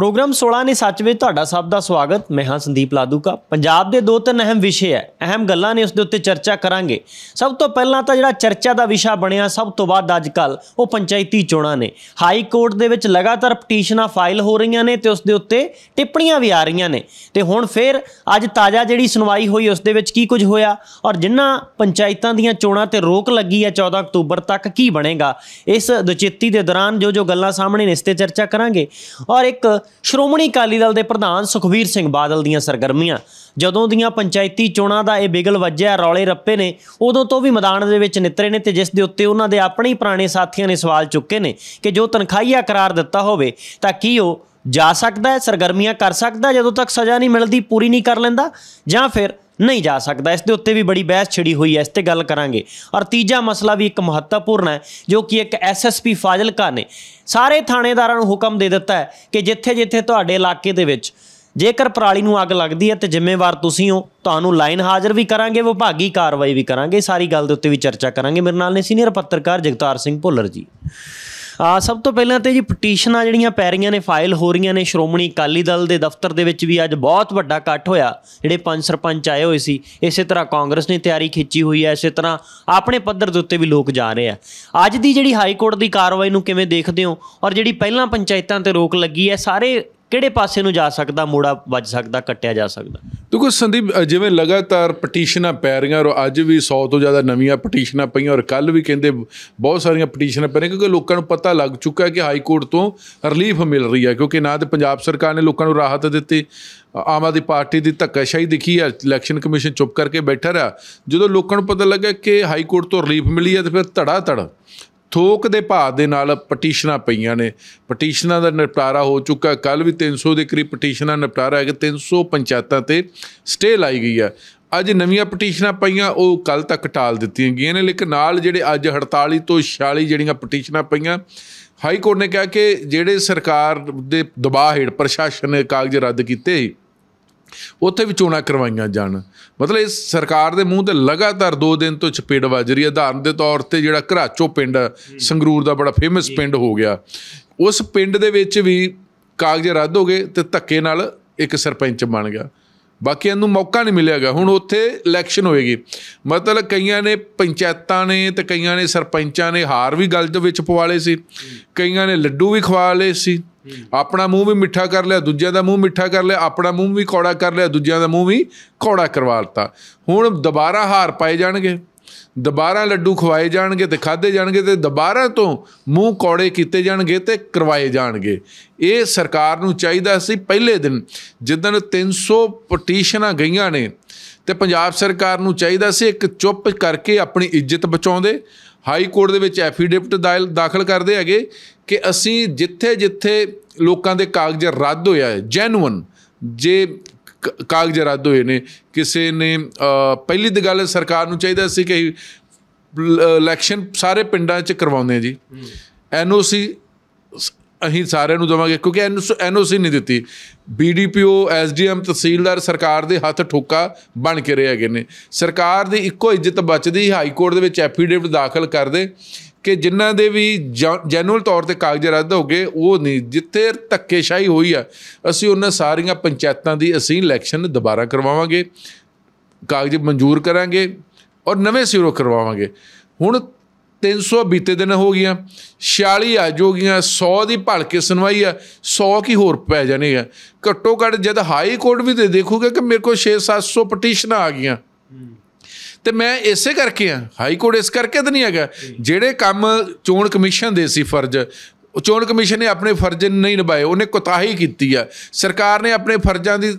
programme 16 ਨੇ ਸੱਚ ਵਿੱਚ ਤੁਹਾਡਾ ਸਭ ਦਾ ਸਵਾਗਤ ਮੈਂ ਹਾਂ ਸੰਦੀਪ ਲਾਦੂਕਾ ਪੰਜਾਬ ਦੇ ਦੋ ਤਿੰਨ ਅਹਿਮ ਵਿਸ਼ੇ ਹੈ ਅਹਿਮ ਗੱਲਾਂ ਨੇ ਉਸ ਦੇ ਉੱਤੇ ਚਰਚਾ ਕਰਾਂਗੇ ਸਭ ਤੋਂ ਪਹਿਲਾਂ ਤਾਂ ਜਿਹੜਾ ਚਰਚਾ ਦਾ ਵਿਸ਼ਾ ਬਣਿਆ ਸਭ ਤੋਂ ਵੱਧ ਅੱਜ ਕੱਲ ਉਹ ਪੰਚਾਇਤੀ ਚੋਣਾਂ ਨੇ ਹਾਈ ਕੋਰਟ ਦੇ ਵਿੱਚ ਲਗਾਤਾਰ ਪਟੀਸ਼ਨਾਂ ਫਾਈਲ ਹੋ ਰਹੀਆਂ ਨੇ ਤੇ ਉਸ ਦੇ ਉੱਤੇ ਟਿੱਪਣੀਆਂ ਵੀ ਆ ਰਹੀਆਂ ਨੇ ਤੇ ਹੁਣ ਫੇਰ ਅੱਜ ਤਾਜ਼ਾ ਜਿਹੜੀ ਸੁਣਵਾਈ ਹੋਈ ਉਸ ਦੇ ਵਿੱਚ ਕੀ ਕੁਝ ਹੋਇਆ ਔਰ ਜਿੰਨਾ ਪੰਚਾਇਤਾਂ ਦੀਆਂ ਚੋਣਾਂ ਤੇ ਰੋਕ ਲੱਗੀ ਹੈ 14 ਅਕਤੂਬਰ ਤੱਕ ਕੀ ਬਣੇਗਾ ਇਸ ਦੁਚਿੱਤੀ ਦੇ ਦੌਰਾਨ ਜੋ ਜੋ ਗੱਲਾਂ ਸਾਹਮਣੇ ਨੇ ਇਸ ਤੇ ਚਰਚਾ ਕਰਾਂਗੇ ਔਰ ਇੱਕ ਸ਼੍ਰੋਮਣੀ ਅਕਾਲੀ ਦਲ ਦੇ ਪ੍ਰਧਾਨ ਸੁਖਵੀਰ ਸਿੰਘ ਬਾਦਲ ਦੀਆਂ ਸਰਗਰਮੀਆਂ ਜਦੋਂ ਦੀਆਂ ਪੰਚਾਇਤੀ ਚੋਣਾਂ ਦਾ ਇਹ ਬਿਗਲ ਵੱਜਿਆ ਰੌਲੇ ਰੱਪੇ ਨੇ ਉਦੋਂ ਤੋਂ ਵੀ ਮੈਦਾਨ ਦੇ ਵਿੱਚ ਨਿਤਰੇ ਨੇ ਤੇ ਜਿਸ ਦੇ ਉੱਤੇ ਉਹਨਾਂ ਦੇ ਆਪਣੇ ਪੁਰਾਣੇ ਸਾਥੀਆਂ ਨੇ ਸਵਾਲ ਚੁੱਕੇ ਨੇ ਕਿ ਜੋ ਤਨਖਾਹੀਆ ਕਰਾਰ ਦਿੱਤਾ ਹੋਵੇ ਤਾਂ ਕੀ ਉਹ ਜਾ ਸਕਦਾ ਹੈ ਸਰਗਰਮੀਆਂ ਕਰ ਸਕਦਾ ਜਦੋਂ ਤੱਕ ਸਜ਼ਾ ਨਹੀਂ ਮਿਲਦੀ ਪੂਰੀ ਨਹੀਂ ਕਰ ਲੈਂਦਾ ਜਾਂ ਫਿਰ ਨਹੀਂ ਜਾ ਸਕਦਾ ਇਸ ਦੇ ਉੱਤੇ ਵੀ ਬੜੀ ਬਹਿਸ ਛਿੜੀ ਹੋਈ ਹੈ ਇਸ ਤੇ ਗੱਲ ਕਰਾਂਗੇ ਔਰ ਤੀਜਾ ਮਸਲਾ ਵੀ ਇੱਕ ਮਹੱਤਵਪੂਰਨ ਹੈ ਜੋ ਕਿ ਇੱਕ ਐਸਐਸਪੀ ਫਾਜ਼ਿਲਕਾ ਨੇ ਸਾਰੇ ਥਾਣੇਦਾਰਾਂ ਨੂੰ ਹੁਕਮ ਦੇ ਦਿੱਤਾ ਹੈ ਕਿ ਜਿੱਥੇ-ਜਿੱਥੇ ਤੁਹਾਡੇ ਇਲਾਕੇ ਦੇ ਵਿੱਚ ਜੇਕਰ ਪਰਾਲੀ ਨੂੰ ਅੱਗ ਲੱਗਦੀ ਹੈ ਤੇ ਜ਼ਿੰਮੇਵਾਰ ਤੁਸੀਂ ਹੋ ਤੁਹਾਨੂੰ ਲਾਈਨ ਹਾਜ਼ਰ ਵੀ ਕਰਾਂਗੇ ਵਿਭਾਗੀ ਕਾਰਵਾਈ ਵੀ ਕਰਾਂਗੇ ਸਾਰੀ ਗੱਲ ਦੇ ਉੱਤੇ ਵੀ ਚਰਚਾ ਕਰਾਂਗੇ ਮੇਰੇ ਨਾਲ ਨੇ ਸੀਨੀਅਰ ਪੱਤਰਕਾਰ ਜਗਤਾਰ ਸਿੰਘ ਭੁੱਲਰ ਜੀ ਆ ਸਭ ਤੋਂ ਪਹਿਲਾਂ ਤੇ ਜੀ ਪਟੀਸ਼ਨਾਂ ਜਿਹੜੀਆਂ ਪੈ ਰਹੀਆਂ ਨੇ ਫਾਈਲ ਹੋ ਰਹੀਆਂ ਨੇ ਸ਼੍ਰੋਮਣੀ ਅਕਾਲੀ ਦਲ ਦੇ ਦਫ਼ਤਰ ਦੇ ਵਿੱਚ ਵੀ ਅੱਜ ਬਹੁਤ ਵੱਡਾ ਇਕੱਠ ਹੋਇਆ ਜਿਹੜੇ ਪੰਜ ਸਰਪੰਚ ਆਏ ਹੋਏ ਸੀ ਇਸੇ ਤਰ੍ਹਾਂ ਕਾਂਗਰਸ ਨੇ ਤਿਆਰੀ ਖਿੱਚੀ ਹੋਈ ਹੈ ਇਸੇ ਤਰ੍ਹਾਂ ਆਪਣੇ ਪੱਧਰ ਦੇ ਉੱਤੇ ਵੀ ਲੋਕ ਜਾ ਰਹੇ ਆ ਅੱਜ ਦੀ ਜਿਹੜੀ ਹਾਈ ਕੋਰਟ ਦੀ ਕਾਰਵਾਈ ਨੂੰ ਕਿਵੇਂ ਦੇਖਦੇ ਹੋ ਔਰ ਜਿਹੜੀ ਪਹਿਲਾਂ ਪੰਚਾਇਤਾਂ ਤੇ ਰੋਕ ਲੱਗੀ ਹੈ ਸਾਰੇ ਕਿਹੜੇ ਪਾਸੇ ਨੂੰ ਜਾ ਸਕਦਾ ਮੋੜਾ ਵੱਜ ਸਕਦਾ ਕੱਟਿਆ ਜਾ ਸਕਦਾ ਦੇਖੋ ਸੰਦੀਪ ਜਿਵੇਂ ਲਗਾਤਾਰ ਪਟੀਸ਼ਨਾਂ ਪੈ ਰਹੀਆਂ ਔਰ ਅੱਜ ਵੀ 100 ਤੋਂ ਜ਼ਿਆਦਾ ਨਵੀਆਂ ਪਟੀਸ਼ਨਾਂ ਪਈਆਂ ਔਰ ਕੱਲ ਵੀ ਕਹਿੰਦੇ ਬਹੁਤ ਸਾਰੀਆਂ ਪਟੀਸ਼ਨਾਂ ਪਈਆਂ ਕਿਉਂਕਿ ਲੋਕਾਂ ਨੂੰ ਪਤਾ ਲੱਗ ਚੁੱਕਾ ਹੈ ਕਿ ਹਾਈ ਕੋਰਟ ਤੋਂ ਰਿਲੀਫ ਮਿਲ ਰਹੀ ਹੈ ਕਿਉਂਕਿ ਨਾ ਤੇ ਪੰਜਾਬ ਸਰਕਾਰ ਨੇ ਲੋਕਾਂ ਨੂੰ ਰਾਹਤ ਦਿੱਤੀ ਆਮ ਆਦਮੀ ਪਾਰਟੀ ਦੀ ਧੱਕਾਸ਼ਾਹੀ ਦਿਖੀ ਹੈ ਇਲੈਕਸ਼ਨ ਕਮਿਸ਼ਨ ਚੁੱਪ ਕਰਕੇ ਬੈਠਾ ਰਿਹਾ ਜਦੋਂ ਲੋਕਾਂ ਨੂੰ ਪਤਾ ਲੱਗਾ ਕਿ ਹਾਈ ਕੋਰਟ ਤੋਂ ਰਿਲੀਫ ਮਿਲੀ ਹੈ ਤੇ ਫਿਰ ਧੜਾ ਧੜ ਥੋਕ ਦੇ ਭਾਅ ਦੇ ਨਾਲ ਪਟੀਸ਼ਨਾਂ ਪਈਆਂ ਨੇ ਪਟੀਸ਼ਨਾਂ ਦਾ ਨਿਪਟਾਰਾ ਹੋ ਚੁੱਕਾ ਕੱਲ ਵੀ 300 ਦੇ ਕਰੀਬ ਪਟੀਸ਼ਨਾਂ ਨਿਪਟਾਰਾ ਹੈ ਕਿ 300 ਪੰਚਾਇਤਾਂ ਤੇ ਸਟੇ ਲਾਈ ਗਈ ਹੈ ਅੱਜ ਨਵੀਆਂ ਪਟੀਸ਼ਨਾਂ ਪਈਆਂ ਉਹ ਕੱਲ ਤੱਕ ਟਾਲ ਦਿੱਤੀਆਂ ਗਈਆਂ ਨੇ ਲੇਕਿਨ ਨਾਲ ਜਿਹੜੇ ਅੱਜ 48 ਤੋਂ 46 ਜਿਹੜੀਆਂ ਪਟੀਸ਼ਨਾਂ ਪਈਆਂ ਹਾਈ ਕੋਰਟ ਨੇ ਕਿਹਾ ਕਿ ਜਿਹੜੇ ਸਰਕਾਰ ਦੇ ਦਬਾਅ ਹੇਠ ਪ੍ਰਸ਼ਾਸਨ ਨੇ ਕਾਗਜ਼ ਰੱਦ ਕੀਤੇ ਉੱਥੇ ਵੀ ਚੋਣਾਂ ਕਰਵਾਈਆਂ ਜਾਣ ਮਤਲਬ ਇਸ ਸਰਕਾਰ ਦੇ ਮੂੰਹ ਤੇ ਲਗਾਤਾਰ 2 ਦਿਨ ਤੋਂ ਚਪੇੜ ਵੱਜ ਰਹੀ ਹੈ ਧਾਰਨ ਦੇ ਤੌਰ ਤੇ ਜਿਹੜਾ ਘਰਾਚੋ ਪਿੰਡ ਸੰਗਰੂਰ ਦਾ ਬੜਾ ਫੇਮਸ ਪਿੰਡ ਹੋ ਗਿਆ ਉਸ ਪਿੰਡ ਦੇ ਵਿੱਚ ਵੀ ਕਾਗਜ਼ ਰੱਦ ਹੋ ਗਏ ਤੇ ਧੱਕੇ ਨਾਲ ਇੱਕ ਸਰਪੰਚ ਬਣ ਗਿਆ ਬਾਕੀਆਂ ਨੂੰ ਮੌਕਾ ਨਹੀਂ ਮਿਲਿਆਗਾ ਹੁਣ ਉੱਥੇ ਇਲੈਕਸ਼ਨ ਹੋਏਗੀ ਮਤਲਬ ਕਈਆਂ ਨੇ ਪੰਚਾਇਤਾਂ ਨੇ ਤੇ ਕਈਆਂ ਨੇ ਸਰਪੰਚਾਂ ਨੇ ਹਾਰ ਵੀ ਗੱਲ ਦੇ ਵਿੱਚ ਪਵਾ ਲਏ ਸੀ ਕਈਆਂ ਨੇ ਲੱਡੂ ਵੀ ਖਵਾ ਲਏ ਸੀ ਆਪਣਾ ਮੂੰਹ ਵੀ ਮਿੱਠਾ ਕਰ ਲਿਆ ਦੂਜਿਆਂ ਦਾ ਮੂੰਹ ਮਿੱਠਾ ਕਰ ਲਿਆ ਆਪਣਾ ਮੂੰਹ ਵੀ ਕੌੜਾ ਕਰ ਲਿਆ ਦੂਜਿਆਂ ਦਾ ਮੂੰਹ ਵੀ ਕੌੜਾ ਲਤਾ ਹੁਣ ਦੁਬਾਰਾ ਹਾਰ ਪਾਏ ਜਾਣਗੇ ਦੁਬਾਰਾ ਲੱਡੂ ਖਵਾਏ ਜਾਣਗੇ ਤੇ ਖਾਦੇ ਜਾਣਗੇ ਤੇ ਦੁਬਾਰਾ ਤੋਂ ਮੂੰਹ ਕੌੜੇ ਕੀਤੇ ਜਾਣਗੇ ਤੇ ਕਰਵਾਏ ਜਾਣਗੇ ਇਹ ਸਰਕਾਰ ਨੂੰ ਚਾਹੀਦਾ ਸੀ ਪਹਿਲੇ ਦਿਨ ਜਿੱਦਨ 300 ਪਟੀਸ਼ਨਾਂ ਗਈਆਂ ਨੇ ਤੇ ਪੰਜਾਬ ਸਰਕਾਰ ਨੂੰ ਚਾਹੀਦਾ ਸੀ ਇੱਕ ਚੁੱਪ ਕਰਕੇ ਆਪਣੀ ਇੱਜ਼ਤ ਬਚਾਉਂਦੇ ਹਾਈ ਕੋਰਟ ਦੇ ਵਿੱਚ ਐਫੀਡੇਵਿਟ ਦਾਖਲ ਕਰਦੇ ਹੈਗੇ ਕਿ ਅਸੀਂ ਜਿੱਥੇ ਜਿੱਥੇ ਲੋਕਾਂ ਦੇ ਕਾਗਜ਼ ਰੱਦ ਹੋਇਆ ਹੈ ਜੈਨੂਨ ਜੇ ਕਾਗਜ਼ ਰੱਦ ਹੋਏ ਨੇ ਕਿਸੇ ਨੇ ਪਹਿਲੀ ਦੀ ਗੱਲ ਸਰਕਾਰ ਨੂੰ ਚਾਹੀਦਾ ਸੀ ਕਿ ਇਲੈਕਸ਼ਨ ਸਾਰੇ ਪਿੰਡਾਂ 'ਚ ਕਰਵਾਉਂਦੇ ਆ ਜੀ ਐਨਓਸੀ ਅਸੀਂ ਸਾਰਿਆਂ ਨੂੰ ਦਵਾਂਗੇ ਕਿਉਂਕਿ ਐਨਓਸੀ ਨਹੀਂ ਦਿੱਤੀ ਬੀਡੀਪੀਓ ਐਸਡੀਐਮ ਤਹਿਸੀਲਦਾਰ ਸਰਕਾਰ ਦੇ ਹੱਥ ਠੋਕਾ ਬਣ ਕੇ ਰਹਿ ਗਏ ਨੇ ਸਰਕਾਰ ਦੀ ਇੱਕੋ ਇੱਜ਼ਤ ਬਚਦੀ ਹਾਈ ਕੋਰਟ ਦੇ ਵਿੱਚ ਐਫੀਡੇਵਿਟ ਦਾਖਲ ਕਰਦੇ ਕਿ ਜਿਨ੍ਹਾਂ ਦੇ ਵੀ ਜੈਨੂਅਲ ਤੌਰ ਤੇ ਕਾਗਜ਼ ਰੱਦ ਹੋ ਗਏ ਉਹ ਨਹੀਂ ਜਿੱਥੇ ਧੱਕੇਸ਼ਾਹੀ ਹੋਈ ਆ ਅਸੀਂ ਉਹਨਾਂ ਸਾਰੀਆਂ ਪੰਚਾਇਤਾਂ ਦੀ ਅਸੀਂ ਇਲੈਕਸ਼ਨ ਦੁਬਾਰਾ ਕਰਵਾਵਾਂਗੇ ਕਾਗਜ਼ ਮਨਜ਼ੂਰ ਕਰਾਂਗੇ ਔਰ ਨਵੇਂ ਸਿਰੋਂ ਕਰਵਾਵਾਂਗੇ ਹੁਣ 300 ਬੀਤੇ ਦਿਨ ਹੋ ਗਈਆਂ 46 ਆ ਜੋਗੀਆਂ ਗਈਆਂ 100 ਦੀ ਭਲਕੇ ਸੁਣਵਾਈ ਆ 100 ਕੀ ਹੋਰ ਪੈ ਜਾਣੇ ਆ ਘੱਟੋ ਘੱਟ ਜਦ ਹਾਈ ਕੋਰਟ ਵੀ ਦੇ ਦੇਖੂਗਾ ਕਿ ਮੇਰੇ ਕੋਲ 6-700 ਪਟੀਸ਼ਨਾਂ ਆ ਗਈਆਂ ਤੇ ਮੈਂ ਇਸੇ ਕਰਕੇ ਆ ਹਾਈ ਕੋਰਟ ਇਸ ਕਰਕੇ ਤਾਂ ਨਹੀਂ ਹੈਗਾ ਜਿਹੜੇ ਕੰਮ ਚੋਣ ਕਮਿਸ਼ਨ ਦੇ ਸੀ ਫਰਜ਼ ਚੋਣ ਕਮਿਸ਼ਨ ਨੇ ਆਪਣੇ ਫਰਜ਼ ਨਹੀਂ ਨਿਭਾਏ ਉਹਨੇ ਕੋਤਾਹੀ ਕੀਤੀ ਆ ਸਰਕਾਰ ਨੇ ਆਪਣੇ ਫਰਜ਼ਾਂ ਦੀ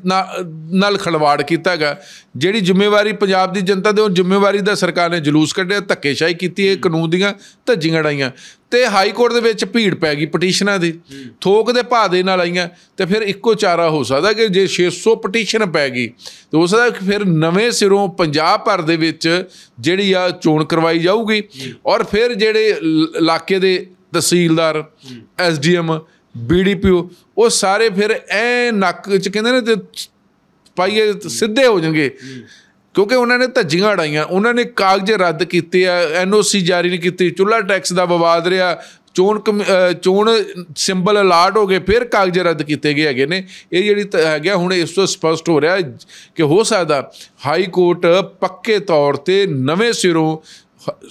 ਨਾਲ ਖਲਵਾੜ ਕੀਤਾਗਾ ਜਿਹੜੀ ਜ਼ਿੰਮੇਵਾਰੀ ਪੰਜਾਬ ਦੀ ਜਨਤਾ ਦੇ ਉਹ ਜ਼ਿੰਮੇਵਾਰੀ ਦਾ ਸਰਕਾਰ ਨੇ ਜਲੂਸ ਕੱਢਿਆ ਧੱਕੇਸ਼ਾਹੀ ਕੀਤੀ ਇਹ ਕਾਨੂੰਨ ਦੀਆਂ ਧੱਜੀਆਂ ੜਾਈਆਂ ਤੇ ਹਾਈ ਕੋਰਟ ਦੇ ਵਿੱਚ ਭੀੜ ਪੈ ਗਈ ਪਟੀਸ਼ਨਾਂ ਦੀ ਥੋਕ ਦੇ ਭਾਅ ਦੇ ਨਾਲ ਆਈਆਂ ਤੇ ਫਿਰ ਇੱਕੋ ਚਾਰਾ ਹੋ ਸਕਦਾ ਕਿ ਜੇ 600 ਪਟੀਸ਼ਨ ਪੈ ਗਈ ਤੇ ਹੋ ਸਕਦਾ ਫਿਰ ਨਵੇਂ ਸਿਰੋਂ ਪੰਜਾਬ ਭਰ ਦੇ ਵਿੱਚ ਜਿਹੜੀ ਆ ਚੋਣ ਕਰਵਾਈ ਜਾਊਗੀ ਔਰ ਫਿਰ ਜਿਹੜੇ ਇਲਾਕੇ ਦੇ ਤਹਿਸੀਲਦਾਰ ਐਸਡੀਐਮ ਬੀਡੀਪੀਓ ਉਹ ਸਾਰੇ ਫਿਰ ਐ ਨੱਕ ਚ ਕਹਿੰਦੇ ਨੇ ਤੇ ਪਾਈਏ ਸਿੱਧੇ ਹੋ ਜਾਣਗੇ ਕਿਉਂਕਿ ਉਹਨਾਂ ਨੇ ਧੱਜੀਆਂ ਅੜਾਈਆਂ ਉਹਨਾਂ ਨੇ ਕਾਗਜ਼ ਰੱਦ ਕੀਤੇ ਆ ਐਨਓਸੀ ਜਾਰੀ ਨਹੀਂ ਕੀਤੀ ਚੁੱਲਾ ਟੈਕਸ ਦਾ ਵਿਵਾਦ ਰਿਹਾ ਚੋਣ ਚੋਣ ਸਿੰਬਲ ਅਲਾਟ ਹੋ ਗਏ ਫਿਰ ਕਾਗਜ਼ ਰੱਦ ਕੀਤੇ ਗਏ ਹੈਗੇ ਨੇ ਇਹ ਜਿਹੜੀ ਹੈਗਾ ਹੁਣ ਇਸ ਤੋਂ ਸਪਸ਼ਟ ਹੋ ਰਿਹਾ ਕਿ ਹੋ ਸਕਦਾ ਹਾਈ ਕੋਰਟ ਪੱਕੇ ਤੌਰ ਤੇ ਨਵੇਂ ਸਿਰੋਂ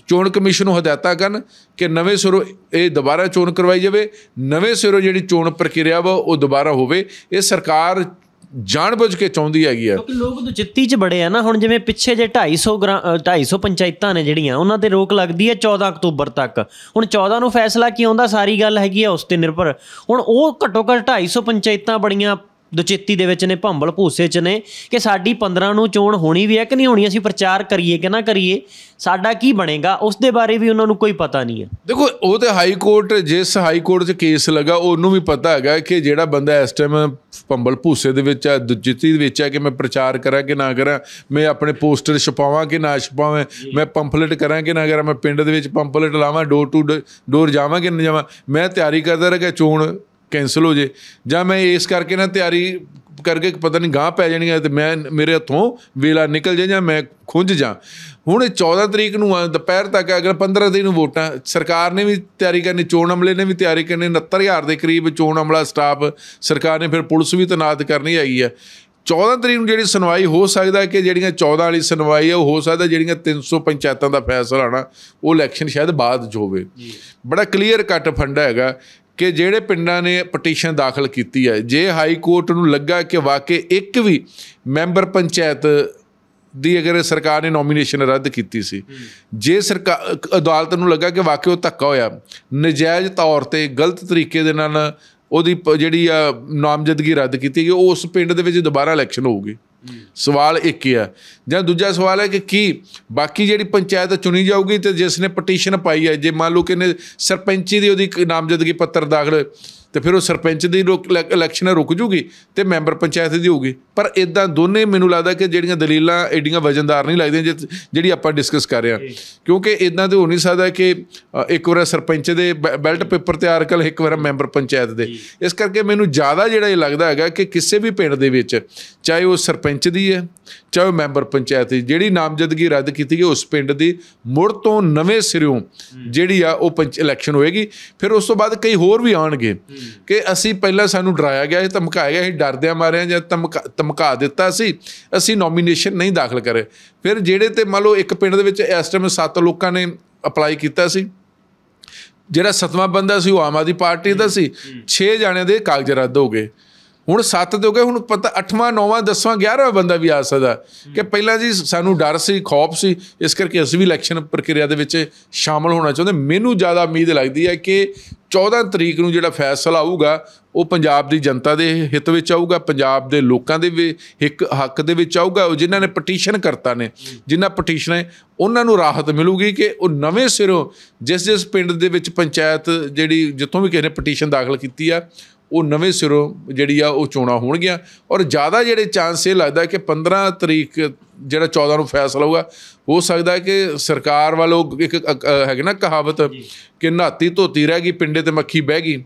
ਚੋਣ ਕਮਿਸ਼ਨ ਨੂੰ ਹਦਾਇਤਾਂ ਕਰਨ ਕਿ ਨਵੇਂ ਸਿਰੋਂ ਇਹ ਦੁਬਾਰਾ ਚੋਣ ਕਰਵਾਈ ਜਾਵੇ ਨਵੇਂ ਸਿਰੋਂ ਜਿਹੜੀ ਚੋਣ ਪ੍ਰਕਿਰਿਆ ਵਾ ਉਹ ਦੁਬਾਰਾ ਹੋਵੇ ਇਹ ਸਰਕਾਰ ਜਾਣਬੁੱਝ ਕੇ ਚਾਹੁੰਦੀ ਹੈਗੀ ਆ ਕਿਉਂਕਿ ਲੋਕ ਜਿੱਤੀ 'ਚ ਬੜੇ ਆ ਨਾ ਹੁਣ ਜਿਵੇਂ ਪਿੱਛੇ ਜੇ 250 250 ਪੰਚਾਇਤਾਂ ਨੇ ਜਿਹੜੀਆਂ ਉਹਨਾਂ ਤੇ ਰੋਕ ਲੱਗਦੀ ਹੈ 14 ਅਕਤੂਬਰ ਤੱਕ ਹੁਣ 14 ਨੂੰ ਫੈਸਲਾ ਕੀ ਆਉਂਦਾ ਸਾਰੀ ਗੱਲ ਹੈਗੀ ਆ ਉਸ ਤੇ ਨਿਰਭਰ ਹੁਣ ਉਹ ਘੱਟੋ ਘੱਟ 250 ਪੰਚਾਇਤਾਂ ਬੜੀਆਂ ਦੁਚੇਤੀ ਦੇ ਵਿੱਚ ਨੇ ਭੰਬਲ ਭੂਸੇ 'ਚ ਨੇ ਕਿ ਸਾਡੀ 15 ਨੂੰ ਚੋਣ ਹੋਣੀ ਵੀ ਹੈ ਕਿ ਨਹੀਂ ਹੋਣੀ ਅਸੀਂ ਪ੍ਰਚਾਰ ਕਰੀਏ ਕਿ ਨਾ ਕਰੀਏ ਸਾਡਾ ਕੀ ਬਣੇਗਾ ਉਸ ਦੇ ਬਾਰੇ ਵੀ ਉਹਨਾਂ ਨੂੰ ਕੋਈ ਪਤਾ ਨਹੀਂ ਹੈ ਦੇਖੋ ਉਹ ਤੇ ਹਾਈ ਕੋਰਟ ਜਿਸ ਹਾਈ ਕੋਰਟ 'ਚ ਕੇਸ ਲਗਾ ਉਹਨੂੰ ਵੀ ਪਤਾ ਹੈਗਾ ਕਿ ਜਿਹੜਾ ਬੰਦਾ ਇਸ ਟਾਈਮ ਭੰਬਲ ਭੂਸੇ ਦੇ ਵਿੱਚ ਹੈ ਦੁਚੇਤੀ ਦੇ ਵਿੱਚ ਹੈ ਕਿ ਮੈਂ ਪ੍ਰਚਾਰ ਕਰਾਂ ਕਿ ਨਾ ਕਰਾਂ ਮੈਂ ਆਪਣੇ ਪੋਸਟਰ ਛਪਾਵਾਂ ਕਿ ਨਾ ਛਪਾਵਾਂ ਮੈਂ ਪੰਫਲੇਟ ਕਰਾਂ ਕਿ ਨਾ ਕਰਾਂ ਮੈਂ ਪਿੰਡ ਦੇ ਵਿੱਚ ਪੰਫਲੇਟ ਲਾਵਾਂ ਡੋਰ ਟੂ ਡੋਰ ਜਾਵਾਂ ਕਿ ਨਾ ਜਾਵਾਂ ਮੈਂ ਤਿਆਰੀ ਕਰਦਾ ਰਿਹਾ ਚੋਣ ਕੈਨਸਲ ਹੋ ਜੇ ਜਾਂ ਮੈਂ ਇਸ ਕਰਕੇ ਨਾ ਤਿਆਰੀ ਕਰਕੇ ਪਤਾ ਨਹੀਂ ਗਾਂ ਪੈ ਜਾਣੀ ਹੈ ਤੇ ਮੈਂ ਮੇਰੇ ਹੱਥੋਂ ਵੇਲਾ ਨਿਕਲ ਜੇ ਜਾਂ ਮੈਂ ਖੁੰਝ ਜਾ ਹੁਣ 14 ਤਰੀਕ ਨੂੰ ਦੁਪਹਿਰ ਤੱਕ ਅਗਰ 15 ਤਰੀਕ ਨੂੰ ਵੋਟਾਂ ਸਰਕਾਰ ਨੇ ਵੀ ਤਿਆਰੀ ਕਰਨੀ ਚੋਣ ਅਮਲੇ ਨੇ ਵੀ ਤਿਆਰੀ ਕਰਨੀ 69000 ਦੇ ਕਰੀਬ ਚੋਣ ਅਮਲਾ ਸਟਾਫ ਸਰਕਾਰ ਨੇ ਫਿਰ ਪੁਲਿਸ ਵੀ ਤਨਾਤ ਕਰਨੀ ਹੈਗੀ ਹੈ 14 ਤਰੀਕ ਨੂੰ ਜਿਹੜੀ ਸੁਣਵਾਈ ਹੋ ਸਕਦਾ ਹੈ ਕਿ ਜਿਹੜੀਆਂ 14 ਵਾਲੀ ਸੁਣਵਾਈ ਹੈ ਉਹ ਹੋ ਸਕਦਾ ਜਿਹੜੀਆਂ 300 ਪੰਚਾਇਤਾਂ ਦਾ ਫੈਸਲਾ ਆਣਾ ਉਹ ਇਲੈਕਸ਼ਨ ਸ਼ਾਇਦ ਬਾਅਦ ਜੋਵੇ ਬੜਾ ਕਲੀਅਰ ਕੱਟ ਫੰਡਾ ਹੈਗਾ ਕਿ ਜਿਹੜੇ ਪਿੰਡਾਂ ਨੇ ਪਟੀਸ਼ਨ ਦਾਖਲ ਕੀਤੀ ਹੈ ਜੇ ਹਾਈ ਕੋਰਟ ਨੂੰ ਲੱਗਾ ਕਿ ਵਾਕਈ ਇੱਕ ਵੀ ਮੈਂਬਰ ਪੰਚਾਇਤ ਦੀ ਅਗਰ ਸਰਕਾਰ ਨੇ ਨੋਮੀਨੇਸ਼ਨ ਰੱਦ ਕੀਤੀ ਸੀ ਜੇ ਸਰਕਾਰ ਅਦਾਲਤ ਨੂੰ ਲੱਗਾ ਕਿ ਵਾਕਈ ਉਹ ਧੱਕਾ ਹੋਇਆ ਨਜਾਇਜ਼ ਤੌਰ ਤੇ ਗਲਤ ਤਰੀਕੇ ਦੇ ਨਾਲ ਉਹਦੀ ਜਿਹੜੀ ਆ ਨਾਮਜ਼ਦਗੀ ਰੱਦ ਕੀਤੀ ਗਈ ਉਸ ਪਿੰਡ ਦੇ ਵਿੱਚ ਦੁਬਾਰਾ ਇਲੈਕਸ਼ਨ ਹੋਊਗੀ ਸਵਾਲ ਇੱਕ ਹੀ ਆ ਜਾਂ ਦੂਜਾ ਸਵਾਲ ਹੈ ਕਿ ਕੀ ਬਾਕੀ ਜਿਹੜੀ ਪੰਚਾਇਤ ਚੁਣੀ ਜਾਊਗੀ ਤੇ ਜਿਸ ਨੇ ਪਟੀਸ਼ਨ ਪਾਈ ਹੈ ਜੇ ਮੰਨ ਲਓ ਕਿ ਨੇ ਸਰਪੰਚੀ ਦੀ ਉਹਦੀ ਨਾਮਜ਼ਦਗੀ ਪੱਤਰ ਦਾਖਲ ਤੇ ਫਿਰ ਉਹ ਸਰਪੰਚ ਦੀ ਇਲੈਕਸ਼ਨ ਰੁਕ ਜੂਗੀ ਤੇ ਮੈਂਬਰ ਪੰਚਾਇਤ ਦੀ ਹੋਊਗੀ ਪਰ ਇਦਾਂ ਦੋਨੇ ਮੈਨੂੰ ਲੱਗਦਾ ਕਿ ਜਿਹੜੀਆਂ ਦਲੀਲਾਂ ਐਡੀਆਂ ਵਜਨਦਾਰ ਨਹੀਂ ਲੱਗਦੀਆਂ ਜਿਹੜੀ ਆਪਾਂ ਡਿਸਕਸ ਕਰ ਰਹੇ ਹਾਂ ਕਿਉਂਕਿ ਇਦਾਂ ਤੇ ਹੋ ਨਹੀਂ ਸਕਦਾ ਕਿ ਇੱਕ ਵਾਰ ਸਰਪੰਚ ਦੇ ਬੈਲਟ ਪੇਪਰ ਤੇ ਆਰਕਲ ਇੱਕ ਵਾਰ ਮੈਂਬਰ ਪੰਚਾਇਤ ਦੇ ਇਸ ਕਰਕੇ ਮੈਨੂੰ ਜ਼ਿਆਦਾ ਜਿਹੜਾ ਇਹ ਲੱਗਦਾ ਹੈਗਾ ਕਿ ਕਿਸੇ ਵੀ ਪਿੰਡ ਦੇ ਵਿੱਚ ਚਾਹੇ ਉਹ ਸਰਪੰਚ ਦੀ ਹੈ ਚਾਹੇ ਮੈਂਬਰ ਪੰਚਾਇਤ ਦੀ ਜਿਹੜੀ ਨਾਮਜ਼ਦਗੀ ਰੱਦ ਕੀਤੀ ਗਈ ਉਸ ਪਿੰਡ ਦੀ ਮੁੜ ਤੋਂ ਨਵੇਂ ਸਿਰਿਓਂ ਜਿਹੜੀ ਆ ਉਹ ਪੰਚ ਇਲੈਕਸ਼ਨ ਹੋਏਗੀ ਫਿਰ ਉਸ ਤੋਂ ਬਾਅਦ ਕਈ ਹੋਰ ਵੀ ਆਣਗੇ ਕਿ ਅਸੀਂ ਪਹਿਲਾਂ ਸਾਨੂੰ ਡਰਾਇਆ ਗਿਆ ਇਹ ਧਮਕਾਇਆ ਗਿਆ ਅਸੀਂ ਡਰਦਿਆਂ ਮਾਰਿਆ ਜਾਂ ਧਮਕਾ ਧਮਕਾ ਦਿੱਤਾ ਸੀ ਅਸੀਂ ਨੋਮੀਨੇਸ਼ਨ ਨਹੀਂ ਦਾਖਲ ਕਰੇ ਫਿਰ ਜਿਹੜੇ ਤੇ ਮੰਨ ਲਓ ਇੱਕ ਪਿੰਡ ਦੇ ਵਿੱਚ ਇਸ ਟਾਈਮ ਸੱਤ ਲੋਕਾਂ ਨੇ ਅਪਲਾਈ ਕੀਤਾ ਸੀ ਜਿਹੜਾ ਸਤਵਾਂ ਬੰਦਾ ਸੀ ਉਹ ਆਮ ਆਦੀ ਪਾਰਟੀ ਦਾ ਸੀ 6 ਜਾਣਿਆਂ ਦੇ ਕਾਗਜ਼ ਰੱਦ ਹੋ ਗਏ ਹੁਣ 7 ਦੇ ਹੋ ਗਏ ਹੁਣ ਪਤਾ 8ਵਾਂ 9ਵਾਂ 10ਵਾਂ 11ਵਾਂ ਬੰਦਾ ਵੀ ਆ ਸਕਦਾ ਕਿ ਪਹਿਲਾਂ ਜੀ ਸਾਨੂੰ ਡਰ ਸੀ ਖੌਫ ਸੀ ਇਸ ਕਰਕੇ ਅਸੀਂ ਵੀ ਇਲੈਕਸ਼ਨ ਪ੍ਰਕਿਰਿਆ ਦੇ ਵਿੱਚ ਸ਼ਾਮਲ ਹੋਣਾ ਚਾਹੁੰਦੇ ਮੈਨੂੰ ਜ਼ਿਆਦਾ ਉਮੀਦ ਲੱਗਦੀ ਹੈ ਕਿ 14 ਤਰੀਕ ਨੂੰ ਜਿਹੜਾ ਫੈਸਲਾ ਆਊਗਾ ਉਹ ਪੰਜਾਬ ਦੀ ਜਨਤਾ ਦੇ ਹਿੱਤ ਵਿੱਚ ਆਊਗਾ ਪੰਜਾਬ ਦੇ ਲੋਕਾਂ ਦੇ ਵੀ ਇੱਕ ਹੱਕ ਦੇ ਵਿੱਚ ਆਊਗਾ ਉਹ ਜਿਨ੍ਹਾਂ ਨੇ ਪਟੀਸ਼ਨ ਕਰਤਾ ਨੇ ਜਿਨ੍ਹਾਂ ਪਟੀਸ਼ਨ ਹੈ ਉਹਨਾਂ ਨੂੰ ਰਾਹਤ ਮਿਲੂਗੀ ਕਿ ਉਹ ਨਵੇਂ ਸਿਰੋਂ ਜਿਸ ਜਿਸ ਪਿੰਡ ਦੇ ਵਿੱਚ ਪੰਚਾਇਤ ਜਿਹੜੀ ਜਿੱਥੋਂ ਵੀ ਕਿਸੇ ਨੇ ਪਟੀਸ਼ਨ ਦਾਖਲ ਕੀਤੀ ਆ ਉਹ ਨਵੇਂ ਸਿਰੋਂ ਜਿਹੜੀ ਆ ਉਹ ਚੋਣਾ ਹੋਣਗੀਆਂ ਔਰ ਜ਼ਿਆਦਾ ਜਿਹੜੇ ਚਾਂਸ ਇਹ ਲੱਗਦਾ ਕਿ 15 ਤਰੀਕ ਜਿਹੜਾ 14 ਨੂੰ ਫੈਸਲਾ ਹੋਊਗਾ ਹੋ ਸਕਦਾ ਹੈ ਕਿ ਸਰਕਾਰ ਵੱਲੋਂ ਇੱਕ ਹੈਗੇ ਨਾ ਕਹਾਵਤ ਕਿ ਨਾਤੀ ਧੋਤੀ ਰਹਿ ਗਈ ਪਿੰਡੇ ਤੇ ਮੱਖੀ ਬਹਿ ਗਈ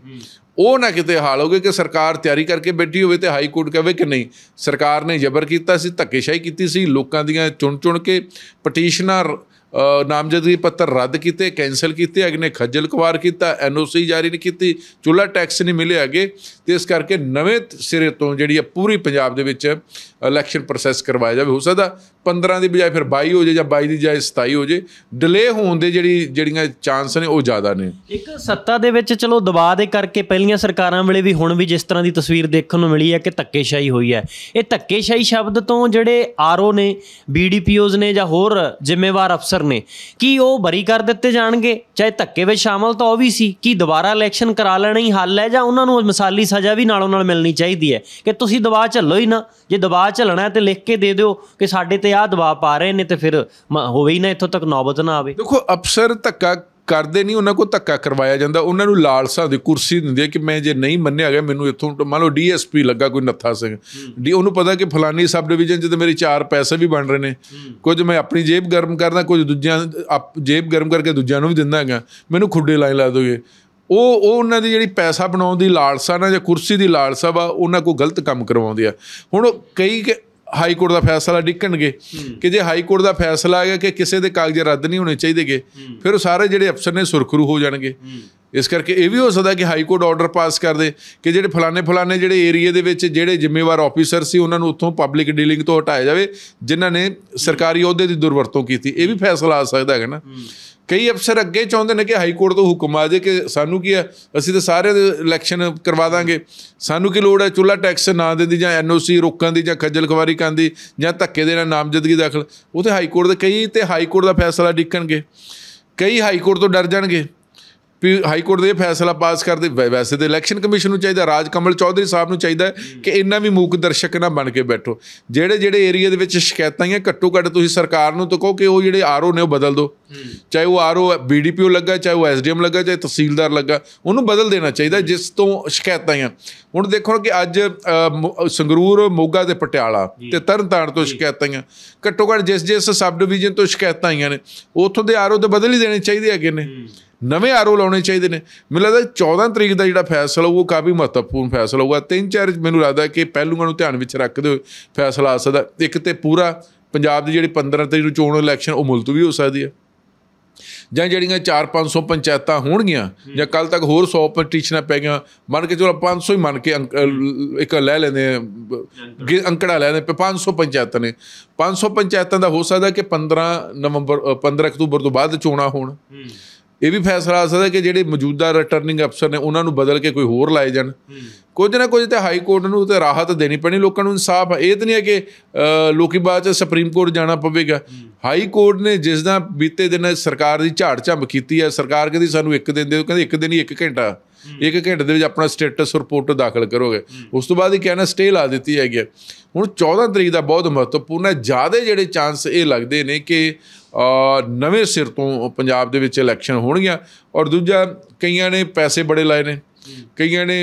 ਉਹ ਨਾ ਕਿਤੇ ਹਾਲ ਹੋਵੇ ਕਿ ਸਰਕਾਰ ਤਿਆਰੀ ਕਰਕੇ ਬੈਠੀ ਹੋਵੇ ਤੇ ਹਾਈ ਕੋਰਟ ਕਹੇ ਕਿ ਨਹੀਂ ਸਰਕਾਰ ਨੇ ਜ਼ਬਰ ਕੀਤਾ ਸੀ ਧੱਕੇਸ਼ਾਹੀ ਕੀਤੀ ਸੀ ਲੋਕਾਂ ਦੀਆਂ ਚੁਣ ਚੁਣ ਕੇ ਪਟੀਸ਼ਨਰ ਨਾਮਜ਼ਦਗੀ ਪੱਤਰ ਰੱਦ ਕੀਤੇ ਕੈਨਸਲ ਕੀਤੇ ਅਗਨੇ ਖੱਜਲ ਕੁਵਾਰ ਕੀਤਾ ਐਨਓਸੀ ਜਾਰੀ ਨਹੀਂ ਕੀਤੀ ਚੁੱਲਾ ਟੈਕਸ ਨਹੀਂ ਮਿਲੇ ਅਗੇ ਤੇ ਇਸ ਕਰਕੇ ਨਵੇਂ ਸਿਰੇ ਤੋਂ ਜਿਹੜੀ ਹੈ ਪੂਰੀ ਪੰਜਾਬ ਦੇ ਵਿੱਚ ਇਲੈਕਸ਼ਨ ਪ੍ਰੋਸੈਸ ਕਰਵਾਇਆ ਜਾਵੇ ਹੋ ਸਕਦਾ 15 ਦੀ ਬਜਾਏ ਫਿਰ 22 ਹੋ ਜੇ ਜਾਂ 22 ਦੀ ਬਜਾਏ 27 ਹੋ ਜੇ ਡਿਲੇ ਹੋਣ ਦੇ ਜਿਹੜੀ ਜਿਹੜੀਆਂ ਚਾਂਸ ਨੇ ਉਹ ਜ਼ਿਆਦਾ ਨੇ ਇੱਕ ਸੱਤਾ ਦੇ ਵਿੱਚ ਚਲੋ ਦਬਾਅ ਦੇ ਕਰਕੇ ਪਹਿਲੀਆਂ ਸਰਕਾਰਾਂ ਵੇਲੇ ਵੀ ਹੁਣ ਵੀ ਜਿਸ ਤਰ੍ਹਾਂ ਦੀ ਤਸਵੀਰ ਦੇਖਣ ਨੂੰ ਮਿਲੀ ਹੈ ਕਿ ਧੱਕੇਸ਼ਾਹੀ ਹੋਈ ਹੈ ਇਹ ਧੱਕੇਸ਼ਾਹੀ ਸ਼ਬਦ ਤੋਂ ਜਿਹੜੇ ਆਰਓ ਨੇ ਬੀਡੀਪੀਓਜ਼ ਨੇ ਜਾਂ ਹੋਰ ਜ਼ਿੰਮੇਵਾਰ ਅਫਸਰ ਨੇ ਕੀ ਉਹ ਬਰੀ ਕਰ ਦਿੱਤੇ ਜਾਣਗੇ ਚਾਹੇ ਧੱਕੇ ਵਿੱਚ ਸ਼ਾਮਲ ਤਾਂ ਉਹ ਵੀ ਸੀ ਕੀ ਦੁਬਾਰਾ ਇਲੈਕਸ਼ਨ ਕਰਾ ਲੈਣਾ ਹੀ ਹੱਲ ਹੈ ਜਾਂ ਉਹਨਾਂ ਨੂੰ ਮਿਸਾਲੀ ਸਜ਼ਾ ਵੀ ਨਾਲੋਂ ਨਾਲ ਮਿਲਣੀ ਚਾਹੀਦੀ ਹੈ ਕਿ ਤੁਸੀਂ ਦਬਾਅ ਝੱਲੋ ਹੀ ਨਾ ਜੇ ਦਬਾਅ ਝੱਲਣਾ ਹੈ ਤੇ ਲਿਖ ਕੇ ਦੇ ਦਿਓ ਕਿ ਸਾਡੇ ਤੇ ਆਹ ਦਬਾਅ ਪਾ ਰਹੇ ਨੇ ਤੇ ਫਿਰ ਹੋਵੇ ਹੀ ਨਾ ਇੱਥੋਂ ਤੱਕ ਨੌਬਤ ਨਾ ਆਵੇ ਦੇਖੋ ਅਫਸਰ ਧੱਕਾ ਕਰਦੇ ਨਹੀਂ ਉਹਨਾਂ ਕੋ ਧੱਕਾ ਕਰਵਾਇਆ ਜਾਂਦਾ ਉਹਨਾਂ ਨੂੰ ਲਾਲਸਾ ਦੀ ਕੁਰਸੀ ਦਿੰਦੀ ਹੈ ਕਿ ਮੈਂ ਜੇ ਨਹੀਂ ਮੰਨਿਆ ਗਿਆ ਮੈਨੂੰ ਇੱਥੋਂ ਮੰਨ ਲਓ ਡੀਐਸਪੀ ਲੱਗਾ ਕੋਈ ਨੱਥਾ ਸਿੰਘ ਡੀ ਉਹਨੂੰ ਪਤਾ ਕਿ ਫਲਾਨੀ ਸਬ ਡਿਵੀਜ਼ਨ ਜਿੱਦ ਮੇਰੇ ਚਾਰ ਪੈਸੇ ਵੀ ਬਣ ਰਹੇ ਨੇ ਕੁਝ ਮੈਂ ਆਪਣੀ ਜੇਬ ਗਰਮ ਕਰਦਾ ਕੁਝ ਦੂਜਿਆਂ ਜੇਬ ਗਰਮ ਕਰਕੇ ਦੂਜਿਆਂ ਨੂੰ ਵੀ ਦਿੰਦਾ ਹੈਗਾ ਮੈਨੂੰ ਖੁੱਡੇ ਲਾਈ ਲਾ ਦੋਗੇ ਉਹ ਉਹ ਉਹਨਾਂ ਦੀ ਜਿਹੜੀ ਪੈਸਾ ਬਣਾਉਣ ਦੀ ਲਾਲਸਾ ਨਾ ਜਾਂ ਕੁਰਸੀ ਦੀ ਲਾਲਸਾ ਵਾ ਉਹਨਾਂ ਕੋ ਗਲਤ ਕੰਮ ਕਰਵਾਉਂਦੇ ਆ ਹੁਣ ਕਈ ਹਾਈ ਕੋਰਟ ਦਾ ਫੈਸਲਾ ਡਿੱਕਣਗੇ ਕਿ ਜੇ ਹਾਈ ਕੋਰਟ ਦਾ ਫੈਸਲਾ ਆ ਗਿਆ ਕਿ ਕਿਸੇ ਦੇ ਕਾਗਜ਼ ਰੱਦ ਨਹੀਂ ਹੋਣੇ ਚਾਹੀਦੇਗੇ ਫਿਰ ਉਹ ਸਾਰੇ ਜਿਹੜੇ ਅਫਸਰ ਨੇ ਸੁਰਖਰੂ ਹੋ ਜਾਣਗੇ ਇਸ ਕਰਕੇ ਇਹ ਵੀ ਹੋ ਸਕਦਾ ਕਿ ਹਾਈ ਕੋਰਟ ਆਰਡਰ ਪਾਸ ਕਰ ਦੇ ਕਿ ਜਿਹੜੇ ਫਲਾਣੇ ਫਲਾਣੇ ਜਿਹੜੇ ਏਰੀਆ ਦੇ ਵਿੱਚ ਜਿਹੜੇ ਜ਼ਿੰਮੇਵਾਰ ਆਫੀਸਰ ਸੀ ਉਹਨਾਂ ਨੂੰ ਉੱਥੋਂ ਪਬਲਿਕ ਡੀਲਿੰਗ ਤੋਂ ਹਟਾਇਆ ਜਾਵੇ ਜਿਨ੍ਹਾਂ ਨੇ ਸਰਕਾਰੀ ਅਹੁਦੇ ਦੀ ਦੁਰਵਰਤੋਂ ਕੀਤੀ ਇਹ ਵੀ ਫੈਸਲਾ ਆ ਸਕਦਾ ਹੈਗਾ ਨਾ ਕਈ ਅਫਸਰ ਅੱਗੇ ਚਾਹੁੰਦੇ ਨੇ ਕਿ ਹਾਈ ਕੋਰਟ ਤੋਂ ਹੁਕਮ ਆ ਜੇ ਕਿ ਸਾਨੂੰ ਕੀ ਹੈ ਅਸੀਂ ਤਾਂ ਸਾਰੇ ਇਲੈਕਸ਼ਨ ਕਰਵਾ ਦਾਂਗੇ ਸਾਨੂੰ ਕੀ ਲੋੜ ਹੈ ਚੁੱਲਾ ਟੈਕਸ ਨਾ ਦੇਂਦੀ ਦੀ ਜਾਂ ਐਨਓਸੀ ਰੋਕਣ ਦੀ ਜਾਂ ਖੱਜਲ ਖਵਾਰੀ ਕਰਨ ਦੀ ਜਾਂ ਧੱਕੇ ਦੇ ਨਾਲ ਨਾਮਜ਼ਦਗੀ ਦਾਖਲ ਉਹ ਤੇ ਹਾਈ ਕੋਰਟ ਦੇ ਕਈ ਤੇ ਹਾਈ ਕੋਰਟ ਦਾ ਫੈਸਲਾ ਡਿੱਕਣਗੇ ਕਈ ਹਾਈ ਕੋਰਟ ਤੋਂ ਡਰ ਜਾਣਗੇ ਵੀ ਹਾਈ ਕੋਰਟ ਦੇ ਫੈਸਲਾ ਪਾਸ ਕਰਦੇ ਵੈਸੇ ਤੇ ਇਲੈਕਸ਼ਨ ਕਮਿਸ਼ਨ ਨੂੰ ਚਾਹੀਦਾ ਰਾਜ ਕਮਲ ਚੌਧਰੀ ਸਾਹਿਬ ਨੂੰ ਚਾਹੀਦਾ ਕਿ ਇੰਨਾ ਵੀ ਮੂਕ ਦਰਸ਼ਕ ਨਾ ਬਣ ਕੇ ਬੈਠੋ ਜਿਹੜੇ ਜਿਹੜੇ ਏਰੀਆ ਦੇ ਵਿੱਚ ਸ਼ਿਕਾਇਤਾਂ ਆਈਆਂ ਘੱਟੋ ਘੱਟ ਤੁਸੀਂ ਸਰਕਾਰ ਨੂੰ ਤਾਂ ਕਹੋ ਕਿ ਉਹ ਜਿਹੜੇ ਆਰਓ ਨੇ ਉਹ ਬਦਲ ਦਿਓ ਚਾਹੇ ਉਹ ਆਰਓ ਬੀਡੀਪੀਓ ਲੱਗਾ ਚਾਹੇ ਉਹ ਐਸਡੀਐਮ ਲੱਗਾ ਚਾਹੇ ਤਹਿਸੀਲਦਾਰ ਲੱਗਾ ਉਹਨੂੰ ਬਦਲ ਦੇਣਾ ਚਾਹੀਦਾ ਜਿਸ ਤੋਂ ਸ਼ਿਕਾਇਤਾਂ ਆਈਆਂ ਹੁਣ ਦੇਖੋ ਕਿ ਅੱਜ ਸੰਗਰੂਰ ਮੋਗਾ ਤੇ ਪਟਿਆਲਾ ਤੇ ਤਰਨਤਾਰਨ ਤੋਂ ਸ਼ਿਕਾਇਤਾਂ ਆਈਆਂ ਘੱਟੋ ਘੱਟ ਜਿਸ ਜਿਸ ਸਬ ਡਿਵੀਜ਼ਨ ਤੋਂ ਸ਼ਿਕਾਇਤਾਂ ਆਈਆਂ ਨੇ ਉਥੋਂ ਦੇ ਆਰਓ ਤੇ ਬਦਲ ਹੀ ਦੇਣੇ ਚਾਹੀਦੇ ਆ ਕਿਨੇ ਨਵੇਂ ਆਰਓ ਲਾਉਣੇ ਚਾਹੀਦੇ ਨੇ ਮੈਨੂੰ ਲੱਗਦਾ 14 ਤਰੀਕ ਦਾ ਜਿਹੜਾ ਫੈਸਲਾ ਉਹ ਕਾਫੀ ਮਹੱਤਵਪੂਰਨ ਫੈਸਲਾ ਹੋਊਗਾ ਤਿੰਨ ਚਾਰ ਮੈਨੂੰ ਲੱਗਦਾ ਕਿ ਪਹਿਲੂਆਂ ਨੂੰ ਧਿਆਨ ਵਿੱਚ ਰੱਖਦੇ ਹੋਏ ਫੈਸਲਾ ਆ ਸਕਦਾ ਇੱਕ ਤੇ ਪੂਰਾ ਪੰਜਾਬ ਦੀ ਜਿਹੜੀ 15 ਤਰੀਕ ਨੂੰ ਚੋਣ ਇਲੈਕਸ਼ਨ ਉਹ ਮੁਲਤਵੀ ਹੋ ਸਕਦੀ ਹੈ ਜਾਂ ਜਿਹੜੀਆਂ 4-500 ਪੰਚਾਇਤਾਂ ਹੋਣਗੀਆਂ ਜਾਂ ਕੱਲ ਤੱਕ ਹੋਰ 100 ਪਟੀਸ਼ਨਾਂ ਪੈ ਗਈਆਂ ਮੰਨ ਕੇ ਚਲੋ 500 ਹੀ ਮੰਨ ਕੇ ਇੱਕ ਲੈ ਲੈਂਦੇ ਅੰਕੜਾ ਲੈ ਲੈਂਦੇ 500 ਪੰਚਾਇਤਾਂ ਨੇ 500 ਪੰਚਾਇਤਾਂ ਦਾ ਹੋ ਸਕਦਾ ਕਿ 15 ਨਵੰਬਰ 15 ਅਕਤੂਬਰ ਤੋਂ ਬਾਅਦ ਚੋਣਾਂ ਹੋਣ ਇਹ ਵੀ ਫੈਸਲਾ ਆ ਸਕਦਾ ਕਿ ਜਿਹੜੇ ਮੌਜੂਦਾ ਰਿਟਰਨਿੰਗ ਅਫਸਰ ਨੇ ਉਹਨਾਂ ਨੂੰ ਬਦਲ ਕੇ ਕੋਈ ਹੋਰ ਲਾਏ ਜਾਣ ਕੁਝ ਨਾ ਕੁਝ ਤੇ ਹਾਈ ਕੋਰਟ ਨੂੰ ਤੇ ਰਾਹਤ ਦੇਣੀ ਪੈਣੀ ਲੋਕਾਂ ਨੂੰ ਇਨਸਾਫ ਇਹ ਤਾਂ ਨਹੀਂ ਹੈ ਕਿ ਲੋਕੀ ਬਾਅਦ ਚ ਸੁਪਰੀਮ ਕੋਰਟ ਜਾਣਾ ਪਵੇਗਾ ਹਾਈ ਕੋਰਟ ਨੇ ਜਿਸ ਦਾ ਬੀਤੇ ਦਿਨ ਸਰਕਾਰ ਦੀ ਝਾੜ ਝੰਬ ਕੀਤੀ ਹੈ ਸਰਕਾਰ ਕਹਿੰਦੀ ਸਾਨੂੰ ਇੱਕ ਦਿਨ ਦੇ ਕਹਿੰਦੇ ਇੱਕ ਦਿਨ ਹੀ ਇੱਕ ਘੰਟਾ ਇੱਕ ਘੰਟੇ ਦੇ ਵਿੱਚ ਆਪਣਾ ਸਟੇਟਸ ਰਿਪੋਰਟ ਦਾਖਲ ਕਰੋਗੇ ਉਸ ਤੋਂ ਬਾਅਦ ਹੀ ਕਹਿੰਦਾ ਸਟੇ ਲਾ ਦਿੱਤੀ ਹੈਗੀ ਹੁਣ 14 ਤਰੀਕ ਦਾ ਬਹੁਤ ਮਹੱਤਵਪੂਰਨ ਹੈ ਜਿਆਦਾ ਜਿਹੜੇ ਚਾਂਸ ਇਹ ਲੱਗਦੇ ਨੇ ਕਿ ਨਵੇਂ ਸਿਰ ਤੋਂ ਪੰਜਾਬ ਦੇ ਵਿੱਚ ਇਲੈਕਸ਼ਨ ਹੋਣਗੀਆਂ ਔਰ ਦੂਜਾ ਕਈਆਂ ਨੇ ਪੈਸੇ ਬੜੇ ਲਾਏ ਨੇ ਕਈਆਂ ਨੇ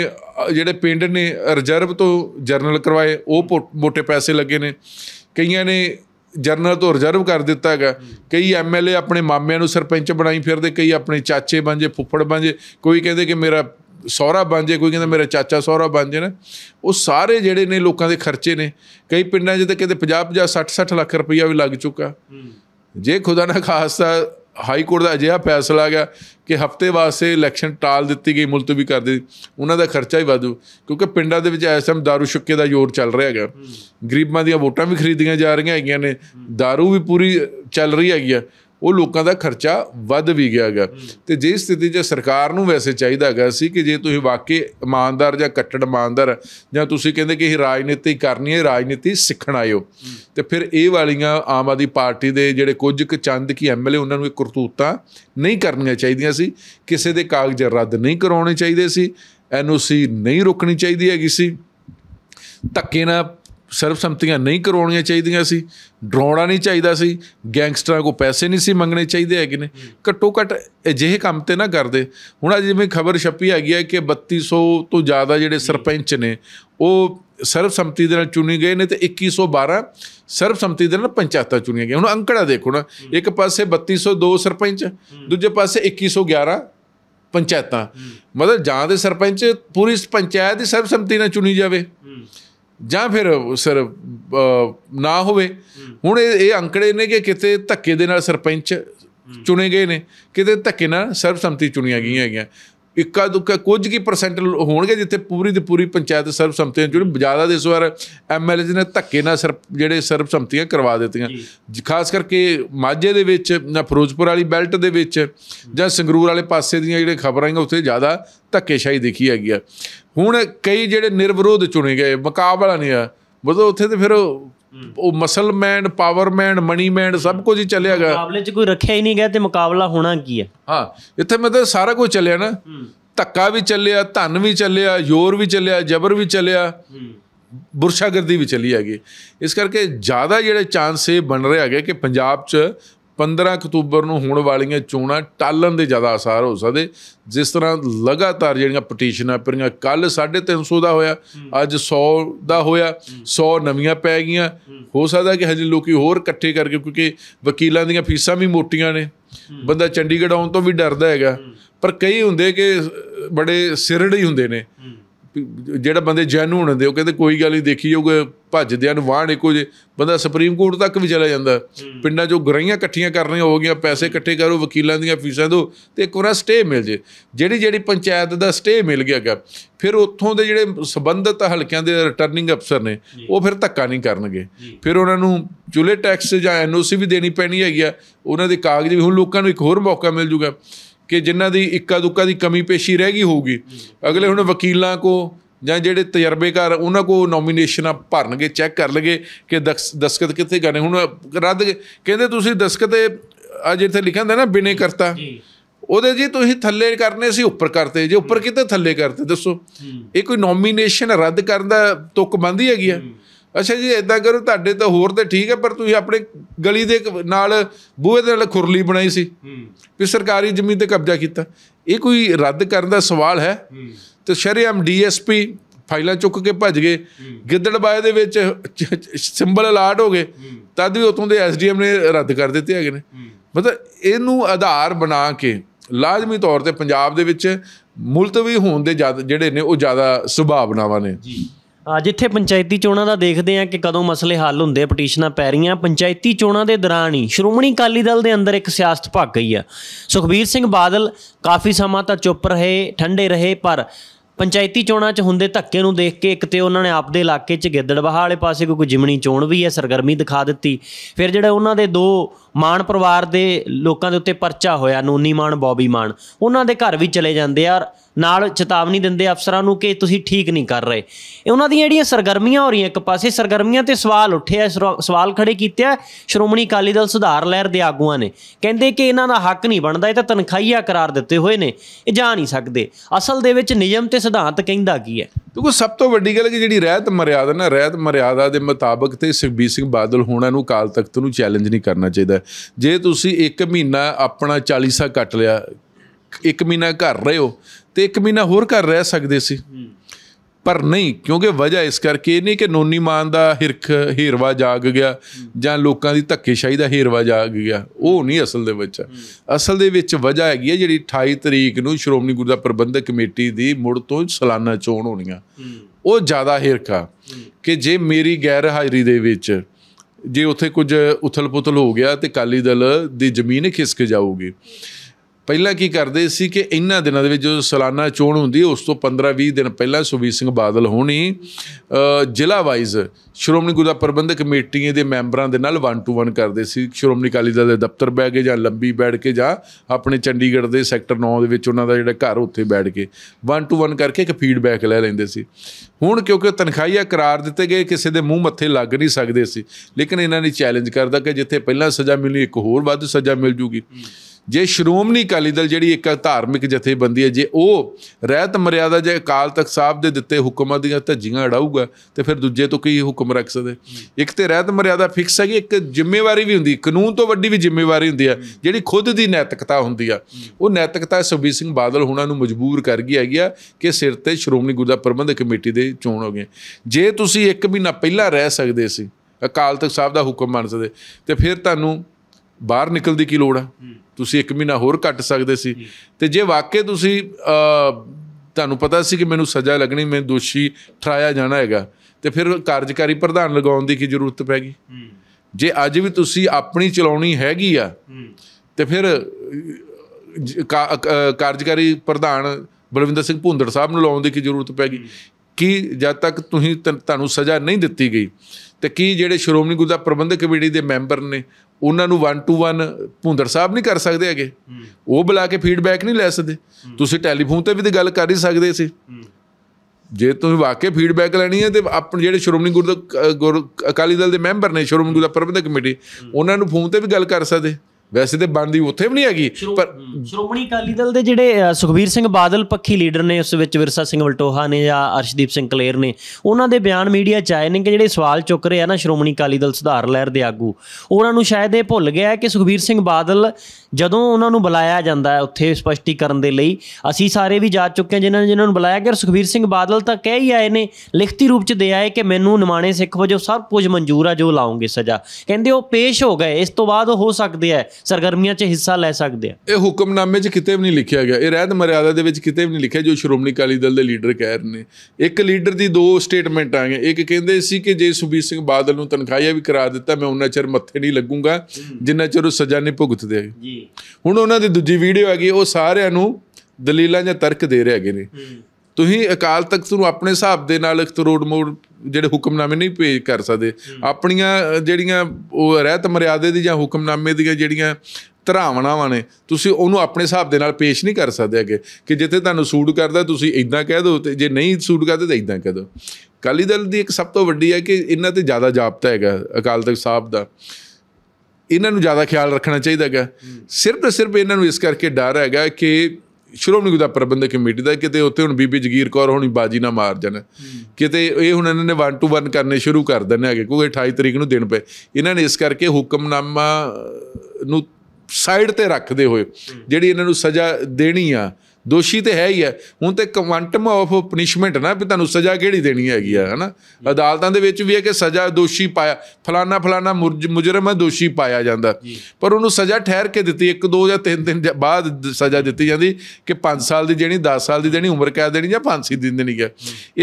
ਜਿਹੜੇ ਪਿੰਡ ਨੇ ਰਿਜ਼ਰਵ ਤੋਂ ਜਰਨਲ ਕਰਵਾਏ ਉਹ ਮੋٹے ਪੈਸੇ ਲੱਗੇ ਨੇ ਕਈਆਂ ਨੇ ਜਰਨਲ ਤੋਂ ਰਿਜ਼ਰਵ ਕਰ ਦਿੱਤਾ ਹੈਗਾ ਕਈ ਐਮਐਲਏ ਆਪਣੇ ਮਾਮਿਆਂ ਨੂੰ ਸਰਪੰਚ ਬਣਾਈ ਫਿਰਦੇ ਕਈ ਆਪਣੇ ਚਾਚੇ ਬੰਜੇ ਫੁੱਫੜ ਬੰਜੇ ਕੋਈ ਕਹਿੰਦੇ ਕਿ ਮੇਰਾ ਸਹੁਰਾ ਬਣ ਜੇ ਕੋਈ ਕਹਿੰਦਾ ਮੇਰਾ ਚਾਚਾ ਸਹੁਰਾ ਬਣ ਜੇ ਨਾ ਉਹ ਸਾਰੇ ਜਿਹੜੇ ਨੇ ਲੋਕਾਂ ਦੇ ਖਰਚੇ ਨੇ ਕਈ ਪਿੰਡਾਂ 'ਚ ਤਾਂ ਕਿਤੇ 50 50 60 60 ਲੱਖ ਰੁਪਈਆ ਵੀ ਲੱਗ ਚੁੱਕਾ ਜੇ ਖੁਦਾ ਨਾ ਖਾਸਾ ਹਾਈ ਕੋਰਟ ਦਾ ਅਜਿਹਾ ਫੈਸਲਾ ਆ ਗਿਆ ਕਿ ਹਫਤੇ ਵਾਸਤੇ ਇਲੈਕਸ਼ਨ ਟਾਲ ਦਿੱਤੀ ਗਈ ਮਲਤਵੀ ਕਰ ਦਿੱਤੀ ਉਹਨਾਂ ਦਾ ਖਰਚਾ ਹੀ ਵਾਧੂ ਕਿਉਂਕਿ ਪਿੰਡਾਂ ਦੇ ਵਿੱਚ ਇਸ ਟਾਈਮ दारू ਸ਼ੁੱਕੇ ਦਾ ਜ਼ੋਰ ਚੱਲ ਰਿਹਾ ਹੈਗਾ ਗਰੀਬਾਂ ਦੀਆਂ ਵੋਟਾਂ ਵੀ ਖਰੀਦੀਆਂ ਜਾ ਰਹੀਆਂ ਹੈਗੀਆਂ ਨੇ दारू ਵੀ ਪੂਰੀ ਚੱਲ ਰਹੀ ਹੈਗੀ ਆ ਉਹ ਲੋਕਾਂ ਦਾ ਖਰਚਾ ਵੱਧ ਵੀ ਗਿਆ ਹੈਗਾ ਤੇ ਜੇ ਸਥਿਤੀ 'ਚ ਸਰਕਾਰ ਨੂੰ ਵੈਸੇ ਚਾਹੀਦਾ ਹੈਗਾ ਸੀ ਕਿ ਜੇ ਤੁਸੀਂ ਵਾਕਈ ਇਮਾਨਦਾਰ ਜਾਂ ਕੱਟੜ ਇਮਾਨਦਾਰ ਜਾਂ ਤੁਸੀਂ ਕਹਿੰਦੇ ਕਿ ਇਹ ਰਾਜਨੀਤੀ ਕਰਨੀ ਹੈ ਰਾਜਨੀਤੀ ਸਿੱਖਣ ਆਇਓ ਤੇ ਫਿਰ ਇਹ ਵਾਲੀਆਂ ਆਮ ਆਦੀ ਪਾਰਟੀ ਦੇ ਜਿਹੜੇ ਕੁਝ ਕੁ ਚੰਦ ਕੀ ਐਮਐਲਏ ਉਹਨਾਂ ਨੂੰ ਇਹ ਕਰਤੂਤਾਂ ਨਹੀਂ ਕਰਨੀਆਂ ਚਾਹੀਦੀਆਂ ਸੀ ਕਿਸੇ ਦੇ ਕਾਗਜ਼ ਰੱਦ ਨਹੀਂ ਕਰਾਉਣੇ ਚਾਹੀਦੇ ਸੀ ਐਨਓਸੀ ਨਹੀਂ ਰੁਕਣੀ ਚਾਹੀਦੀ ਹੈਗੀ ਸੀ ਧੱਕੇ ਨਾਲ ਸਰਵ ਸੰਮਤੀਆਂ ਨਹੀਂ ਕਰਵਾਉਣੀਆਂ ਚਾਹੀਦੀਆਂ ਸੀ ਡਰਾਉਣਾ ਨਹੀਂ ਚਾਹੀਦਾ ਸੀ ਗੈਂਗਸਟਰਾਂ ਕੋ ਪੈਸੇ ਨਹੀਂ ਸੀ ਮੰਗਣੇ ਚਾਹੀਦੇ ਹੈਗੇ ਨੇ ਘੱਟੋ ਘੱਟ ਅਜਿਹੇ ਕੰਮ ਤੇ ਨਾ ਕਰਦੇ ਹੁਣ ਅੱਜ ਜਿਵੇਂ ਖਬਰ ਛਪੀ ਹੈਗੀ ਹੈ ਕਿ 3200 ਤੋਂ ਜ਼ਿਆਦਾ ਜਿਹੜੇ ਸਰਪੰਚ ਨੇ ਉਹ ਸਰਵ ਸੰਮਤੀ ਦੇ ਨਾਲ ਚੁਣੇ ਗਏ ਨੇ ਤੇ 2112 ਸਰਵ ਸੰਮਤੀ ਦੇ ਨਾਲ ਪੰਚਾਇਤਾਂ ਚੁਣੀਆਂ ਗਈਆਂ ਹੁਣ ਅੰਕੜਾ ਦੇਖੋ ਨਾ ਇੱਕ ਪਾਸੇ 3202 ਸਰਪੰਚ ਦੂਜੇ ਪਾਸੇ 2111 ਪੰਚਾਇਤਾਂ ਮਤਲਬ ਜਾਂ ਦੇ ਸਰਪੰਚ ਪੂਰੀ ਪੰਚਾਇਤ ਦੀ ਸਰਬਸੰਮਤੀ ਨਾਲ ਚੁਣੀ ਜਾਵੇ ਜਾਂ ਫਿਰ ਸਰ ਨਾ ਹੋਵੇ ਹੁਣ ਇਹ ਇਹ ਅੰਕੜੇ ਨੇ ਕਿ ਕਿਤੇ ਧੱਕੇ ਦੇ ਨਾਲ ਸਰਪੰਚ ਚੁਣੇ ਗਏ ਨੇ ਕਿਤੇ ਧੱਕੇ ਨਾਲ ਸਰਬਸੰਮਤੀ ਚੁਣੀਆਂ ਗਈਆਂ ਹੈਗੀਆਂ ਇੱਕਾ ਦੁੱਕਾ ਕੁਝ ਕੀ ਪਰਸੈਂਟ ਹੋਣਗੇ ਜਿੱਥੇ ਪੂਰੀ ਦੀ ਪੂਰੀ ਪੰਚਾਇਤ ਸਰਬ ਸੰਮਤੀਆਂ ਜਿਹੜੀ ਜ਼ਿਆਦਾ ਦੇ ਇਸ ਵਾਰ ਐਮਐਲਏ ਜੀ ਨੇ ਧੱਕੇ ਨਾਲ ਸਰ ਜਿਹੜੇ ਸਰਬ ਸੰਮਤੀਆਂ ਕਰਵਾ ਦਿੱਤੀਆਂ ਖਾਸ ਕਰਕੇ ਮਾਝੇ ਦੇ ਵਿੱਚ ਜਾਂ ਫਿਰੋਜ਼ਪੁਰ ਵਾਲੀ ਬੈਲਟ ਦੇ ਵਿੱਚ ਜਾਂ ਸੰਗਰੂਰ ਵਾਲੇ ਪਾਸੇ ਦੀਆਂ ਜਿਹੜੇ ਖਬਰਾਂ ਆਈਆਂ ਉੱਥੇ ਜ਼ਿਆਦਾ ਧੱਕੇਸ਼ਾਹੀ ਦੇਖੀ ਹੈਗੀ ਆ ਹੁਣ ਕਈ ਜਿਹੜੇ ਨਿਰਵਿਰੋਧ ਚੁਣੇ ਗਏ ਮੁਕਾਬਲਾ ਨਹੀਂ ਆ ਬਦੋ ਉੱਥੇ ਤੇ ਫਿਰ ਉਹ ਮਸਲਮੈਨ ਪਾਵਰਮੈਨ ਮਨੀਮੈਨ ਸਭ ਕੁਝ ਹੀ ਚੱਲਿਆ ਗਿਆ ਮੁਕਾਬਲੇ 'ਚ ਕੋਈ ਰੱਖਿਆ ਹੀ ਨਹੀਂ ਗਿਆ ਤੇ ਮੁਕਾਬਲਾ ਹੋਣਾ ਕੀ ਹੈ ਹਾਂ ਇੱਥੇ ਮਤਲਬ ਸਾਰਾ ਕੁਝ ਚੱਲਿਆ ਨਾ ਧੱਕਾ ਵੀ ਚੱਲਿਆ ਧਨ ਵੀ ਚੱਲਿਆ ਜ਼ੋਰ ਵੀ ਚੱਲਿਆ ਜ਼ਬਰ ਵੀ ਚੱਲਿਆ ਬੁਰਸ਼ਾਗਰਦੀ ਵੀ ਚੱਲੀ ਹੈਗੀ ਇਸ ਕਰਕੇ ਜ਼ਿਆਦਾ ਜਿਹੜੇ ਚਾਂਸ ਇਹ ਬਣ ਰਿਹਾ ਹੈਗੇ ਕਿ ਪੰਜਾਬ 'ਚ 15 ਅਕਤੂਬਰ ਨੂੰ ਹੋਣ ਵਾਲੀਆਂ ਚੋਣਾਂ ਟਾਲਣ ਦੇ ਜ਼ਿਆਦਾ ਅਸਰ ਹੋ ਸਕਦੇ ਜਿਸ ਤਰ੍ਹਾਂ ਲਗਾਤਾਰ ਜਿਹੜੀਆਂ ਪਟੀਸ਼ਨਾਂ ਪਰੀਆਂ ਕੱਲ 350 ਦਾ ਹੋਇਆ ਅੱਜ 100 ਦਾ ਹੋਇਆ 100 ਨਵੀਆਂ ਪੈ ਗਈਆਂ ਹੋ ਸਕਦਾ ਕਿ ਹਜੇ ਲੋਕੀ ਹੋਰ ਇਕੱਠੇ ਕਰਕੇ ਕਿਉਂਕਿ ਵਕੀਲਾਂ ਦੀਆਂ ਫੀਸਾਂ ਵੀ ਮੋਟੀਆਂ ਨੇ ਬੰਦਾ ਚੰਡੀਗੜ੍ਹ ਆਉਣ ਤੋਂ ਵੀ ਡਰਦਾ ਹੈਗਾ ਪਰ ਕਈ ਹੁੰਦੇ ਕਿ ਬੜੇ ਸਿਰੜੇ ਹੀ ਹੁੰਦੇ ਨੇ ਜਿਹੜਾ ਬੰਦੇ ਜੈਨੂਨ ਹੁੰਦੇ ਉਹ ਕਹਿੰਦੇ ਕੋਈ ਗੱਲ ਨਹੀਂ ਦੇਖੀ ਜਾਊਗਾ ਭੱਜਦਿਆਂ ਨੂੰ ਵਾਹਣ ਇੱਕੋ ਜੇ ਬੰਦਾ ਸੁਪਰੀਮ ਕੋਰਟ ਤੱਕ ਵੀ ਚਲਾ ਜਾਂਦਾ ਪਿੰਡਾਂ 'ਚੋਂ ਗਰਾਈਆਂ ਇਕੱਠੀਆਂ ਕਰਨੀਆਂ ਹੋ ਗਈਆਂ ਪੈਸੇ ਇਕੱਠੇ ਕਰੋ ਵਕੀਲਾਂ ਦੀਆਂ ਫੀਸਾਂ ਦੋ ਤੇ ਇੱਕ ਵਾਰ ਸਟੇ ਮਿਲ ਜੇ ਜਿਹੜੀ ਜਿਹੜੀ ਪੰਚਾਇਤ ਦਾ ਸਟੇ ਮਿਲ ਗਿਆਗਾ ਫਿਰ ਉੱਥੋਂ ਦੇ ਜਿਹੜੇ ਸਬੰਧਤ ਹਲਕਿਆਂ ਦੇ ਰਿਟਰਨਿੰਗ ਅਫਸਰ ਨੇ ਉਹ ਫਿਰ ਧੱਕਾ ਨਹੀਂ ਕਰਨਗੇ ਫਿਰ ਉਹਨਾਂ ਨੂੰ ਚੁਲੇ ਟੈਕਸ ਜਾਂ ਐਨਓਸੀ ਵੀ ਦੇਣੀ ਪੈਣੀ ਹੈਗੀ ਆ ਉਹਨਾਂ ਦੇ ਕਾਗਜ਼ ਵੀ ਹੁਣ ਲੋਕਾਂ ਨੂੰ ਇੱਕ ਹੋਰ ਮੌਕਾ ਮਿਲ ਜੂਗਾ ਕਿ ਜਿਨ੍ਹਾਂ ਦੀ ਇੱਕਾ ਦੁੱਕਾ ਦੀ ਕਮੀ ਪੇਸ਼ੀ ਰਹਿ ਗਈ ਹੋਊਗੀ ਅਗਲੇ ਹੁਣ ਵਕੀਲਾਂ ਕੋ ਜਾਂ ਜਿਹੜੇ ਤਜਰਬੇਕਾਰ ਉਹਨਾਂ ਕੋ ਨੋਮੀਨੇਸ਼ਨਾਂ ਭਰਨਗੇ ਚੈੱਕ ਕਰ ਲਗੇ ਕਿ ਦਸਖਤ ਕਿੱਥੇ ਕਰਨੇ ਹੁਣ ਰੱਦ ਕਹਿੰਦੇ ਤੁਸੀਂ ਦਸਖਤ ਅੱਜ ਇੱਥੇ ਲਿਖਿਆ ਹੁੰਦਾ ਨਾ ਬਿਨੇ ਕਰਤਾ ਉਹਦੇ ਜੀ ਤੁਸੀਂ ਥੱਲੇ ਕਰਨੇ ਸੀ ਉੱਪਰ ਕਰਤੇ ਜੇ ਉੱਪਰ ਕਿਤੇ ਥੱਲੇ ਕਰਤੇ ਦੱਸੋ ਇਹ ਕੋਈ ਨੋਮੀਨੇਸ਼ਨ ਰੱਦ ਕਰਨ ਦਾ ਤੁਕ ਬੰਦੀ ਹੈਗੀ ਆ ਅੱਛਾ ਜੀ ਇਦਾਂ ਕਰੋ ਤੁਹਾਡੇ ਤਾਂ ਹੋਰ ਤੇ ਠੀਕ ਹੈ ਪਰ ਤੁਸੀਂ ਆਪਣੇ ਗਲੀ ਦੇ ਨਾਲ ਬੂਹੇ ਦੇ ਨਾਲ ਖੁਰਲੀ ਬਣਾਈ ਸੀ ਵੀ ਸਰਕਾਰੀ ਜ਼ਮੀਨ ਤੇ ਕਬਜ਼ਾ ਕੀਤਾ ਇਹ ਕੋਈ ਰੱਦ ਕਰਨ ਦਾ ਸਵਾਲ ਹੈ ਤੇ ਸ਼ਰੇਆਮ ਡੀਐਸਪੀ ਫਾਈਲਾਂ ਚੁੱਕ ਕੇ ਭੱਜ ਗਏ ਗਿੱਦੜਬਾਏ ਦੇ ਵਿੱਚ ਸਿੰਬਲ ਅਲਰਟ ਹੋ ਗਏ ਤਦ ਵੀ ਉਤੋਂ ਦੇ ਐਸਡੀਐਮ ਨੇ ਰੱਦ ਕਰ ਦਿੱਤੇ ਹੈਗੇ ਨੇ ਮਤਲਬ ਇਹਨੂੰ ਆਧਾਰ ਬਣਾ ਕੇ ਲਾਜ਼ਮੀ ਤੌਰ ਤੇ ਪੰਜਾਬ ਦੇ ਵਿੱਚ ਮੁਲਤਵੀ ਹੋਣ ਦੇ ਜਿਹੜੇ ਨੇ ਉਹ ਜ਼ਿਆਦਾ ਸੁਭਾਵਨਾਵਾਂ ਨੇ ਜੀ ਜਿੱਥੇ ਪੰਚਾਇਤੀ ਚੋਣਾਂ ਦਾ ਦੇਖਦੇ ਆ ਕਿ ਕਦੋਂ ਮਸਲੇ ਹੱਲ ਹੁੰਦੇ ਪਟੀਸ਼ਨਾਂ ਪੈ ਰਹੀਆਂ ਪੰਚਾਇਤੀ ਚੋਣਾਂ ਦੇ ਦੌਰਾਨ ਹੀ ਸ਼੍ਰੋਮਣੀ ਅਕਾਲੀ ਦਲ ਦੇ ਅੰਦਰ ਇੱਕ ਸਿਆਸਤ ਭੱਗ ਗਈ ਆ ਸੁਖਬੀਰ ਸਿੰਘ ਬਾਦਲ ਕਾਫੀ ਸਮਾਂ ਤੱਕ ਚੁੱਪ ਰਹੇ ਠੰਡੇ ਰਹੇ ਪਰ ਪੰਚਾਇਤੀ ਚੋਣਾਂ 'ਚ ਹੁੰਦੇ ਧੱਕੇ ਨੂੰ ਦੇਖ ਕੇ ਇੱਕ ਤੇ ਉਹਨਾਂ ਨੇ ਆਪਦੇ ਇਲਾਕੇ 'ਚ ਗਿੱਦੜਵਾਹਾ ਵਾਲੇ ਪਾਸੇ ਕੋਈ ਜਿਮਣੀ ਚੋਣ ਵੀ ਹੈ ਸਰਗਰਮੀ ਦਿਖਾ ਦਿੱਤੀ ਫਿਰ ਜਿਹੜੇ ਉਹਨਾਂ ਦੇ ਦੋ ਮਾਨ ਪਰਿਵਾਰ ਦੇ ਲੋਕਾਂ ਦੇ ਉੱਤੇ ਪਰਚਾ ਹੋਇਆ ਨੂਨੀ ਮਾਨ ਬੌਬੀ ਮਾਨ ਉਹਨਾਂ ਦੇ ਘਰ ਵੀ ਚਲੇ ਜਾਂਦੇ ਆ ਨਾਲ ਚੇਤਾਵਨੀ ਦਿੰਦੇ ਅਫਸਰਾਂ ਨੂੰ ਕਿ ਤੁਸੀਂ ਠੀਕ ਨਹੀਂ ਕਰ ਰਹੇ ਇਹ ਉਹਨਾਂ ਦੀਆਂ ਜਿਹੜੀਆਂ ਸਰਗਰਮੀਆਂ ਹੋ ਰਹੀਆਂ ਇੱਕ ਪਾਸੇ ਸਰਗਰਮੀਆਂ ਤੇ ਸਵਾਲ ਉੱਠੇ ਆ ਸਵਾਲ ਖੜੇ ਕੀਤੇ ਆ ਸ਼੍ਰੋਮਣੀ ਅਕਾਲੀ ਦਲ ਸੁਧਾਰ ਲਹਿਰ ਦੇ ਆਗੂਆਂ ਨੇ ਕਹਿੰਦੇ ਕਿ ਇਹਨਾਂ ਦਾ ਹੱਕ ਨਹੀਂ ਬਣਦਾ ਇਹ ਤਾਂ ਤਨਖਾਹੀਆ ਕਰਾਰ ਦਿੱਤੇ ਹੋਏ ਨੇ ਇਹ ਜਾ ਨਹੀਂ ਸਕਦੇ ਅਸਲ ਦੇ ਵਿੱਚ ਨਿਯਮ ਤੇ ਸਿਧਾਂਤ ਕਹਿੰਦਾ ਕੀ ਹੈ ਕਿਉਂਕਿ ਸਭ ਤੋਂ ਵੱਡੀ ਗੱਲ ਕਿ ਜਿਹੜੀ ਰਹਿਤ ਮਰਿਆਦਾ ਨਾ ਰਹਿਤ ਮਰਿਆਦਾ ਦੇ ਮੁਤਾਬਕ ਤੇ ਸੁਖਬੀਰ ਸਿੰਘ ਬਾਦਲ ਹੋਣਾ ਨੂੰ ਕਾਲ ਤਖਤ ਨੂੰ ਚੈਲੰਜ ਨਹੀਂ ਕਰਨਾ ਚਾਹੀਦਾ ਜੇ ਤੁਸੀਂ 1 ਮਹੀਨਾ ਆਪਣਾ 40 ਕੱਟ ਲਿਆ 1 ਮਹੀਨਾ ਘਰ ਰਹੇ ਹੋ ਤੇ 1 ਮਹੀਨਾ ਹੋਰ ਘਰ ਰਹਿ ਸਕਦੇ ਸੀ ਪਰ ਨਹੀਂ ਕਿਉਂਕਿ ਵਜ੍ਹਾ ਇਸ ਕਰਕੇ ਨਹੀਂ ਕਿ ਨੋਨੀ ਮਾਨ ਦਾ ਹਿਰਖ ਹੀਰਵਾ ਜਾਗ ਗਿਆ ਜਾਂ ਲੋਕਾਂ ਦੀ ਧੱਕੇਸ਼ਾਹੀ ਦਾ ਹੀਰਵਾ ਜਾਗ ਗਿਆ ਉਹ ਨਹੀਂ ਅਸਲ ਦੇ ਵਿੱਚ ਅਸਲ ਦੇ ਵਿੱਚ ਵਜ੍ਹਾ ਹੈਗੀ ਹੈ ਜਿਹੜੀ 28 ਤਰੀਕ ਨੂੰ ਸ਼੍ਰੋਮਣੀ ਗੁਰਦਾ ਪ੍ਰਬੰਧਕ ਕਮੇਟੀ ਦੀ ਮੁੜ ਤੋਂ ਸਾਲਾਨਾ ਚੋਣ ਹੋਣੀਆਂ ਉਹ ਜ਼ਿਆਦਾ ਹਿਰਖਾ ਕਿ ਜੇ ਮੇਰੀ ਗੈਰ ਹਾਜ਼ਰੀ ਦੇ ਵਿੱਚ ਜੇ ਉੱਥੇ ਕੁਝ ਉਥਲ-ਪੁਥਲ ਹੋ ਗਿਆ ਤੇ ਕਾਲੀ ਦਲ ਦੀ ਜ਼ਮੀਨ ਖਿਸਕ ਜਾਊਗੀ ਪਹਿਲਾਂ ਕੀ ਕਰਦੇ ਸੀ ਕਿ ਇਹਨਾਂ ਦਿਨਾਂ ਦੇ ਵਿੱਚ ਜੋ ਸਾਲਾਨਾ ਚੋਣ ਹੁੰਦੀ ਉਸ ਤੋਂ 15-20 ਦਿਨ ਪਹਿਲਾਂ ਸੁਬੀਰ ਸਿੰਘ ਬਾਦਲ ਹੋਣੀ ਜ਼ਿਲ੍ਹਾ ਵਾਈਜ਼ ਸ਼੍ਰੋਮਣੀ ਗੁਰਦਾ ਪ੍ਰਬੰਧਕ ਕਮੇਟੀ ਦੇ ਮੈਂਬਰਾਂ ਦੇ ਨਾਲ 1 ਟੂ 1 ਕਰਦੇ ਸੀ ਸ਼੍ਰੋਮਣੀ ਕਾਲੀ ਦਲ ਦੇ ਦਫ਼ਤਰ ਬੈ ਕੇ ਜਾਂ ਲੰਬੀ ਬੈਠ ਕੇ ਜਾਂ ਆਪਣੇ ਚੰਡੀਗੜ੍ਹ ਦੇ ਸੈਕਟਰ 9 ਦੇ ਵਿੱਚ ਉਹਨਾਂ ਦਾ ਜਿਹੜਾ ਘਰ ਉੱਥੇ ਬੈਠ ਕੇ 1 ਟੂ 1 ਕਰਕੇ ਇੱਕ ਫੀਡਬੈਕ ਲੈ ਲੈਂਦੇ ਸੀ ਹੁਣ ਕਿਉਂਕਿ ਤਨਖਾਹੀਆ ਕਰਾਰ ਦਿੱਤੇ ਗਏ ਕਿਸੇ ਦੇ ਮੂੰਹ ਮੱਥੇ ਲੱਗ ਨਹੀਂ ਸਕਦੇ ਸੀ ਲੇਕਿਨ ਇਹਨਾਂ ਨੇ ਚੈਲੰਜ ਕਰਦਾ ਕਿ ਜਿੱਥੇ ਪਹਿਲਾਂ ਸਜ਼ਾ ਮਿਲੀ ਇੱਕ ਹੋਰ ਵੱਧ ਸਜ਼ਾ ਮਿਲ ਜੂਗੀ ਜੇ ਸ਼੍ਰੋਮਣੀ ਅਕਾਲੀ ਦਲ ਜਿਹੜੀ ਇੱਕ ਧਾਰਮਿਕ ਜਥੇਬੰਦੀ ਹੈ ਜੇ ਉਹ ਰਹਿਤ ਮਰਿਆਦਾ ਜੇ ਅਕਾਲ ਤਖਤ ਸਾਹਿਬ ਦੇ ਦਿੱਤੇ ਹੁਕਮਾਂ ਦੀਆਂ ਧੱਜੀਆਂ ਅੜਾਊਗਾ ਤੇ ਫਿਰ ਦੂਜੇ ਤੋਂ ਕੀ ਹੁਕਮ ਰੱਖ ਸਕਦੇ ਇੱਕ ਤੇ ਰਹਿਤ ਮਰਿਆਦਾ ਫਿਕਸ ਹੈਗੀ ਇੱਕ ਜ਼ਿੰਮੇਵਾਰੀ ਵੀ ਹੁੰਦੀ ਕਾਨੂੰਨ ਤੋਂ ਵੱਡੀ ਵੀ ਜ਼ਿੰਮੇਵਾਰੀ ਹੁੰਦੀ ਹੈ ਜਿਹੜੀ ਖੁਦ ਦੀ ਨੈਤਿਕਤਾ ਹੁੰਦੀ ਆ ਉਹ ਨੈਤਿਕਤਾ ਸੁਖਬੀਰ ਸਿੰਘ ਬਾਦਲ ਹੁਣਾਂ ਨੂੰ ਮਜਬੂਰ ਕਰ ਗਈ ਹੈਗੀ ਆ ਕਿ ਸਿਰ ਤੇ ਸ਼੍ਰੋਮਣੀ ਗੁਰਦਾ ਪ੍ਰਬੰਧਕ ਕਮੇਟੀ ਦੇ ਚੋਣ ਹੋ ਗਏ ਜੇ ਤੁਸੀਂ ਇੱਕ ਮਹੀਨਾ ਪਹਿਲਾਂ ਰਹਿ ਸਕਦੇ ਸੀ ਅਕਾਲ ਤਖਤ ਸਾਹਿਬ ਦਾ ਹੁਕਮ ਮੰਨ ਸਕਦੇ ਤੇ ਫਿਰ ਤੁਹਾਨੂੰ ਬਾਹਰ ਨਿਕਲ ਦੀ ਕੀ ਲੋੜ ਆ ਤੁਸੀਂ ਇੱਕ ਮਹੀਨਾ ਹੋਰ ਕੱਟ ਸਕਦੇ ਸੀ ਤੇ ਜੇ ਵਾਕਏ ਤੁਸੀਂ ਤੁਹਾਨੂੰ ਪਤਾ ਸੀ ਕਿ ਮੈਨੂੰ ਸਜ਼ਾ ਲੱਗਣੀ ਮੈਂ ਦੋਸ਼ੀ ਠਰਾਇਆ ਜਾਣਾ ਹੈਗਾ ਤੇ ਫਿਰ ਕਾਰਜਕਾਰੀ ਪ੍ਰਧਾਨ ਲਗਾਉਣ ਦੀ ਕੀ ਜ਼ਰੂਰਤ ਪੈ ਗਈ ਜੇ ਅੱਜ ਵੀ ਤੁਸੀਂ ਆਪਣੀ ਚਲਾਉਣੀ ਹੈਗੀ ਆ ਤੇ ਫਿਰ ਕਾਰਜਕਾਰੀ ਪ੍ਰਧਾਨ ਬਲਵਿੰਦਰ ਸਿੰਘ ਭੁੰਦੜ ਸਾਹਿਬ ਨੂੰ ਲਾਉਣ ਦੀ ਕੀ ਜ਼ਰੂਰਤ ਪੈ ਗਈ ਕਿ ਜਦ ਤੱਕ ਤੁਸੀਂ ਤੁਹਾਨੂੰ ਸਜ਼ਾ ਨਹੀਂ ਦਿੱਤੀ ਗਈ ਤੇ ਕੀ ਜਿਹੜੇ ਸ਼੍ਰੋਮਣੀ ਗੁਰਦਾ ਪ੍ਰਬੰਧਕ ਕਮੇਟੀ ਦੇ ਮੈਂਬਰ ਨੇ ਉਹਨਾਂ ਨੂੰ 1 ਟੂ 1 ਭੁੰਦਰ ਸਾਹਿਬ ਨਹੀਂ ਕਰ ਸਕਦੇ ਹੈਗੇ ਉਹ ਬੁਲਾ ਕੇ ਫੀਡਬੈਕ ਨਹੀਂ ਲੈ ਸਕਦੇ ਤੁਸੀਂ ਟੈਲੀਫੋਨ ਤੇ ਵੀ ਤੇ ਗੱਲ ਕਰ ਹੀ ਸਕਦੇ ਸੀ ਜੇ ਤੁਸੀਂ ਵਾਕਈ ਫੀਡਬੈਕ ਲੈਣੀ ਹੈ ਤੇ ਆਪਣੇ ਜਿਹੜੇ ਸ਼੍ਰੋਮਣੀ ਗੁਰਦੁਆਰਾ ਅਕਾਲੀ ਦਲ ਦੇ ਮੈਂਬਰ ਨੇ ਸ਼੍ਰੋਮਣੀ ਗੁਰਦੁਆਰਾ ਪ੍ਰਬੰਧਕ ਕਮੇਟੀ ਉਹਨਾਂ ਨੂੰ ਫੋਨ ਤੇ ਵੀ ਗੱਲ ਕਰ ਸਕਦੇ ਵੈਸੇ ਤੇ ਬਣਦੀ ਉੱਥੇ ਵੀ ਨਹੀਂ ਹੈਗੀ ਪਰ ਸ਼੍ਰੋਮਣੀ ਅਕਾਲੀ ਦਲ ਦੇ ਜਿਹੜੇ ਸੁਖਬੀਰ ਸਿੰਘ ਬਾਦਲ ਪੱਖੀ ਲੀਡਰ ਨੇ ਉਸ ਵਿੱਚ ਵਿਰਸਾ ਸਿੰਘ ਵਲਟੋਹਾ ਨੇ ਜਾਂ ਅਰਸ਼ਦੀਪ ਸਿੰਘ ਕਲੇਰ ਨੇ ਉਹਨਾਂ ਦੇ ਬਿਆਨ ਮੀਡੀਆ 'ਚ ਆਏ ਨੇ ਕਿ ਜਿਹੜੇ ਸਵਾਲ ਚੁੱਕ ਰਹੇ ਆ ਨਾ ਸ਼੍ਰੋਮਣੀ ਅਕਾਲੀ ਦਲ ਸੁਧਾਰ ਲਹਿਰ ਦੇ ਆਗੂ ਉਹਨਾਂ ਨੂੰ ਸ਼ਾਇਦ ਇਹ ਭੁੱਲ ਗਿਆ ਕਿ ਸੁਖਬੀਰ ਸਿੰਘ ਬਾਦਲ ਜਦੋਂ ਉਹਨਾਂ ਨੂੰ ਬੁਲਾਇਆ ਜਾਂਦਾ ਹੈ ਉੱਥੇ ਸਪਸ਼ਟੀਕਰਨ ਦੇ ਲਈ ਅਸੀਂ ਸਾਰੇ ਵੀ ਜਾ ਚੁੱਕੇ ਹਾਂ ਜਿਨ੍ਹਾਂ ਜਿਨ੍ਹਾਂ ਨੂੰ ਬੁਲਾਇਆ ਗਿਆ ਸੁਖਬੀਰ ਸਿੰਘ ਬਾਦਲ ਤਾਂ ਕਹਿ ਹੀ ਆਏ ਨੇ ਲਿਖਤੀ ਰੂਪ 'ਚ ਦੇ ਆਏ ਕਿ ਮੈਨੂੰ ਨਿਮਾਣੇ ਸਿੱਖ ਵਜੋਂ ਸਭ ਕੁਝ ਮਨਜ਼ੂਰ ਆ ਜੋ ਲਾਉਂਗੇ ਸਜ਼ਾ ਕਹਿੰਦੇ ਉਹ ਪੇਸ਼ ਹੋ ਗਏ ਇਸ ਤੋਂ ਬਾਅਦ ਹੋ ਸਕਦੇ ਆ ਸਰਗਰਮੀਆਂ 'ਚ ਹਿੱਸਾ ਲੈ ਸਕਦੇ ਆ ਇਹ ਹੁਕਮਨਾਮੇ 'ਚ ਕਿਤੇ ਵੀ ਨਹੀਂ ਲਿਖਿਆ ਗਿਆ ਇਹ ਰਹਿਤ ਮਰਿਆਦਾ ਦੇ ਵਿੱਚ ਕਿਤੇ ਵੀ ਨਹੀਂ ਲਿਖਿਆ ਜੋ ਸ਼੍ਰੋਮਣੀ ਕਾਲੀ ਦਲ ਦੇ ਲੀਡਰ ਕਹਿ ਰਹੇ ਨੇ ਇੱਕ ਲੀਡਰ ਦੀ ਦੋ ਸਟੇਟਮੈਂਟ ਆ ਗਈਆਂ ਇੱਕ ਕਹਿੰਦੇ ਸੀ ਕਿ ਜੇ ਸੁਬੀਰ ਸਿੰਘ ਬਾਦਲ ਨੂੰ ਤਨਖਾਹਿਆ ਵੀ ਕਰਾ ਦਿੱਤਾ ਮੈਂ ਉਹਨਾਂ ਚਿਰ ਮੱਥੇ ਨਹੀਂ ਲੱਗੂਗਾ ਜਿੰਨਾ ਚਿਰ ਉਹ ਸਜ਼ਾ ਨਹੀਂ ਭੁਗਤਦੇ ਜੀ ਹੁਣ ਉਹਨਾਂ ਦੀ ਦੂਜੀ ਵੀਡੀਓ ਆ ਗਈ ਉਹ ਸਾਰਿਆਂ ਨੂੰ ਦਲੀਲਾਂ ਜਾਂ ਤਰਕ ਦੇ ਰਹੇ ਹੈਗੇ ਨੇ ਤੁਸੀਂ ਅਕਾਲ ਤਖਤ ਨੂੰ ਆਪਣੇ ਹਿਸਾਬ ਦੇ ਨਾਲ ਇੱਕ ਤਰੋੜ ਮੋੜ ਜਿਹੜੇ ਹੁਕਮਨਾਮੇ ਨਹੀਂ ਪੇਸ਼ ਕਰ ਸਕਦੇ ਆਪਣੀਆਂ ਜਿਹੜੀਆਂ ਉਹ ਰਹਿਤ ਮਰਿਆਦੇ ਦੀ ਜਾਂ ਹੁਕਮਨਾਮੇ ਦੀਆਂ ਜਿਹੜੀਆਂ ਧਰਾਵਣਾਵਾਂ ਨੇ ਤੁਸੀਂ ਉਹਨੂੰ ਆਪਣੇ ਹਿਸਾਬ ਦੇ ਨਾਲ ਪੇਸ਼ ਨਹੀਂ ਕਰ ਸਕਦੇ ਅਗੇ ਕਿ ਜਿੱਥੇ ਤੁਹਾਨੂੰ ਸੂਟ ਕਰਦਾ ਤੁਸੀਂ ਇਦਾਂ ਕਹਿ ਦੋ ਤੇ ਜੇ ਨਹੀਂ ਸੂਟ ਕਰਦਾ ਤਾਂ ਇਦਾਂ ਕਹਿ ਦੋ ਕਾਲੀ ਦਲ ਦੀ ਇੱਕ ਸਭ ਤੋਂ ਵੱਡੀ ਹੈ ਕਿ ਇਹਨਾਂ ਤੇ ਜ਼ਿਆਦਾ ਜਾਪਤਾ ਹੈਗਾ ਅਕਾਲ ਤਖਤ ਸਾਹਿਬ ਦਾ ਇਹਨਾਂ ਨੂੰ ਜ਼ਿਆਦਾ ਖਿਆਲ ਰੱਖਣਾ ਚਾਹੀਦਾ ਹੈਗਾ ਸਿਰਫ ਤੇ ਸਿਰਫ ਇਹਨਾਂ ਨੂੰ ਇਸ ਕਰਕੇ ਡਰ ਹੈਗਾ ਕਿ ਸ਼੍ਰੋਮਣੀ ਗੁਰਦਾ ਪ੍ਰਬੰਧਕ ਕਮੇਟੀ ਦਾ ਕਿਤੇ ਉੱਤੇ ਹੁਣ ਬੀਬੀ ਜਗੀਰ ਕੌਰ ਹੋਣੀ ਬਾਜੀ ਨਾ ਮਾਰ ਜਾਣ ਕਿਤੇ ਇਹ ਹੁਣ ਇਹਨਾਂ ਨੇ 1 ਟੂ 1 ਕਰਨੇ ਸ਼ੁਰੂ ਕਰ ਦਿੰਨੇ ਹੈਗੇ ਕਿਉਂਕਿ 28 ਤਰੀਕ ਨੂੰ ਦਿਨ ਪਏ ਇਹਨਾਂ ਨੇ ਇਸ ਕਰਕੇ ਹੁਕਮਨਾਮਾ ਨੂੰ ਸਾਈਡ ਤੇ ਰੱਖਦੇ ਹੋਏ ਜਿਹੜੀ ਇਹਨਾਂ ਨੂੰ ਸਜ਼ਾ ਦੇਣੀ ਆ ਦੋਸ਼ੀ ਤੇ ਹੈ ਹੀ ਹੈ ਹੁਣ ਤੇ ਕੁਆਂਟਮ ਆਫ ਪਨਿਸ਼ਮੈਂਟ ਨਾ ਵੀ ਤੁਹਾਨੂੰ ਸਜ਼ਾ ਕਿਹੜੀ ਦੇਣੀ ਹੈਗੀ ਆ ਹਨਾ ਅਦਾਲਤਾਂ ਦੇ ਵਿੱਚ ਵੀ ਹੈ ਕਿ ਸਜ਼ਾ ਦੋਸ਼ੀ ਪਾਇਆ ਫਲਾਨਾ ਫਲਾਨਾ ਮੁਜਰਮ ਹੈ ਦੋਸ਼ੀ ਪਾਇਆ ਜਾਂਦਾ ਪਰ ਉਹਨੂੰ ਸਜ਼ਾ ਠਹਿਰ ਕੇ ਦਿੱਤੀ 1 2 ਜਾਂ 3 ਦਿਨ ਬਾਅਦ ਸਜ਼ਾ ਦਿੱਤੀ ਜਾਂਦੀ ਕਿ 5 ਸਾਲ ਦੀ ਜਿਹੜੀ 10 ਸਾਲ ਦੀ ਦੇਣੀ ਉਮਰ ਕੈਦ ਦੇਣੀ ਜਾਂ ਫਾਂਸੀ ਦੀ ਦੇਣੀ ਹੈ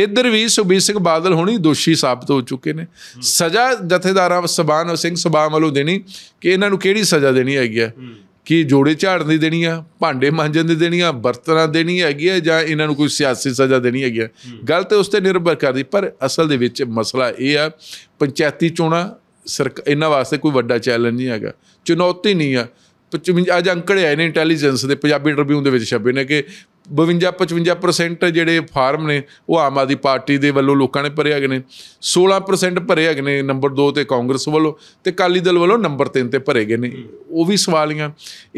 ਇੱਧਰ ਵੀ ਸੁਬੀਰ ਸਿੰਘ ਬਾਦਲ ਹੋਣੀ ਦੋਸ਼ੀ ਸਾਬਤ ਹੋ ਚੁੱਕੇ ਨੇ ਸਜ਼ਾ ਜਥੇਦਾਰਾਂ ਸਬਾਨ ਸਿੰਘ ਸਬਾਮ ਵੱਲੋਂ ਦੇਣੀ ਕਿ ਇਹਨਾਂ ਨੂੰ ਕਿਹੜੀ ਸਜ਼ਾ ਦੇਣੀ ਹੈਗੀ ਆ ਕਿ ਜੋੜੇ ਝਾੜਨ ਦੀ ਦੇਣੀ ਆ ਭਾਂਡੇ ਮਾਂਜਣ ਦੀ ਦੇਣੀ ਆ ਬਰਤਨਾਂ ਦੇਣੀ ਹੈਗੀ ਆ ਜਾਂ ਇਹਨਾਂ ਨੂੰ ਕੋਈ ਸਿਆਸੀ ਸਜ਼ਾ ਦੇਣੀ ਹੈਗੀ ਆ ਗੱਲ ਤੇ ਉਸ ਤੇ ਨਿਰਭਰ ਕਰਦੀ ਪਰ ਅਸਲ ਦੇ ਵਿੱਚ ਮਸਲਾ ਇਹ ਆ ਪੰਚਾਇਤੀ ਚੋਣਾਂ ਸਰਕਾਰ ਇਹਨਾਂ ਵਾਸਤੇ ਕੋਈ ਵੱਡਾ ਚੈਲੰਜ ਨਹੀਂ ਹੈਗਾ ਚੁਣੌਤੀ ਨਹੀਂ ਆ 55 ਅੱਜ ਅੰਕੜੇ ਆਏ ਨੇ ਇੰਟੈਲੀਜੈਂਸ ਦੇ ਪੰਜਾਬੀ ਟ੍ਰਿਬਿਊਨ ਦੇ ਵਿੱਚ ਛਪੇ ਨੇ ਕਿ 52 55% ਜਿਹੜੇ ਫਾਰਮ ਨੇ ਉਹ ਆਮ ਆਦੀ ਪਾਰਟੀ ਦੇ ਵੱਲੋਂ ਲੋਕਾਂ ਨੇ ਭਰੇ ਹੈਗੇ ਨੇ 16% ਭਰੇ ਹੈਗੇ ਨੇ ਨੰਬਰ 2 ਤੇ ਕਾਂਗਰਸ ਵੱਲੋਂ ਤੇ ਕਾਲੀ ਦਲ ਵੱਲੋਂ ਨੰਬਰ 3 ਤੇ ਭਰੇ ਗਏ ਨੇ ਉਹ ਵੀ ਸਵਾਲੀਆਂ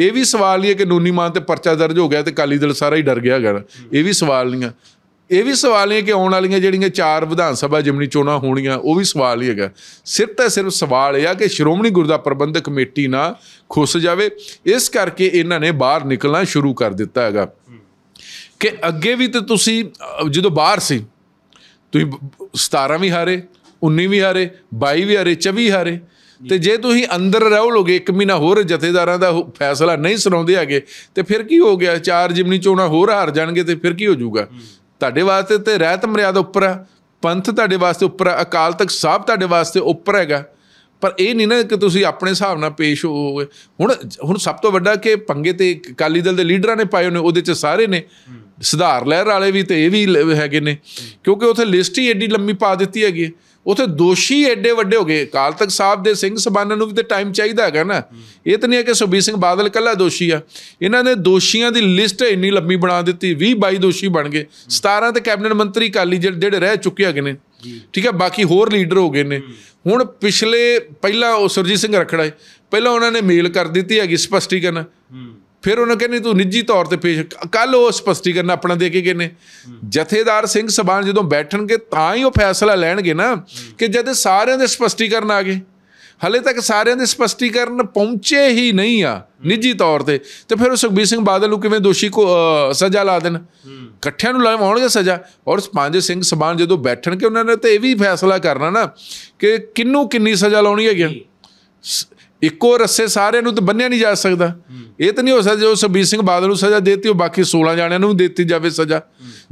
ਇਹ ਵੀ ਸਵਾਲ ਹੀ ਹੈ ਕਿ ਨੂਨੀ ਮਾਨ ਤੇ ਪਰਚਾ ਦਰਜ ਹੋ ਗਿਆ ਤੇ ਕਾਲੀ ਦਲ ਸਾਰਾ ਹੀ ਡਰ ਗਿਆ ਹੈਗਾ ਇਹ ਵੀ ਸਵਾਲ ਨਹੀਂ ਹੈ ਇਹ ਵੀ ਸਵਾਲ ਹੈ ਕਿ ਆਉਣ ਵਾਲੀਆਂ ਜਿਹੜੀਆਂ ਚਾਰ ਵਿਧਾਨ ਸਭਾ ਜਿਮਨੀ ਚੋਣਾਂ ਹੋਣੀਆਂ ਉਹ ਵੀ ਸਵਾਲ ਹੀ ਹੈਗਾ ਸਿਰਫ ਤਾਂ ਸਿਰਫ ਸਵਾਲ ਇਹ ਆ ਕਿ ਸ਼੍ਰੋਮਣੀ ਗੁਰਦਾ ਪ੍ਰਬੰਧਕ ਕਮੇਟੀ ਨਾ ਖੁੱਸ ਜਾਵੇ ਇਸ ਕਰਕੇ ਇਹਨਾਂ ਨੇ ਬਾਹਰ ਨਿਕਲਣਾ ਸ਼ੁਰੂ ਕਰ ਦਿੱਤਾ ਹੈਗਾ ਕਿ ਅੱਗੇ ਵੀ ਤੇ ਤੁਸੀਂ ਜਦੋਂ ਬਾਹਰ ਸੀ ਤੁਸੀਂ 17 ਵੀ ਹਾਰੇ 19 ਵੀ ਹਾਰੇ 22 ਵੀ ਹਾਰੇ 24 ਹਾਰੇ ਤੇ ਜੇ ਤੁਸੀਂ ਅੰਦਰ ਰਹੋ ਲੋਗੇ ਇੱਕ ਮਹੀਨਾ ਹੋਰ ਜਥੇਦਾਰਾਂ ਦਾ ਫੈਸਲਾ ਨਹੀਂ ਸੁਣਾਉਂਦੇ ਹੈਗੇ ਤੇ ਫਿਰ ਕੀ ਹੋ ਗਿਆ ਚਾਰ ਜਿਮਨੀ ਚੋਣਾ ਹੋਰ ਹਾਰ ਜਾਣਗੇ ਤੇ ਫਿਰ ਕੀ ਹੋ ਜਾਊਗਾ ਤੁਹਾਡੇ ਵਾਸਤੇ ਤੇ ਰਹਿਤ ਮਰਿਆਦਾ ਉੱਪਰ ਆ ਪੰਥ ਤੁਹਾਡੇ ਵਾਸਤੇ ਉੱਪਰ ਆ ਅਕਾਲ ਤਖਤ ਸਾਹਿਬ ਤੁਹਾਡੇ ਵਾਸਤੇ ਉੱਪਰ ਹੈਗਾ ਪਰ ਇਹ ਨਹੀਂ ਨਾ ਕਿ ਤੁਸੀਂ ਆਪਣੇ ਹਿਸਾਬ ਨਾਲ ਪੇਸ਼ ਹੋਵੋਗੇ ਹੁਣ ਹੁਣ ਸਭ ਤੋਂ ਵੱਡਾ ਕਿ ਪੰਗੇ ਤੇ ਕਾਲੀ ਦਲ ਦੇ ਲੀਡਰਾਂ ਨੇ ਪਾਏ ਨੇ ਉਹਦੇ ਚ ਸਾਰੇ ਨੇ ਸਿਧਾਰ ਲਹਿਰ ਵਾਲੇ ਵੀ ਤੇ ਇਹ ਵੀ ਹੈਗੇ ਨੇ ਕਿਉਂਕਿ ਉਥੇ ਲਿਸਟ ਹੀ ਐਡੀ ਲੰਮੀ ਪਾ ਦਿੱਤੀ ਹੈਗੀ ਉਥੇ ਦੋਸ਼ੀ ਐਡੇ ਵੱਡੇ ਹੋ ਗਏ ਕਾਲ ਤੱਕ ਸਾਹਿਬ ਦੇ ਸਿੰਘ ਸਬਾਨਾਂ ਨੂੰ ਵੀ ਤੇ ਟਾਈਮ ਚਾਹੀਦਾ ਹੈਗਾ ਨਾ ਇਹ ਤਾਂ ਨਹੀਂ ਹੈ ਕਿ ਸੁਬੀ ਸਿੰਘ ਬਾਦਲ ਕੱਲਾ ਦੋਸ਼ੀ ਆ ਇਹਨਾਂ ਨੇ ਦੋਸ਼ੀਆਂ ਦੀ ਲਿਸਟ ਇੰਨੀ ਲੰਮੀ ਬਣਾ ਦਿੱਤੀ 20 22 ਦੋਸ਼ੀ ਬਣ ਗਏ 17 ਤੇ ਕੈਬਨਿਟ ਮੰਤਰੀ ਕਾਲੀ ਜਿਹੜੇ ਰਹਿ ਚੁੱਕੇ ਹੈਗੇ ਨੇ ਠੀਕ ਹੈ ਬਾਕੀ ਹੋਰ ਲੀਡਰ ਹੋ ਗਏ ਨੇ ਹੁਣ ਪਿਛਲੇ ਪਹਿਲਾਂ ਉਹ ਸਰਜੀਤ ਸਿੰਘ ਰਖੜਾ ਪਹਿਲਾਂ ਉਹਨਾਂ ਨੇ ਮੇਲ ਕਰ ਦਿੱਤੀ ਹੈਗੀ ਸਪਸ਼ਟੀਕਰਨ ਫਿਰ ਉਹਨਾਂ ਕਹਿੰਦੇ ਤੂੰ ਨਿੱਜੀ ਤੌਰ ਤੇ ਪੇਸ਼ ਕੱਲ ਉਹ ਸਪਸ਼ਟੀਕਰਨ ਆਪਣਾ ਦੇ ਕੇ ਗਏ ਨੇ ਜਥੇਦਾਰ ਸਿੰਘ ਸਬਾਨ ਜਦੋਂ ਬੈਠਣਗੇ ਤਾਂ ਹੀ ਉਹ ਫੈਸਲਾ ਲੈਣਗੇ ਨਾ ਕਿ ਜਦ ਸਾਰਿਆਂ ਦੇ ਸਪਸ਼ਟੀਕਰਨ ਆ ਗਏ ਹਲੇ ਤੱਕ ਸਾਰਿਆਂ ਦੇ ਸਪਸ਼ਟੀਕਰਨ ਪਹੁੰਚੇ ਹੀ ਨਹੀਂ ਆ ਨਿੱਜੀ ਤੌਰ ਤੇ ਤੇ ਫਿਰ ਉਹ ਸੁਖਬੀਰ ਸਿੰਘ ਬਾਦਲ ਨੂੰ ਕਿਵੇਂ ਦੋਸ਼ੀ ਕੋ ਸਜ਼ਾ ਲਾ ਦੇਣ ਇਕੱਠਿਆਂ ਨੂੰ ਲਾਉਣਗੇ ਸਜ਼ਾ ਔਰ ਪੰਜ ਸਿੰਘ ਸਬਾਨ ਜਦੋਂ ਬੈਠਣਗੇ ਉਹਨਾਂ ਨੇ ਤੇ ਇਹ ਵੀ ਫੈਸਲਾ ਕਰਨਾ ਨਾ ਕਿ ਕਿੰਨੂੰ ਕਿੰਨੀ ਸਜ਼ਾ ਲਾਉਣੀ ਹੈਗੀ ਇੱਕੋ ਰਸੇ ਸਾਰਿਆਂ ਨੂੰ ਤਾਂ ਬੰਨਿਆ ਨਹੀਂ ਜਾ ਸਕਦਾ ਇਹ ਤਾਂ ਨਹੀਂ ਹੋ ਸਕਦਾ ਜੋ ਸੁਬੀਰ ਸਿੰਘ ਬਾਦਲ ਨੂੰ ਸਜ਼ਾ ਦੇਤੀ ਉਹ ਬਾਕੀ 16 ਜਾਣਿਆਂ ਨੂੰ ਦੇਤੀ ਜਾਵੇ ਸਜ਼ਾ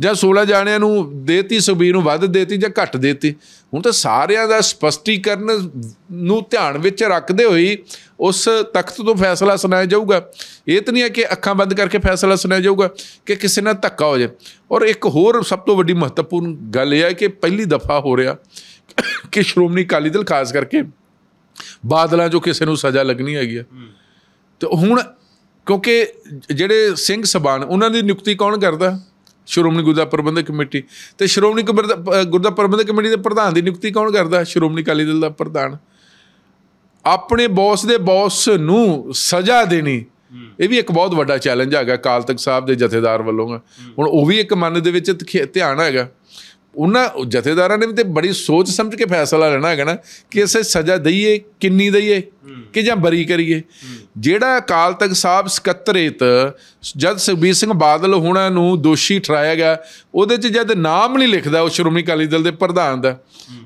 ਜਾਂ 16 ਜਾਣਿਆਂ ਨੂੰ ਦੇਤੀ ਸੁਬੀਰ ਨੂੰ ਵੱਧ ਦੇਤੀ ਜਾਂ ਘੱਟ ਦੇਤੀ ਹੁਣ ਤਾਂ ਸਾਰਿਆਂ ਦਾ ਸਪਸ਼ਟੀਕਰਨ ਨੂੰ ਧਿਆਨ ਵਿੱਚ ਰੱਖਦੇ ਹੋਈ ਉਸ ਤਖਤ ਤੋਂ ਫੈਸਲਾ ਸੁਣਾਇਆ ਜਾਊਗਾ ਇਹ ਤਾਂ ਨਹੀਂ ਹੈ ਕਿ ਅੱਖਾਂ ਬੰਦ ਕਰਕੇ ਫੈਸਲਾ ਸੁਣਾਇਆ ਜਾਊਗਾ ਕਿ ਕਿਸੇ ਨਾਲ ਧੱਕਾ ਹੋ ਜਾਏ ਔਰ ਇੱਕ ਹੋਰ ਸਭ ਤੋਂ ਵੱਡੀ ਮਹੱਤਵਪੂਰਨ ਗੱਲ ਇਹ ਹੈ ਕਿ ਪਹਿਲੀ ਦਫਾ ਹੋ ਰਿਹਾ ਕਿ ਸ਼੍ਰੋਮਣੀ ਅਕਾਲੀ ਦਲ ਖਾਸ ਕਰਕੇ ਬਾਦਲਾਂ ਜੋ ਕਿਸੇ ਨੂੰ ਸਜ਼ਾ ਲੱਗਣੀ ਹੈਗੀ ਆ ਤੇ ਹੁਣ ਕਿਉਂਕਿ ਜਿਹੜੇ ਸਿੰਘ ਸਬਾਨ ਉਹਨਾਂ ਦੀ ਨਿਯੁਕਤੀ ਕੌਣ ਕਰਦਾ ਸ਼੍ਰੋਮਣੀ ਗੁਰਦਾ ਪ੍ਰਬੰਧਕ ਕਮੇਟੀ ਤੇ ਸ਼੍ਰੋਮਣੀ ਗੁਰਦਾ ਪ੍ਰਬੰਧਕ ਕਮੇਟੀ ਦੇ ਪ੍ਰਧਾਨ ਦੀ ਨਿਯੁਕਤੀ ਕੌਣ ਕਰਦਾ ਸ਼੍ਰੋਮਣੀ ਕਾਲੀ ਦਲ ਦਾ ਪ੍ਰਧਾਨ ਆਪਣੇ ਬੌਸ ਦੇ ਬੌਸ ਨੂੰ ਸਜ਼ਾ ਦੇਣੀ ਇਹ ਵੀ ਇੱਕ ਬਹੁਤ ਵੱਡਾ ਚੈਲੰਜ ਹੈਗਾ ਕਾਲ ਤਖਤ ਸਾਹਿਬ ਦੇ ਜਥੇਦਾਰ ਵੱਲੋਂ ਹੁਣ ਉਹ ਵੀ ਇੱਕ ਮਨ ਦੇ ਵਿੱਚ ਧਿਆਨ ਹੈਗਾ ਉਹਨਾਂ ਜਥੇਦਾਰਾਂ ਨੇ ਵੀ ਤੇ ਬੜੀ ਸੋਚ ਸਮਝ ਕੇ ਫੈਸਲਾ ਲੈਣਾ ਹੈਗਾ ਨਾ ਕਿ ਇਸੇ ਸਜ਼ਾ ਦਈਏ ਕਿੰਨੀ ਦਈਏ ਕਿ ਜਾਂ ਬਰੀ ਕਰੀਏ ਜਿਹੜਾ ਅਕਾਲ ਤਖਤ ਸਾਹਿਬ ਸਕੱਤਰੇਤ ਜਦ ਸੁਖਬੀਰ ਸਿੰਘ ਬਾਦਲ ਹੋਣਾ ਨੂੰ ਦੋਸ਼ੀ ਠਰਾਇਆ ਗਿਆ ਉਹਦੇ 'ਚ ਜਦ ਨਾਮ ਨਹੀਂ ਲਿਖਦਾ ਉਹ ਸ਼੍ਰੋਮਣੀ ਅਕਾਲੀ ਦਲ ਦੇ ਪ੍ਰਧਾਨ ਦਾ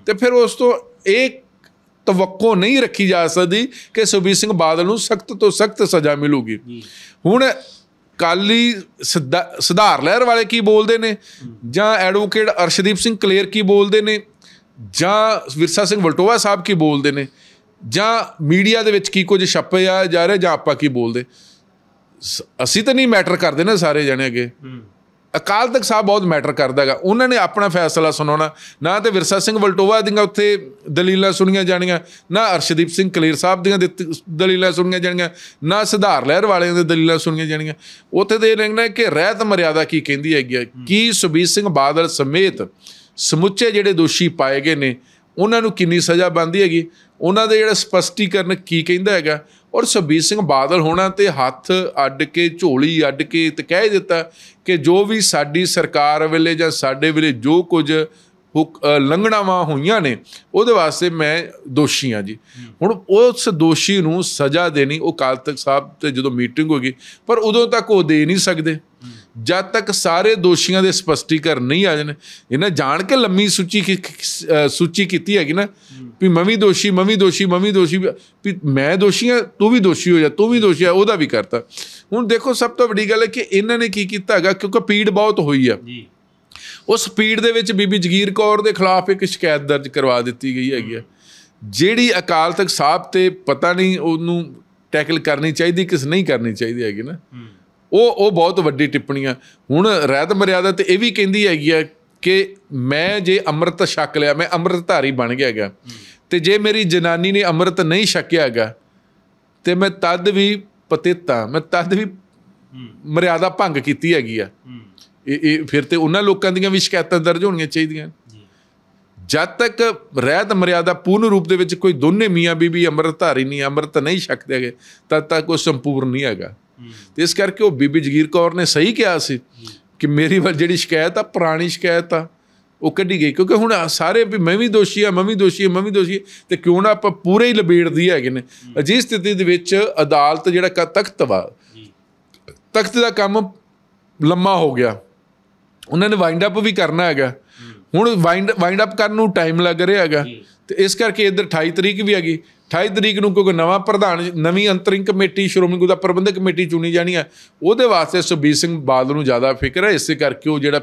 ਤੇ ਫਿਰ ਉਸ ਤੋਂ ਇਹ ਤਵੱਕੋ ਨਹੀਂ ਰੱਖੀ ਜਾ ਸਕਦੀ ਕਿ ਸੁਖਬੀਰ ਸਿੰਘ ਬਾਦਲ ਨੂੰ ਸਖਤ ਤੋਂ ਸਖਤ ਸਜ਼ਾ ਮਿਲੂਗੀ ਹੁਣ ਅਕਾਲੀ ਸਿਧਾਰ ਲਹਿਰ ਵਾਲੇ ਕੀ ਬੋਲਦੇ ਨੇ ਜਾਂ ਐਡਵੋਕੇਟ ਅਰਸ਼ਦੀਪ ਸਿੰਘ ਕਲੇਰ ਕੀ ਬੋਲਦੇ ਨੇ ਜਾਂ ਵਿਰਸਾ ਸਿੰਘ ਵਲਟੋਆ ਸਾਹਿਬ ਕੀ ਬੋਲਦੇ ਨੇ ਜਾਂ ਮੀਡੀਆ ਦੇ ਵਿੱਚ ਕੀ ਕੁਝ ਛਪਿਆ ਜਾ ਰਿਹਾ ਜਾਂ ਆਪਾਂ ਕੀ ਬੋਲਦੇ ਅਸੀਂ ਤਾਂ ਨਹੀਂ ਮੈਟਰ ਕਰਦੇ ਨਾ ਸਾਰੇ ਜਣੇ ਹੂੰ ਅਕਾਲ ਤਖਤ ਸਾਹਿਬ ਬਹੁਤ ਮੈਟਰ ਕਰਦਾ ਹੈਗਾ ਉਹਨਾਂ ਨੇ ਆਪਣਾ ਫੈਸਲਾ ਸੁਣਾਉਣਾ ਨਾ ਤੇ ਵਿਰਸਾ ਸਿੰਘ ਵਲਟੋਵਾ ਦੀਆਂ ਉੱਥੇ ਦਲੀਲਾਂ ਸੁਣੀਆਂ ਜਾਣੀਆਂ ਨਾ ਅਰਸ਼ਦੀਪ ਸਿੰਘ ਕਲੇਰ ਸਾਹਿਬ ਦੀਆਂ ਦਲੀਲਾਂ ਸੁਣੀਆਂ ਜਾਣੀਆਂ ਨਾ ਸਿਧਾਰ ਲਹਿਰ ਵਾਲਿਆਂ ਦੀਆਂ ਦਲੀਲਾਂ ਸੁਣੀਆਂ ਜਾਣੀਆਂ ਉੱਥੇ ਦੇ ਰਹਿਣਾ ਕਿ ਰਹਿਤ ਮਰਿਆਦਾ ਕੀ ਕਹਿੰਦੀ ਹੈਗੀ ਕੀ ਸੁਬੀਰ ਸਿੰਘ ਬਾਦਲ ਸਮੇਤ ਸਮੁੱਚੇ ਜਿਹੜੇ ਦੋਸ਼ੀ ਪਾਏ ਗਏ ਨੇ ਉਹਨਾਂ ਨੂੰ ਕਿੰਨੀ ਸਜ਼ਾ ਬੰਦੀ ਹੈਗੀ ਉਹਨਾਂ ਦੇ ਜਿਹੜਾ ਸਪਸ਼ਟੀਕਰਨ ਕੀ ਕਹਿੰਦਾ ਹੈਗਾ ਔਰ ਸਬੀਰ ਸਿੰਘ ਬਾਦਲ ਹੋਣਾ ਤੇ ਹੱਥ ਅੱਡ ਕੇ ਝੋਲੀ ਅੱਡ ਕੇ ਤੇ ਕਹਿ ਦਿੱਤਾ ਕਿ ਜੋ ਵੀ ਸਾਡੀ ਸਰਕਾਰ ਵੇਲੇ ਜਾਂ ਸਾਡੇ ਵੇਲੇ ਜੋ ਕੁਝ ਲੰਘਣਾਵਾਂ ਹੋਈਆਂ ਨੇ ਉਹਦੇ ਵਾਸਤੇ ਮੈਂ ਦੋਸ਼ੀ ਆ ਜੀ ਹੁਣ ਉਸ ਦੋਸ਼ੀ ਨੂੰ ਸਜ਼ਾ ਦੇਣੀ ਉਹ ਕਾਲ ਤੱਕ ਸਾਹਿਬ ਤੇ ਜਦੋਂ ਮੀਟਿੰਗ ਹੋਗੀ ਪਰ ਉਦੋਂ ਤੱਕ ਉਹ ਦੇ ਨਹੀਂ ਸਕਦੇ ਜਦ ਤੱਕ ਸਾਰੇ ਦੋਸ਼ੀਆਂ ਦੇ ਸਪਸ਼ਟੀਕਰਨ ਨਹੀਂ ਆ ਜਾਣ ਇਹਨਾਂ ਜਾਣ ਕੇ ਲੰਮੀ ਸੂਚੀ ਸੂਚੀ ਕੀਤੀ ਹੈਗੀ ਨਾ ਵੀ ਮੈਂ ਵੀ ਦੋਸ਼ੀ ਮੈਂ ਵੀ ਦੋਸ਼ੀ ਮੈਂ ਵੀ ਦੋਸ਼ੀ ਵੀ ਮੈਂ ਦੋਸ਼ੀ ਆ ਤੂੰ ਵੀ ਦੋਸ਼ੀ ਹੋ ਜਾ ਤੂੰ ਵੀ ਦੋਸ਼ੀ ਆ ਉਹਦਾ ਵੀ ਕਰਤਾ ਹੁਣ ਦੇਖੋ ਸਭ ਤੋਂ ਵੱਡੀ ਗੱਲ ਹੈ ਕਿ ਇਹਨਾਂ ਨੇ ਕੀ ਕੀਤਾ ਹੈਗਾ ਕਿਉਂਕਿ ਪੀੜ ਬਹੁਤ ਹੋਈ ਆ ਜੀ ਉਸ ਪੀੜ ਦੇ ਵਿੱਚ ਬੀਬੀ ਜਗੀਰ ਕੌਰ ਦੇ ਖਿਲਾਫ ਇੱਕ ਸ਼ਿਕਾਇਤ ਦਰਜ ਕਰਵਾ ਦਿੱਤੀ ਗਈ ਹੈਗੀ ਆ ਜਿਹੜੀ ਅਕਾਲ ਤਖਤ ਸਾਹਿਬ ਤੇ ਪਤਾ ਨਹੀਂ ਉਹਨੂੰ ਟੈਕਲ ਕਰਨੀ ਚਾਹੀਦੀ ਕਿਸ ਨਹੀਂ ਕਰਨੀ ਚਾਹੀਦੀ ਹੈਗੀ ਨਾ ਉਹ ਉਹ ਬਹੁਤ ਵੱਡੀ ਟਿੱਪਣੀ ਆ ਹੁਣ ਰਹਿਤ ਮਰਿਆਦਾ ਤੇ ਇਹ ਵੀ ਕਹਿੰਦੀ ਹੈਗੀ ਆ ਕਿ ਮੈਂ ਜੇ ਅੰਮ੍ਰਿਤ ਛਕ ਲਿਆ ਮੈਂ ਅੰਮ੍ਰਿਤਧਾਰੀ ਬਣ ਗਿਆ ਹੈਗਾ ਤੇ ਜੇ ਮੇਰੀ ਜਨਾਨੀ ਨੇ ਅੰਮ੍ਰਿਤ ਨਹੀਂ ਛਕਿਆ ਹੈਗਾ ਤੇ ਮੈਂ ਤਦ ਵੀ ਪਤਿਤਾ ਮੈਂ ਤਦ ਵੀ ਮਰਿਆਦਾ ਭੰਗ ਕੀਤੀ ਹੈਗੀ ਆ ਇਹ ਇਹ ਫਿਰ ਤੇ ਉਹਨਾਂ ਲੋਕਾਂ ਦੀਆਂ ਵੀ ਸ਼ਿਕਾਇਤਾਂ ਦਰਜ ਹੋਣੀਆਂ ਚਾਹੀਦੀਆਂ ਜਦ ਤੱਕ ਰਹਿਤ ਮਰਿਆਦਾ ਪੂਰਨ ਰੂਪ ਦੇ ਵਿੱਚ ਕੋਈ ਦੋਨੇ ਮੀਆਂ ਬੀਬੀ ਅੰਮ੍ਰਿਤਧਾਰੀ ਨਹੀਂ ਅੰਮ੍ਰਿਤ ਨਹੀਂ ਛਕਦੇ ਹੈਗੇ ਤਦ ਤੱਕ ਉਹ ਸੰਪੂਰਨ ਨਹੀਂ ਹੈਗਾ ਤੇ ਇਸ ਕਰਕੇ ਉਹ ਬੀਬੀ ਜਗੀਰ ਕੌਰ ਨੇ ਸਹੀ ਕਿਹਾ ਸੀ ਕਿ ਮੇਰੀ ਵੱਲ ਜਿਹੜੀ ਸ਼ਿਕਾਇਤ ਆ ਪੁਰਾਣੀ ਸ਼ਿਕਾਇਤ ਆ ਉਹ ਕੱਢੀ ਗਈ ਕਿਉਂਕਿ ਹੁਣ ਸਾਰੇ ਵੀ ਮੈਂ ਵੀ ਦੋਸ਼ੀ ਆ ਮੈਂ ਵੀ ਦੋਸ਼ੀ ਆ ਮੈਂ ਵੀ ਦੋਸ਼ੀ ਤੇ ਕਿਉਂ ਨਾ ਆਪਾਂ ਪੂਰੇ ਹੀ ਲਬੇੜਦੀ ਹੈਗੇ ਨੇ ਅਜੀ ਸਥਿਤੀ ਦੇ ਵਿੱਚ ਅਦਾਲਤ ਜਿਹੜਾ ਤਖਤ ਵਾ ਤਖਤ ਦਾ ਕੰਮ ਲੰਮਾ ਹੋ ਗਿਆ ਉਹਨਾਂ ਨੇ ਵਾਈਂਡ ਅਪ ਵੀ ਕਰਨਾ ਹੈਗਾ ਹੁਣ ਵਾਈਂਡ ਵਾਈਂਡ ਅਪ ਕਰਨ ਨੂੰ ਟਾਈਮ ਲੱਗ ਰਿਹਾ ਹੈਗਾ ਤੇ ਇਸ ਕਰਕੇ ਇਧਰ 28 ਤਰੀਕ ਵੀ ਹੈਗੀ 28 ਤਰੀਕ ਨੂੰ ਕਿਉਂਕਿ ਨਵਾਂ ਪ੍ਰਧਾਨ ਨਵੀਂ ਅੰਤਰਿੰਗ ਕਮੇਟੀ ਸ਼੍ਰੋਮਣੀ ਗੁਰਦਾ ਪ੍ਰਬੰਧਕ ਕਮੇਟੀ ਚੁਣੀ ਜਾਣੀ ਹੈ ਉਹਦੇ ਵਾਸਤੇ ਸੁਬੀਰ ਸਿੰਘ ਬਾਦਲ ਨੂੰ ਜ਼ਿਆਦਾ ਫਿਕਰ ਹੈ ਇਸੇ ਕਰਕੇ ਉਹ ਜਿਹੜਾ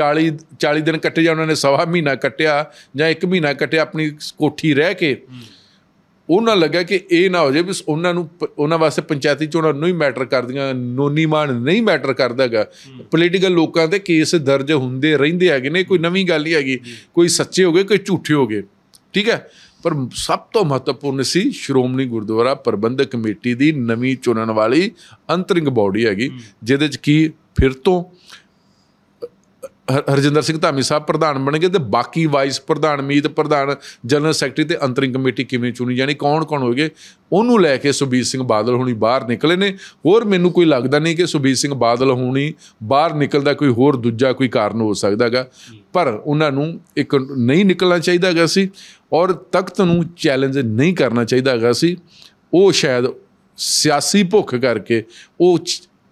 40 40 ਦਿਨ ਕੱਟੇ ਜਾਂ ਉਹਨਾਂ ਨੇ ਸਵਾ ਮਹੀਨਾ ਕੱਟਿਆ ਜਾਂ ਇੱਕ ਮਹੀਨਾ ਕੱਟਿਆ ਆਪਣੀ ਕੋਠੀ ਰਹਿ ਕੇ ਉਹਨਾਂ ਲੱਗਾ ਕਿ ਇਹ ਨਾ ਹੋ ਜੇ ਵੀ ਉਹਨਾਂ ਨੂੰ ਉਹਨਾਂ ਵਾਸਤੇ ਪੰਚਾਇਤੀ ਚੋਣਾਂ ਨੂੰ ਹੀ ਮੈਟਰ ਕਰਦੀਆਂ ਨੋਨੀ ਮਾਨ ਨਹੀਂ ਮੈਟਰ ਕਰਦਾਗਾ ਪੋਲੀਟੀਕਲ ਲੋਕਾਂ ਤੇ ਕੇਸ ਦਰਜ ਹੁੰਦੇ ਰਹਿੰਦੇ ਹੈਗੇ ਨੇ ਕੋਈ ਨਵੀਂ ਗੱਲ ਹੀ ਹੈਗੀ ਕੋਈ ਸੱਚੇ ਹੋਗੇ ਕੋਈ ਝੂਠੇ ਹੋਗੇ ਠੀਕ ਹੈ ਪਰ ਸਭ ਤੋਂ ਮਹੱਤਵਪੂਰਨ ਸੀ ਸ਼੍ਰੋਮਣੀ ਗੁਰਦੁਆਰਾ ਪ੍ਰਬੰਧਕ ਕਮੇਟੀ ਦੀ ਨਵੀਂ ਚੁਣਨ ਵਾਲੀ ਅੰਤਰਿੰਗ ਬਾਡੀ ਹੈਗੀ ਜਿਹਦੇ ਚ ਕੀ ਫਿਰ ਤੋਂ ਹਰਜਿੰਦਰ ਸਿੰਘ ਧਾਮੀ ਸਾਹਿਬ ਪ੍ਰਧਾਨ ਗਏ ਤੇ ਬਾਕੀ ਵਾਈਸ ਪ੍ਰਧਾਨ ਮੀਤ ਪ੍ਰਧਾਨ ਜਨਰਲ ਸੈਕਟਰੀ ਤੇ ਅੰਤਰਿੰਗ ਕਮੇਟੀ ਕਿਵੇਂ ਚੁਣੀ ਜਾਣੀ ਕੌਣ ਕੌਣ ਹੋਗੇ ਉਹਨੂੰ ਲੈ ਕੇ ਸੁਬੀਰ ਸਿੰਘ ਬਾਦਲ ਹੁਣੀ ਬਾਹਰ ਨਿਕਲੇ ਨੇ ਹੋਰ ਮੈਨੂੰ ਕੋਈ ਲੱਗਦਾ ਨਹੀਂ ਕਿ ਸੁਬੀਰ ਸਿੰਘ ਬਾਦਲ ਹੁਣੀ ਬਾਹਰ ਨਿਕਲਦਾ ਕੋਈ ਹੋਰ ਦੂਜਾ ਕੋਈ ਕਾਰਨ ਹੋ ਸਕਦਾਗਾ ਪਰ ਉਹਨਾਂ ਨੂੰ ਇੱਕ ਨਹੀਂ ਨਿਕਲਣਾ ਚਾਹੀਦਾਗਾ ਸੀ ਔਰ ਤਖਤ ਨੂੰ ਚੈਲੰਜ ਨਹੀਂ ਕਰਨਾ ਚਾਹੀਦਾ ਹੈਗਾ ਸੀ ਉਹ ਸ਼ਾਇਦ ਸਿਆਸੀ ਭੁੱਖ ਕਰਕੇ ਉਹ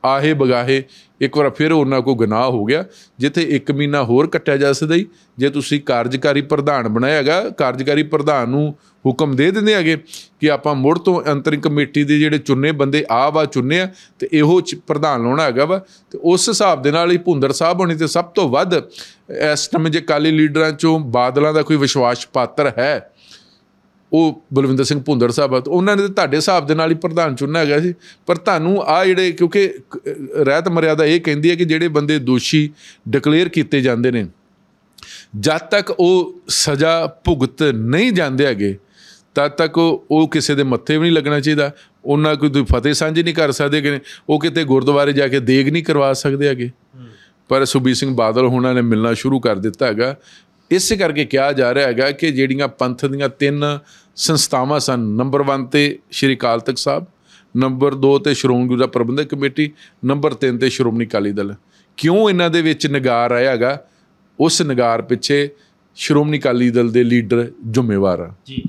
ਆਹੇ ਬਗਾਹੇ ਇੱਕ ਵਾਰ ਫਿਰ ਉਹਨਾਂ ਕੋ ਗੁਨਾਹ ਹੋ ਗਿਆ ਜਿੱਥੇ ਇੱਕ ਮਹੀਨਾ ਹੋਰ ਕੱਟਿਆ ਜਾ ਸਕਦਾ ਹੀ ਜੇ ਤੁਸੀਂ ਕਾਰਜਕਾਰੀ ਪ੍ਰਧਾਨ ਬਣਾਇਆ ਹੈਗਾ ਕਾਰਜਕਾਰੀ ਪ੍ਰਧਾਨ ਨੂੰ ਹੁਕਮ ਦੇ ਦਿੰਦੇ ਹੈਗੇ ਕਿ ਆਪਾਂ ਮੁੜ ਤੋਂ ਅੰਤਰਿੰਗ ਕਮੇਟੀ ਦੇ ਜਿਹੜੇ ਚੁਣੇ ਬੰਦੇ ਆ ਵਾ ਚੁਣੇ ਆ ਤੇ ਇਹੋ ਪ੍ਰਧਾਨ ਲਾਉਣਾ ਹੈਗਾ ਵਾ ਤੇ ਉਸ ਹਿਸਾਬ ਦੇ ਨਾਲ ਹੀ ਭੁੰਦਰ ਸਾਹਿਬ ਹੋਣੀ ਤੇ ਸਭ ਤੋਂ ਵੱਧ ਇਸ ਸਮੇਂ ਜੇ ਕਾਲੀ ਲੀਡਰਾਂ ਚੋਂ ਬਾਦਲਾਂ ਦਾ ਕੋਈ ਵਿਸ਼ਵਾਸ ਪਾਤਰ ਹੈ ਉਹ ਬਲਵਿੰਦਰ ਸਿੰਘ ਭੁੰਦੜ ਸਾਹਿਬ ਆ ਉਹਨਾਂ ਨੇ ਤੁਹਾਡੇ ਹਿਸਾਬ ਦੇ ਨਾਲ ਹੀ ਪ੍ਰਧਾਨ ਚੁਣਨਾ ਹੈਗਾ ਸੀ ਪਰ ਤੁਹਾਨੂੰ ਆ ਜਿਹੜੇ ਕਿਉਂਕਿ ਰਹਿਤ ਮਰਿਆਦਾ ਇਹ ਕਹਿੰਦੀ ਹੈ ਕਿ ਜਿਹੜੇ ਬੰਦੇ ਦੋਸ਼ੀ ਡਿਕਲੇਅਰ ਕੀਤੇ ਜਾਂਦੇ ਨੇ ਜਦ ਤੱਕ ਉਹ ਸਜ਼ਾ ਭੁਗਤ ਨਹੀਂ ਜਾਂਦੇ ਹੈਗੇ ਤਦ ਤੱਕ ਉਹ ਕਿਸੇ ਦੇ ਮੱਥੇ ਵੀ ਨਹੀਂ ਲੱਗਣਾ ਚਾਹੀਦਾ ਉਹਨਾਂ ਕੋਈ ਤੁਸੀਂ ਫਤਿਹ ਸਾਂਝੀ ਨਹੀਂ ਕਰ ਸਕਦੇ ਕਿ ਉਹ ਕਿਤੇ ਗੁਰਦੁਆਰੇ ਜਾ ਕੇ ਦੇਗ ਨਹੀਂ ਕਰਵਾ ਸਕਦੇ ਹੈਗੇ ਪਰ ਸੁਬੀ ਸਿੰਘ ਬਾਦਲ ਹੋਣਾ ਨੇ ਮਿਲਣਾ ਸ਼ੁਰੂ ਕਰ ਦਿੱਤਾ ਹੈਗਾ ਇਸੇ ਕਰਕੇ ਕਿਹਾ ਜਾ ਰਿਹਾ ਹੈਗਾ ਕਿ ਜਿਹੜੀਆਂ ਪੰਥ ਦੀਆਂ ਤਿੰਨ ਸੰਸਥਾਵਾਂ ਸਨ ਨੰਬਰ 1 ਤੇ ਸ਼੍ਰੀ ਕਾਲ ਤਖਤ ਸਾਹਿਬ ਨੰਬਰ 2 ਤੇ ਸ਼੍ਰੋਮਣੀ ਗੁਰਦੁਆਰਾ ਪ੍ਰਬੰਧਕ ਕਮੇਟੀ ਨੰਬਰ 3 ਤੇ ਸ਼੍ਰੋਮਣੀ ਕਾਲੀ ਦਲ ਕਿਉਂ ਇਹਨਾਂ ਦੇ ਵਿੱਚ ਨਿਗਾਰ ਆਇਆ ਹੈਗਾ ਉਸ ਨਿਗਾਰ ਪਿੱਛੇ ਸ਼੍ਰੋਮਣੀ ਅਕਾਲੀ ਦਲ ਦੇ ਲੀਡਰ ਜ਼ਿੰਮੇਵਾਰ ਆ ਜੀ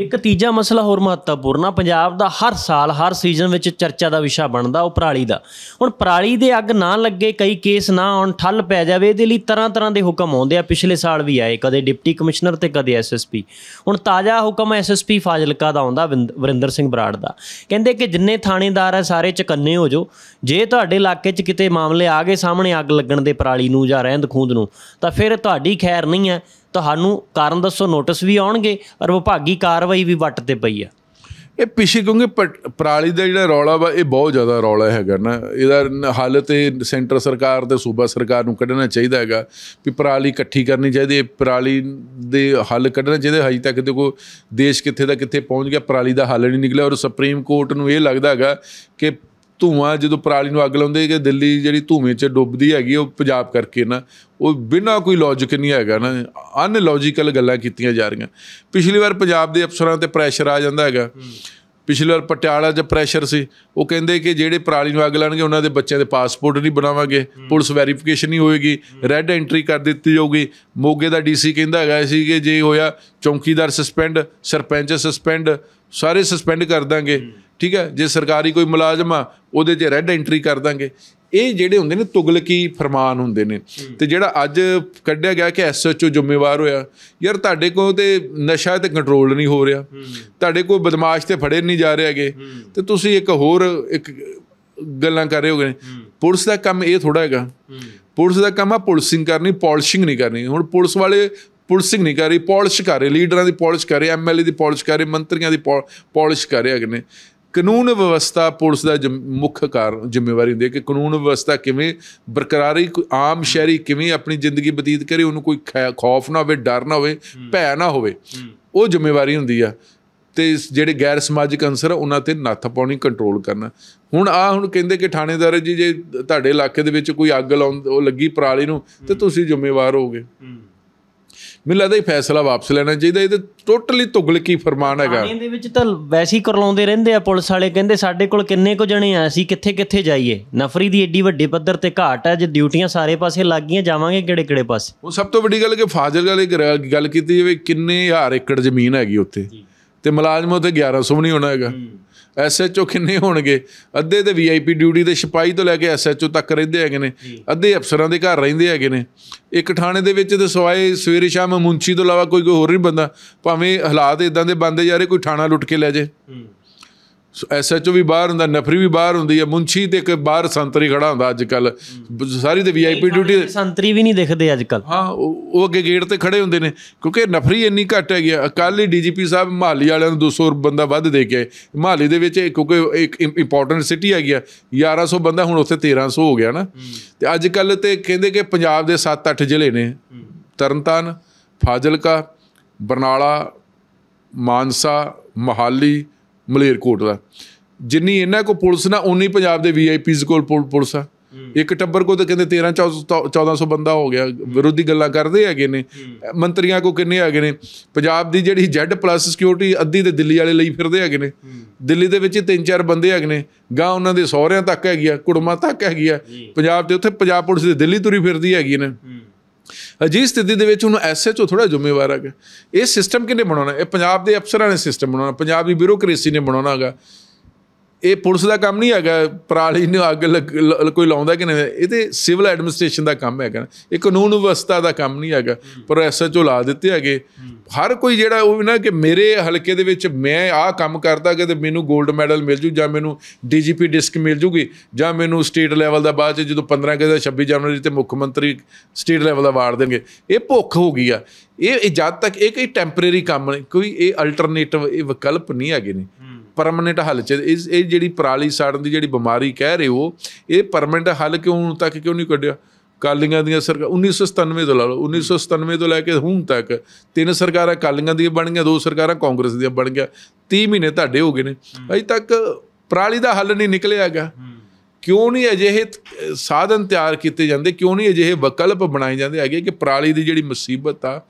ਇੱਕ ਤੀਜਾ ਮਸਲਾ ਹੋਰ ਮਹੱਤਵਪੂਰਨ ਆ ਪੰਜਾਬ ਦਾ ਹਰ ਸਾਲ ਹਰ ਸੀਜ਼ਨ ਵਿੱਚ ਚਰਚਾ ਦਾ ਵਿਸ਼ਾ ਬਣਦਾ ਉਹ ਪ੍ਰਾਲੀ ਦਾ ਹੁਣ ਪ੍ਰਾਲੀ ਦੇ ਅੱਗ ਨਾ ਲੱਗੇ ਕਈ ਕੇਸ ਨਾ ਆਉਣ ਠੱਲ ਪੈ ਜਾਵੇ ਇਹਦੇ ਲਈ ਤਰ੍ਹਾਂ ਤਰ੍ਹਾਂ ਦੇ ਹੁਕਮ ਆਉਂਦੇ ਆ ਪਿਛਲੇ ਸਾਲ ਵੀ ਆਏ ਕਦੇ ਡਿਪਟੀ ਕਮਿਸ਼ਨਰ ਤੇ ਕਦੇ ਐਸਐਸਪੀ ਹੁਣ ਤਾਜ਼ਾ ਹੁਕਮ ਐਸਐਸਪੀ ਫਾਜ਼ਿਲਕਾ ਦਾ ਆਉਂਦਾ ਵਰਿੰਦਰ ਸਿੰਘ ਬਰਾੜ ਦਾ ਕਹਿੰਦੇ ਕਿ ਜਿੰਨੇ ਥਾਣੇਦਾਰ ਆ ਸਾਰੇ ਚਕੰਨੇ ਹੋ ਜੋ ਜੇ ਤੁਹਾਡੇ ਇਲਾਕੇ 'ਚ ਕਿਤੇ ਮਾਮਲੇ ਆ ਗਏ ਸਾਹਮਣੇ ਅੱਗ ਲੱਗਣ ਦੇ ਪ੍ਰਾਲੀ ਨੂੰ ਜਾਂ ਰਹਿੰਦ ਖੂੰਦ ਨੂੰ ਤਾਂ ਫਿਰ ਤੁਹਾਡੀ ਖੈਰ ਨਹੀਂ ਹੈ ਤੁਹਾਨੂੰ ਕਾਰਨ ਦੱਸੋ ਨੋਟਿਸ ਵੀ ਆਉਣਗੇ ਔਰ ਵਿਭਾਗੀ ਕਾਰਵਾਈ ਵੀ ਵੱਟ ਤੇ ਪਈ ਆ ਇਹ ਪਿਛੇ ਕਿਉਂਕਿ ਪਰਾਲੀ ਦਾ ਜਿਹੜਾ ਰੌਲਾ ਵਾ ਇਹ ਬਹੁਤ ਜ਼ਿਆਦਾ ਰੌਲਾ ਹੈਗਾ ਨਾ ਇਹਦਾ ਹੱਲ ਤੇ ਸੈਂਟਰ ਸਰਕਾਰ ਤੇ ਸੂਬਾ ਸਰਕਾਰ ਨੂੰ ਕੱਢਣਾ ਚਾਹੀਦਾ ਹੈਗਾ ਵੀ ਪਰਾਲੀ ਇਕੱਠੀ ਕਰਨੀ ਚਾਹੀਦੀ ਹੈ ਪਰਾਲੀ ਦੇ ਹੱਲ ਕੱਢਣਾ ਜਿਹਦੇ ਹਜੇ ਤੱਕ ਦੇ ਕੋ ਦੇਸ਼ ਕਿੱਥੇ ਦਾ ਕਿੱਥੇ ਪਹੁੰਚ ਗਿਆ ਪਰਾਲੀ ਦਾ ਹੱਲ ਨਹੀਂ ਨਿਕਲਿਆ ਔਰ ਸੁਪਰੀਮ ਕੋਰਟ ਨੂੰ ਇਹ ਲੱਗਦਾ ਹੈਗਾ ਕਿ ਧੂਆਂ ਜਦੋਂ ਪਰਾਲੀ ਨੂੰ ਅੱਗ ਲਾਉਂਦੇ ਕਿ ਦਿੱਲੀ ਜਿਹੜੀ ਧੂਵੇਂ 'ਚ ਡੁੱਬਦੀ ਹੈਗੀ ਉਹ ਪੰਜਾਬ ਕਰਕੇ ਨਾ ਉਹ ਬਿਨਾਂ ਕੋਈ ਲੌਜੀਕ ਨਹੀਂ ਹੈਗਾ ਨਾ ਅਨ ਲੌਜੀਕਲ ਗੱਲਾਂ ਕੀਤੀਆਂ ਜਾ ਰਹੀਆਂ ਪਿਛਲੀ ਵਾਰ ਪੰਜਾਬ ਦੇ ਅਫਸਰਾਂ ਤੇ ਪ੍ਰੈਸ਼ਰ ਆ ਜਾਂਦਾ ਹੈਗਾ ਪਿਛਲੀ ਵਾਰ ਪਟਿਆਲਾ 'ਚ ਪ੍ਰੈਸ਼ਰ ਸੀ ਉਹ ਕਹਿੰਦੇ ਕਿ ਜਿਹੜੇ ਪਰਾਲੀ ਨੂੰ ਅੱਗ ਲਾਣਗੇ ਉਹਨਾਂ ਦੇ ਬੱਚਿਆਂ ਦੇ ਪਾਸਪੋਰਟ ਨਹੀਂ ਬਣਾਵਾਂਗੇ ਪੁਲਿਸ ਵੈਰੀਫਿਕੇਸ਼ਨ ਨਹੀਂ ਹੋਏਗੀ ਰੈੱਡ ਐਂਟਰੀ ਕਰ ਦਿੱਤੀ ਜਾਊਗੀ ਮੋਗੇ ਦਾ ਡੀਸੀ ਕਹਿੰਦਾ ਹੈਗਾ ਸੀ ਕਿ ਜੇ ਹੋਇਆ ਚੌਂਕੀਦਾਰ ਸਸਪੈਂਡ ਸਰਪੰਚ ਸਸਪੈਂਡ ਸਾਰੇ ਸਸਪੈਂਡ ਕਰ ਦਾਂਗੇ ਠੀਕ ਹੈ ਜੇ ਸਰਕਾਰੀ ਕੋਈ ਮੁਲਾਜ਼ਮ ਆ ਉਹਦੇ 'ਚ ਰੈੱਡ ਐਂਟਰੀ ਕਰ ਦਾਂਗੇ ਇਹ ਜਿਹੜੇ ਹੁੰਦੇ ਨੇ ਤੁਗਲਕੀ ਫਰਮਾਨ ਹੁੰਦੇ ਨੇ ਤੇ ਜਿਹੜਾ ਅੱਜ ਕੱਢਿਆ ਗਿਆ ਕਿ ਐਸਐਚਓ ਜ਼ਿੰਮੇਵਾਰ ਹੋਇਆ ਯਾਰ ਤੁਹਾਡੇ ਕੋਲ ਤੇ ਨਸ਼ਾ ਤੇ ਕੰਟਰੋਲ ਨਹੀਂ ਹੋ ਰਿਹਾ ਤੁਹਾਡੇ ਕੋਲ ਬਦਮਾਸ਼ ਤੇ ਫੜੇ ਨਹੀਂ ਜਾ ਰਹੇਗੇ ਤੇ ਤੁਸੀਂ ਇੱਕ ਹੋਰ ਇੱਕ ਗੱਲਾਂ ਕਰ ਰਹੇ ਹੋਗੇ ਪੁਲਿਸ ਦਾ ਕੰਮ ਇਹ ਥੋੜਾ ਹੈਗਾ ਪੁਲਿਸ ਦਾ ਕੰਮ ਆ ਪੁਲਿਸਿੰਗ ਕਰਨੀ ਪਾਲਿਸ਼ਿੰਗ ਨਹੀਂ ਕਰਨੀ ਹੁਣ ਪੁਲਿਸ ਵਾਲੇ ਪੁਲਿਸਿੰਗ ਨਹੀਂ ਕਰ ਰਹੀ ਪਾਲਿਸ਼ ਕਰ ਰਹੇ ਲੀਡਰਾਂ ਦੀ ਪਾਲਿਸ਼ ਕਰ ਰਹੇ ਐਮਐਲਏ ਦੀ ਪਾਲਿਸ਼ ਕਰ ਰਹੇ ਮੰਤਰੀਆਂ ਦੀ ਪਾਲਿਸ਼ ਕਰ ਰਹੇ ਅਗਨੇ ਕਾਨੂੰਨ ਵਿਵਸਥਾ ਪੁਲਿਸ ਦਾ ਮੁੱਖ ਕਾਰ ਜ਼ਿੰਮੇਵਾਰੀ ਹੁੰਦੀ ਹੈ ਕਿ ਕਾਨੂੰਨ ਵਿਵਸਥਾ ਕਿਵੇਂ ਬਰਕਰਾਰੀ ਕੋਈ ਆਮ ਸ਼ਹਿਰੀ ਕਿਵੇਂ ਆਪਣੀ ਜ਼ਿੰਦਗੀ ਬਤੀਤ ਕਰੇ ਉਹਨੂੰ ਕੋਈ ਖੌਫ ਨਾ ਹੋਵੇ ਡਰ ਨਾ ਹੋਵੇ ਭੈ ਨਾ ਹੋਵੇ ਉਹ ਜ਼ਿੰਮੇਵਾਰੀ ਹੁੰਦੀ ਆ ਤੇ ਜਿਹੜੇ ਗੈਰ ਸਮਾਜਿਕ ਅੰਸਰ ਉਹਨਾਂ ਤੇ ਨੱਥ ਪਾਉਣੀ ਕੰਟਰੋਲ ਕਰਨਾ ਹੁਣ ਆ ਹੁਣ ਕਹਿੰਦੇ ਕਿ ਥਾਣੇਦਾਰ ਜੀ ਜੇ ਤੁਹਾਡੇ ਇਲਾਕੇ ਦੇ ਵਿੱਚ ਕੋਈ ਅੱਗ ਲਾਉਂ ਉਹ ਲੱਗੀ ਪਰਾਲੀ ਨੂੰ ਤੇ ਤੁਸੀਂ ਜ਼ਿੰਮੇਵਾਰ ਹੋਗੇ ਮੈਨੂੰ ਲੱਗਦਾ ਇਹ ਫੈਸਲਾ ਵਾਪਸ ਲੈਣਾ ਚਾਹੀਦਾ ਤੇ ਟੋਟਲੀ ਤੁਗਲਕੀ ਫਰਮਾਨ ਹੈਗਾ ਇਹਦੇ ਵਿੱਚ ਤਾਂ ਵੈਸੇ ਹੀ ਕਰਲਾਉਂਦੇ ਰਹਿੰਦੇ ਆ ਪੁਲਿਸ ਵਾਲੇ ਕਹਿੰਦੇ ਸਾਡੇ ਕੋਲ ਕਿੰਨੇ ਕੁ ਜਣੇ ਆ ਅਸੀਂ ਕਿੱਥੇ ਕਿੱਥੇ ਜਾਈਏ ਨਫਰੀ ਦੀ ਏਡੀ ਵੱਡੇ ਪੱਧਰ ਤੇ ਘਾਟ ਹੈ ਜੇ ਡਿਊਟੀਆਂ ਸਾਰੇ ਪਾਸੇ ਲੱਗ ਗਈਆਂ ਜਾਵਾਂਗੇ ਕਿਹੜੇ ਕਿਹੜੇ ਪਾਸੇ ਉਹ ਸਭ ਤੋਂ ਵੱਡੀ ਗੱਲ ਕਿ ਫਾਜ਼ਲ ਵਾਲੇ ਗੱਲ ਕੀਤੀ ਜਵੇ ਕਿੰਨੇ ਹਜ਼ਾਰ ਏਕੜ ਜ਼ਮੀਨ ਹੈਗੀ ਉੱਥੇ ਤੇ ਮੁਲਾਜ਼ਮ ਉੱਥੇ 1100 ਨਹੀਂ ਹੋਣਾ ਹੈਗਾ ਐਸਐਚਓ ਕਿੰਨੇ ਹੋਣਗੇ ਅੱਧੇ ਤੇ ਵੀਆਈਪੀ ਡਿਊਟੀ ਦੇ ਸਿਪਾਹੀ ਤੋਂ ਲੈ ਕੇ ਐਸਐਚਓ ਤੱਕ ਰਹਿੰਦੇ ਹੈਗੇ ਨੇ ਅੱਧੇ ਅਫਸਰਾਂ ਦੇ ਘਰ ਰਹਿੰਦੇ ਹੈਗੇ ਨੇ ਇੱਕ ਥਾਣੇ ਦੇ ਵਿੱਚ ਤੇ ਸਵਾਏ ਸਵੇਰੇ ਸ਼ਾਮ ਮੁੰਚੀ ਤੋਂ ਇਲਾਵਾ ਕੋਈ ਕੋਈ ਹੋਰ ਨਹੀਂ ਬੰਦਾ ਭਾਵੇਂ ਹਾਲਾਤ ਇਦਾਂ ਦੇ ਬੰਦੇ ਯਾਰੇ ਕੋਈ ਥਾਣਾ ਲੁੱਟ ਕੇ ਲੈ ਜੇ ਸੋ ਐਸਐਚਓ ਵੀ ਬਾਹਰ ਹੁੰਦਾ ਨਫਰੀ ਵੀ ਬਾਹਰ ਹੁੰਦੀ ਹੈ ਮੁੰਛੀ ਤੇ ਕੋਈ ਬਾਹਰ ਸੰਤਰੀ ਖੜਾ ਹੁੰਦਾ ਅੱਜ ਕੱਲ ਸਾਰੀ ਤੇ ਵੀਆਈਪੀ ਡਿਊਟੀ ਸੰਤਰੀ ਵੀ ਨਹੀਂ ਦਿਖਦੇ ਅੱਜ ਕੱਲ ਹਾਂ ਉਹ ਅੱਗੇ ਗੇਟ ਤੇ ਖੜੇ ਹੁੰਦੇ ਨੇ ਕਿਉਂਕਿ ਨਫਰੀ ਇੰਨੀ ਘਟ ਗਈ ਆ ਕੱਲ ਹੀ ਡੀਜੀਪੀ ਸਾਹਿਬ ਮਹਾਲੀ ਵਾਲਿਆਂ ਨੂੰ 200 ਬੰਦਾ ਵੱਧ ਦੇ ਕੇ ਮਹਾਲੀ ਦੇ ਵਿੱਚ ਕਿਉਂਕਿ ਇੱਕ ਇੰਪੋਰਟੈਂਟ ਸਿਟੀ ਹੈਗੀ ਆ 1100 ਬੰਦਾ ਹੁਣ ਉੱਥੇ 1300 ਹੋ ਗਿਆ ਨਾ ਤੇ ਅੱਜ ਕੱਲ ਤੇ ਕਹਿੰਦੇ ਕਿ ਪੰਜਾਬ ਦੇ 7-8 ਜ਼ਿਲ੍ਹੇ ਨੇ ਤਰਨਤਾਰਨ ਫਾਜ਼ਿਲਕਾ ਬਰਨਾਲਾ ਮਾਨਸਾ ਮਹਾਲੀ ਦਾ ਜਿੰਨੀ ਇਹਨਾਂ ਕੋ ਪੁਲਿਸ ਨਾ ਉਨੀ ਪੰਜਾਬ ਦੇ ਵੀਆਈਪੀਜ਼ ਕੋਲ ਪੁਲਿਸ ਆ ਇੱਕ ਟੱਬਰ ਕੋ ਤਾਂ ਕਹਿੰਦੇ 13 1400 ਬੰਦਾ ਹੋ ਗਿਆ ਵਿਰੋਧੀ ਗੱਲਾਂ ਕਰਦੇ ਹੈਗੇ ਨੇ ਮੰਤਰੀਆਂ ਕੋ ਕਿੰਨੇ ਹੈਗੇ ਨੇ ਪੰਜਾਬ ਦੀ ਜਿਹੜੀ ਜੈਡ ਪਲੱਸ ਸਿਕਿਉਰਿਟੀ ਅੱਧੀ ਤੇ ਦਿੱਲੀ ਵਾਲੇ ਲਈ ਫਿਰਦੇ ਹੈਗੇ ਨੇ ਦਿੱਲੀ ਦੇ ਵਿੱਚ ਤਿੰਨ ਚਾਰ ਬੰਦੇ ਹੈਗੇ ਨੇ ਗਾਂ ਉਹਨਾਂ ਦੇ ਸਹੁਰਿਆਂ ਤੱਕ ਹੈਗੀ ਆ ਕੁੜਮਾ ਤੱਕ ਹੈਗੀ ਆ ਪੰਜਾਬ ਤੇ ਉੱਥੇ ਪੰਜਾਬ ਪੁਲਿਸ ਦੀ ਦਿੱਲੀ ਤੁਰੀ ਫਿਰਦੀ ਹੈਗੀ ਨੇ ਅਜੀ ਸਥਿਤੀ ਦੇ ਵਿੱਚ ਉਹਨੂੰ ਐਸਐਚਓ ਥੋੜਾ ਜ਼ਿੰਮੇਵਾਰ ਹੈਗਾ ਇਹ ਸਿਸਟਮ ਕਿਹਨੇ ਬਣਾਉਣਾ ਇਹ ਪੰਜਾਬ ਦੇ ਅਫਸਰਾਂ ਨੇ ਸਿਸਟਮ ਬਣਾਉਣਾ ਪੰਜਾਬ ਦੀ ਬਿਊਰੋਕ੍ਰੇਸੀ ਨੇ ਹੈਗਾ ਇਹ ਪੁਲਿਸ ਦਾ ਕੰਮ ਨਹੀਂ ਹੈਗਾ ਪਰਾਲੀ ਨੂੰ ਅੱਗ ਕੋਈ ਲਾਉਂਦਾ ਕਿ ਨਹੀਂ ਇਹ ਤੇ ਸਿਵਲ ਐਡਮਿਨਿਸਟ੍ਰੇਸ਼ਨ ਦਾ ਕੰਮ ਹੈਗਾ ਇਹ ਕਾਨੂੰਨ ਵਿਵਸਥਾ ਦਾ ਕੰਮ ਨਹੀਂ ਹੈਗਾ ਪਰ ਐਸਐਚਓ ਲਾ ਦਿੱਤੇ ਹੈਗੇ ਹਰ ਕੋਈ ਜਿਹੜਾ ਉਹ ਨਾ ਕਿ ਮੇਰੇ ਹਲਕੇ ਦੇ ਵਿੱਚ ਮੈਂ ਆਹ ਕੰਮ ਕਰਦਾ ਕਿ ਤੇ ਮੈਨੂੰ 골ਡ ਮੈਡਲ ਮਿਲ ਜੂ ਜਾਂ ਮੈਨੂੰ ਡੀਜੀਪੀ ਡਿਸਕ ਮਿਲ ਜੂਗੀ ਜਾਂ ਮੈਨੂੰ ਸਟੇਟ ਲੈਵਲ ਦਾ ਬਾਅਦ ਚ ਜਦੋਂ 15 ਅਗਸਤ 26 ਜਨਵਰੀ ਤੇ ਮੁੱਖ ਮੰਤਰੀ ਸਟੇਟ ਲੈਵਲ ਦਾ ਵਾਰ ਦੇਣਗੇ ਇਹ ਭੁੱਖ ਹੋ ਗਈ ਆ ਇਹ ਜਦ ਤੱਕ ਇਹ ਕੋਈ ਟੈਂਪਰੇਰੀ ਕੰਮ ਨਹੀਂ ਕੋਈ ਇਹ ਅਲਟਰਨੇਟਿਵ ਇਹ ਵਿਕਲਪ ਨਹੀਂ ਹੈਗੇ ਨੇ ਪਰਮਨੈਂਟ ਹੱਲ ਚ ਇਸ ਇਹ ਜਿਹੜੀ ਪਰਾਲੀ ਸਾੜਨ ਦੀ ਜਿਹੜੀ ਬਿਮਾਰੀ ਕਹਿ ਰਹੇ ਹੋ ਇਹ ਪਰਮਨੈਂਟ ਹੱਲ ਕਿਉਂ ਤੱਕ ਕਿਉਂ ਨਹੀਂ ਕੱਢਿਆ ਕਾਲੀਆਂ ਦੀਆਂ ਸਰਕਾਰ 1997 ਤੋਂ ਲਾ ਲਓ 1997 ਤੋਂ ਲੈ ਕੇ ਹੁਣ ਤੱਕ ਤਿੰਨ ਸਰਕਾਰਾਂ ਕਾਲੀਆਂ ਦੀਆਂ ਬਣ ਗਈਆਂ ਦੋ ਸਰਕਾਰਾਂ ਕਾਂਗਰਸ ਦੀਆਂ ਬਣ ਗਿਆ 30 ਮਹੀਨੇ ਤੁਹਾਡੇ ਹੋ ਗਏ ਨੇ ਅਜੇ ਤੱਕ ਪਰਾਲੀ ਦਾ ਹੱਲ ਨਹੀਂ ਨਿਕਲਿਆ ਹੈਗਾ ਕਿਉਂ ਨਹੀਂ ਅਜਿਹੇ ਸਾਧਨ ਤਿਆਰ ਕੀਤੇ ਜਾਂਦੇ ਕਿਉਂ ਨਹੀਂ ਅਜਿਹੇ ਵਿਕਲਪ ਬਣਾਏ ਜਾਂਦੇ ਹੈਗੇ ਕਿ ਪਰਾਲੀ ਦੀ ਜਿਹੜੀ ਮੁਸੀਬਤ ਆ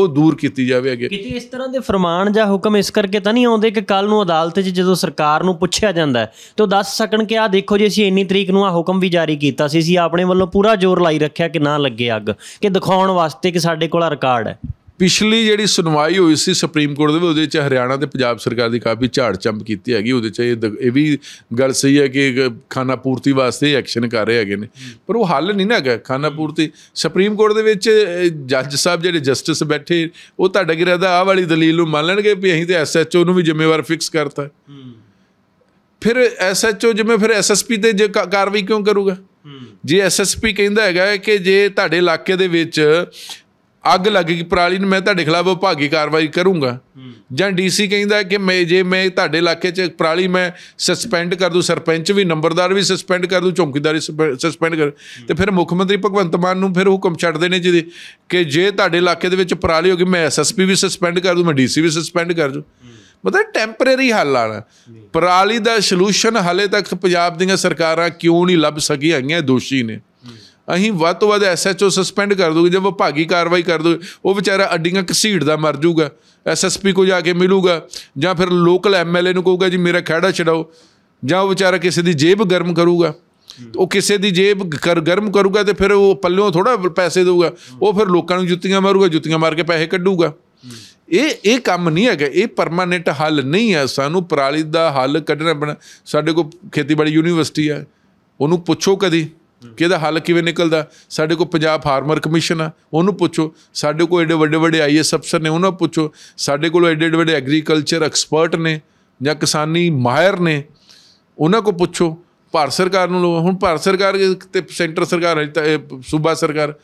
ਉਹ ਦੂਰ ਕੀਤੀ ਜਾਵੇ ਅੱਗੇ ਕਿਤੇ ਇਸ ਤਰ੍ਹਾਂ ਦੇ ਫਰਮਾਨ ਜਾਂ ਹੁਕਮ ਇਸ ਕਰਕੇ ਤਾਂ ਨਹੀਂ ਆਉਂਦੇ ਕਿ ਕੱਲ ਨੂੰ ਅਦਾਲਤ 'ਚ ਜਦੋਂ ਸਰਕਾਰ ਨੂੰ ਪੁੱਛਿਆ ਜਾਂਦਾ ਤੇ ਉਹ ਦੱਸ ਸਕਣ ਕਿ ਆ ਦੇਖੋ ਜੀ ਅਸੀਂ ਇੰਨੀ ਤਰੀਕ ਨੂੰ ਆ ਹੁਕਮ ਵੀ ਜਾਰੀ ਕੀਤਾ ਸੀ ਸੀ ਆਪਣੇ ਵੱਲੋਂ ਪੂਰਾ ਜ਼ੋਰ ਲਾਈ ਰੱਖਿਆ ਕਿ ਨਾ ਲੱਗੇ ਅੱਗ ਕਿ ਦਿਖਾਉਣ ਵਾਸਤੇ ਕਿ ਸਾਡੇ ਕੋਲ ਰਿਕਾਰਡ ਹੈ ਪਿਛਲੀ ਜਿਹੜੀ ਸੁਣਵਾਈ ਹੋਈ ਸੀ ਸੁਪਰੀਮ ਕੋਰਟ ਦੇ ਵਿੱਚ ਉਹਦੇ ਚ ਹਰਿਆਣਾ ਤੇ ਪੰਜਾਬ ਸਰਕਾਰ ਦੀ ਕਾਫੀ ਝਾੜ ਚੰਪ ਕੀਤੀ ਹੈਗੀ ਉਹਦੇ ਚ ਇਹ ਵੀ ਗੱਲ ਸਹੀ ਹੈ ਕਿ ਖਾਣਾ ਪੂਰਤੀ ਵਾਸਤੇ ਐਕਸ਼ਨ ਕਰ ਰਹੇ ਹੈਗੇ ਨੇ ਪਰ ਉਹ ਹੱਲ ਨਹੀਂ ਨਾ ਹੈਗਾ ਖਾਣਾ ਪੂਰਤੀ ਸੁਪਰੀਮ ਕੋਰਟ ਦੇ ਵਿੱਚ ਜੱਜ ਸਾਹਿਬ ਜਿਹੜੇ ਜਸਟਿਸ ਬੈਠੇ ਉਹ ਤੁਹਾਡੇ ਗਿਰਾ ਦਾ ਆ ਵਾਲੀ ਦਲੀਲ ਨੂੰ ਮੰਨ ਲੈਣਗੇ ਵੀ ਅਸੀਂ ਤੇ ਐਸਐਚਓ ਨੂੰ ਵੀ ਜ਼ਿੰਮੇਵਾਰ ਫਿਕਸ ਕਰਤਾ ਫਿਰ ਐਸਐਚਓ ਜਿਵੇਂ ਫਿਰ ਐਸਐਸਪੀ ਤੇ ਜੇ ਕਾਰਵਾਈ ਕਿਉਂ ਕਰੂਗਾ ਜੇ ਐਸਐਸਪੀ ਕਹਿੰਦਾ ਹੈਗਾ ਕਿ ਜੇ ਤੁਹਾਡੇ ਇਲਾਕੇ ਦੇ ਵਿੱਚ ਅੱਗ ਲੱਗੇਗੀ ਪ੍ਰਾਲੀ ਨੂੰ ਮੈਂ ਤੁਹਾਡੇ ਖਿਲਾਫ ਵਿਭਾਗੀ ਕਾਰਵਾਈ ਕਰੂੰਗਾ ਜਾਂ ਡੀਸੀ ਕਹਿੰਦਾ ਕਿ ਮੈਂ ਜੇ ਮੈਂ ਤੁਹਾਡੇ ਇਲਾਕੇ 'ਚ ਪ੍ਰਾਲੀ ਮੈਂ ਸਸਪੈਂਡ ਕਰ ਦੂੰ ਸਰਪੰਚ ਵੀ ਨੰਬਰਦਾਰ ਵੀ ਸਸਪੈਂਡ ਕਰ ਦੂੰ ਚੌਕੀਦਾਰੀ ਸਸਪੈਂਡ ਕਰ ਤੇ ਫਿਰ ਮੁੱਖ ਮੰਤਰੀ ਭਗਵੰਤ ਮਾਨ ਨੂੰ ਫਿਰ ਹੁਕਮ ਛੱਡਦੇ ਨੇ ਜਿਹਦੇ ਕਿ ਜੇ ਤੁਹਾਡੇ ਇਲਾਕੇ ਦੇ ਵਿੱਚ ਪ੍ਰਾਲੀ ਹੋ ਗਈ ਮੈਂ ਐਸਐਸਪੀ ਵੀ ਸਸਪੈਂਡ ਕਰ ਦੂੰ ਮੈਂ ਡੀਸੀ ਵੀ ਸਸਪੈਂਡ ਕਰ ਦੂੰ ਮਤਲਬ ਟੈਂਪਰੇਰੀ ਹੱਲ ਆਣਾ ਪ੍ਰਾਲੀ ਦਾ ਸੋਲੂਸ਼ਨ ਹਲੇ ਤੱਕ ਪੰਜਾਬ ਦੀਆਂ ਸਰਕਾਰਾਂ ਕਿਉਂ ਨਹੀਂ ਲੱਭ ਸਕੀਆਂ ਹੈਗੀਆਂ ਦੋਸ਼ੀ ਨੇ ਅਹੀਂ ਵੱਧ ਤੋਂ ਵੱਧ ਐਸਐਚਓ ਸਸਪੈਂਡ ਕਰ ਦੋਗੇ ਜੇ ਵਿਭਾਗੀ ਕਾਰਵਾਈ ਕਰ ਦੋਗੇ ਉਹ ਵਿਚਾਰਾ ਅੱਡੀਆਂ ਘਸੀੜਦਾ ਮਰ ਜਾਊਗਾ ਐਸਐਸਪੀ ਕੋ ਜਾ ਕੇ ਮਿਲੂਗਾ ਜਾਂ ਫਿਰ ਲੋਕਲ ਐਮਐਲਏ ਨੂੰ ਕਹੂਗਾ ਜੀ ਮੇਰਾ ਖੜਾ ਛਡਾਓ ਜਾਂ ਉਹ ਵਿਚਾਰਾ ਕਿਸੇ ਦੀ ਜੇਬ ਗਰਮ ਕਰੂਗਾ ਉਹ ਕਿਸੇ ਦੀ ਜੇਬ ਗਰਮ ਕਰੂਗਾ ਤੇ ਫਿਰ ਉਹ ਪੱਲਿਓਂ ਥੋੜਾ ਪੈਸੇ ਦੇਊਗਾ ਉਹ ਫਿਰ ਲੋਕਾਂ ਨੂੰ ਜੁੱਤੀਆਂ ਮਾਰੂਗਾ ਜੁੱਤੀਆਂ ਮਾਰ ਕੇ ਪੈਸੇ ਕੱਢੂਗਾ ਇਹ ਇਹ ਕੰਮ ਨਹੀਂ ਹੈਗਾ ਇਹ ਪਰਮਾਨੈਂਟ ਹੱਲ ਨਹੀਂ ਹੈ ਸਾਨੂੰ ਪਰਾਲੀ ਦਾ ਹੱਲ ਕੱਢਣਾ ਸਾਡੇ ਕੋ ਖੇਤੀਬਾੜੀ ਯੂਨੀਵਰਸਿਟੀ ਹੈ ਉਹਨੂੰ ਪੁੱਛੋ ਕਦੀ ਕਿ ਇਹਦਾ ਹੱਲ ਕਿਵੇਂ ਨਿਕਲਦਾ ਸਾਡੇ ਕੋਲ ਪੰਜਾਬ ਫਾਰਮਰ ਕਮਿਸ਼ਨ ਆ ਉਹਨੂੰ ਪੁੱਛੋ ਸਾਡੇ ਕੋਲ ਐਡੇ ਵੱਡੇ ਵੱਡੇ ਆਈਐਸ ਅਫਸਰ ਨੇ ਉਹਨਾਂ ਪੁੱਛੋ ਸਾਡੇ ਕੋਲ ਐਡੇ ਵੱਡੇ ਐਗਰੀਕਲਚਰ ਐਕਸਪਰਟ ਨੇ ਜਾਂ ਕਿਸਾਨੀ ਮਾਹਿਰ ਨੇ ਉਹਨਾਂ ਕੋ ਪੁੱਛੋ ਭਾਰਤ ਸਰਕਾਰ ਨੂੰ ਲੋ ਹੁਣ ਭਾਰਤ ਸਰਕਾਰ ਤੇ ਸੈਂਟਰ ਸਰਕਾਰ ਸੂਬਾ ਸਰਕਾਰ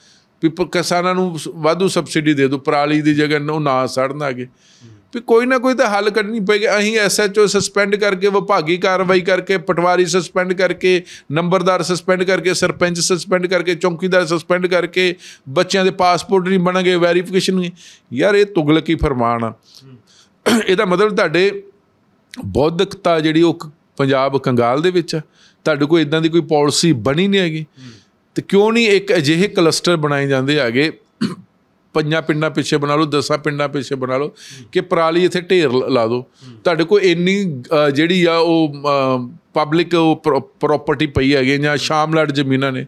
ਵੀ ਕਿਸਾਨਾਂ ਨੂੰ ਵਾਧੂ ਸਬਸਿਡੀ ਦੇ ਦਿਓ ਪਰਾਲੀ ਦੀ ਜਗ੍ਹਾ ਨਾ ਸੜਨ ਆਗੇ ਵੀ ਕੋਈ ਨਾ ਕੋਈ ਤਾਂ ਹੱਲ ਕੱਢਣੀ ਪਏਗੀ ਅਸੀਂ ਐਸਐਚਓ ਸਸਪੈਂਡ ਕਰਕੇ ਵਿਭਾਗੀ ਕਾਰਵਾਈ ਕਰਕੇ ਪਟਵਾਰੀ ਸਸਪੈਂਡ ਕਰਕੇ ਨੰਬਰਦਾਰ ਸਸਪੈਂਡ ਕਰਕੇ ਸਰਪੰਚ ਸਸਪੈਂਡ ਕਰਕੇ ਚੌਂਕੀਦਾਰ ਸਸਪੈਂਡ ਕਰਕੇ ਬੱਚਿਆਂ ਦੇ ਪਾਸਪੋਰਟ ਨਹੀਂ ਬਣਨਗੇ ਵੈਰੀਫਿਕੇਸ਼ਨ ਯਾਰ ਇਹ ਤੁਗਲਕੀ ਫਰਮਾਨ ਇਹਦਾ ਮਤਲਬ ਤੁਹਾਡੇ ਬੌਧਿਕਤਾ ਜਿਹੜੀ ਉਹ ਪੰਜਾਬ ਕੰਗਾਲ ਦੇ ਵਿੱਚ ਆ ਤੁਹਾਡੇ ਕੋਈ ਇਦਾਂ ਦੀ ਕੋਈ ਪਾਲਿਸੀ ਬਣੀ ਨਹੀਂ ਹੈਗੀ ਤੇ ਕਿਉਂ ਨਹੀਂ ਇੱਕ ਅਜਿਹੇ ਕਲਸਟਰ ਬਣਾਏ ਜਾਂਦੇ ਆਗੇ ਪੰਜਾਂ ਪਿੰਡਾਂ ਪਿੱਛੇ ਬਣਾ ਲਓ ਦਸਾਂ ਪਿੰਡਾਂ ਪਿੱਛੇ ਬਣਾ ਲਓ ਕਿ ਪਰਾਲੀ ਇੱਥੇ ਢੇਰ ਲਾ ਦਿਓ ਤੁਹਾਡੇ ਕੋਲ ਇੰਨੀ ਜਿਹੜੀ ਆ ਉਹ ਪਬਲਿਕ ਪ੍ਰਾਪਰਟੀ ਪਈ ਹੈਗੇ ਜਾਂ ਸ਼ਾਮਲਾੜ ਜ਼ਮੀਨਾਂ ਨੇ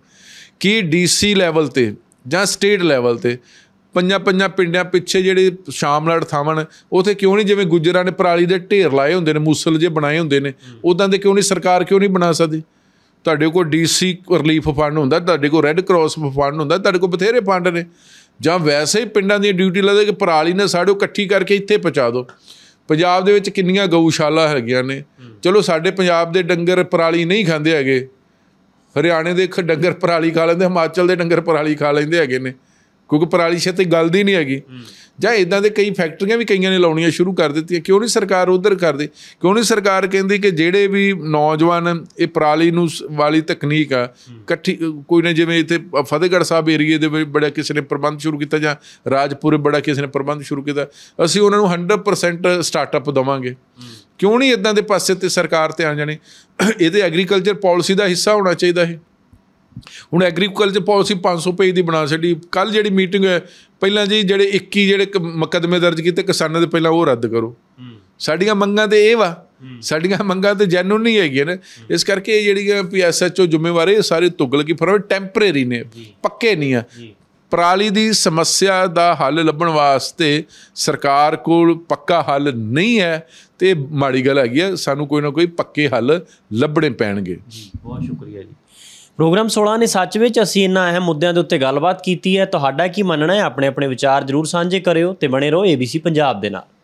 ਕਿ ਡੀਸੀ ਲੈਵਲ ਤੇ ਜਾਂ ਸਟੇਟ ਲੈਵਲ ਤੇ ਪੰਜਾਂ ਪੰਜਾਂ ਪਿੰਡਾਂ ਪਿੱਛੇ ਜਿਹੜੇ ਸ਼ਾਮਲਾੜ ਥਾਵਾਂ ਨੇ ਉਥੇ ਕਿਉਂ ਨਹੀਂ ਜਿਵੇਂ ਗੁੱਜਰਾਂ ਨੇ ਪਰਾਲੀ ਦੇ ਢੇਰ ਲਾਏ ਹੁੰਦੇ ਨੇ ਮੂਸਲ ਜੇ ਬਣਾਏ ਹੁੰਦੇ ਨੇ ਉਦਾਂ ਦੇ ਕਿਉਂ ਨਹੀਂ ਸਰਕਾਰ ਕਿਉਂ ਨਹੀਂ ਬਣਾ ਸਕਦੀ ਤੁਹਾਡੇ ਕੋਲ ਡੀਸੀ ਰਿਲੀਫ ਫੰਡ ਹੁੰਦਾ ਤੁਹਾਡੇ ਕੋਲ ਰੈੱਡ ਕਰਾਸ ਫੰਡ ਹੁੰਦਾ ਤੁਹਾਡੇ ਕੋਲ ਬਥੇਰੇ ਫੰਡ ਨੇ ਜਾਂ ਵੈਸੇ ਹੀ ਪਿੰਡਾਂ ਦੀ ਡਿਊਟੀ ਲਾਦੇ ਕਿ ਪਰਾਲੀ ਨੇ ਸਾੜੋ ਇਕੱਠੀ ਕਰਕੇ ਇੱਥੇ ਪਹੁੰਚਾ ਦਿਓ ਪੰਜਾਬ ਦੇ ਵਿੱਚ ਕਿੰਨੀਆਂ ਗਊਸ਼ਾਲਾ ਹੈਗੀਆਂ ਨੇ ਚਲੋ ਸਾਡੇ ਪੰਜਾਬ ਦੇ ਡੰਗਰ ਪਰਾਲੀ ਨਹੀਂ ਖਾਂਦੇ ਹੈਗੇ ਹਰਿਆਣੇ ਦੇ ਡੰਗਰ ਪਰਾਲੀ ਖਾ ਲੈਂਦੇ ਹਿਮਾਚਲ ਦੇ ਡੰਗਰ ਪਰਾਲੀ ਖਾ ਲੈਂਦੇ ਹੈਗੇ ਨੇ ਕਿਉਂਕਿ ਪਰਾਲੀ ਛੇ ਤੇ ਨਹੀਂ ਹੈਗੀ ਜਾਂ ਇਦਾਂ ਦੇ ਕਈ ਫੈਕਟਰੀਆਂ ਵੀ ਕਈਆਂ ਨੇ ਲਾਉਣੀਆਂ ਸ਼ੁਰੂ ਕਰ ਦਿੱਤੀਆਂ ਕਿਉਂ ਨਹੀਂ ਸਰਕਾਰ ਉਧਰ ਕਰਦੇ ਕਿਉਂ ਨਹੀਂ ਸਰਕਾਰ ਕਹਿੰਦੀ ਕਿ ਜਿਹੜੇ ਵੀ ਨੌਜਵਾਨ ਇਹ ਪਰਾਲੀ ਨੂੰ ਵਾਲੀ ਤਕਨੀਕ ਆ ਇਕੱਠੀ ਕੋਈ ਨੇ ਜਿਵੇਂ ਇੱਥੇ ਫਤਿਹਗੜ੍ਹ ਸਾਹਿਬ ਏਰੀਏ ਦੇ ਵਿੱਚ ਬੜਾ ਕਿਸੇ ਨੇ ਪ੍ਰਬੰਧ ਸ਼ੁਰੂ ਕੀਤਾ ਜਾਂ ਰਾਜਪੁਰੇ ਬੜਾ ਕਿਸੇ ਨੇ ਪ੍ਰਬੰਧ ਸ਼ੁਰੂ ਕੀਤਾ ਅਸੀਂ ਉਹਨਾਂ ਨੂੰ 100% ਸਟਾਰਟਅਪ ਦਵਾਂਗੇ ਕਿਉਂ ਨਹੀਂ ਇਦਾਂ ਦੇ ਪਾਸੇ ਤੇ ਸਰਕਾਰ ਤੇ ਆ ਜਾਣੇ ਇਹਦੇ ਐਗਰੀਕਲਚਰ ਪਾਲਿਸੀ ਦਾ ਹਿੱਸਾ ਹੋਣਾ ਚਾਹੀਦਾ ਹੈ ਹੁਣ ਐਗਰੀਕਲਚਰ ਪਾਲਿਸੀ 500 ਪੇਜ ਦੀ ਬਣਾ ਛੱਡੀ ਕੱਲ ਜਿਹੜੀ ਮੀਟਿੰਗ ਹੈ ਪਹਿਲਾਂ ਜੀ ਜਿਹੜੇ 21 ਜਿਹੜੇ ਮੁਕਦਮੇ ਦਰਜ ਕੀਤੇ ਕਿਸਾਨਾਂ ਦੇ ਪਹਿਲਾਂ ਉਹ ਰੱਦ ਕਰੋ ਸਾਡੀਆਂ ਮੰਗਾਂ ਤੇ ਇਹ ਵਾ ਸਾਡੀਆਂ ਮੰਗਾਂ ਤੇ ਜੈਨੂਨ ਨਹੀਂ ਹੈਗੀਆਂ ਨੇ ਇਸ ਕਰਕੇ ਇਹ ਜਿਹੜੀਆਂ ਪੀਐਸਐਚਓ ਜ਼ਿੰਮੇਵਾਰ ਇਹ ਸਾਰੇ ਤੁਗਲ ਕੀ ਫਰਮ ਟੈਂਪਰੇਰੀ ਨੇ ਪੱਕੇ ਨਹੀਂ ਆ ਪਰਾਲੀ ਦੀ ਸਮੱਸਿਆ ਦਾ ਹੱਲ ਲੱਭਣ ਵਾਸਤੇ ਸਰਕਾਰ ਕੋਲ ਪੱਕਾ ਹੱਲ ਨਹੀਂ ਹੈ ਤੇ ਮਾੜੀ ਗੱਲ ਹੈਗੀ ਆ ਸਾਨੂੰ ਕੋਈ ਨਾ ਕੋਈ ਪੱਕੇ ਹੱਲ ਲੱਭਣੇ ਪੈਣਗੇ ਬਹੁਤ ਸ਼ੁਕਰੀਆ ਜੀ ਪ੍ਰੋਗਰਾਮ 16 ਨੇ ਸੱਚ ਵਿੱਚ ਅਸੀਂ ਇਨ੍ਹਾਂ ਅਹਿਮ ਮੁੱਦਿਆਂ ਦੇ ਉੱਤੇ ਗੱਲਬਾਤ ਕੀਤੀ ਹੈ ਤੁਹਾਡਾ ਕੀ ਮੰਨਣਾ ਹੈ ਆਪਣੇ ਆਪਣੇ ਵਿਚਾਰ ਜ਼ਰੂਰ ਸਾਂਝੇ ਕਰਿਓ ਤੇ ਬਣੇ ਰਹੋ ABC ਪੰਜਾਬ ਦੇ ਨਾਲ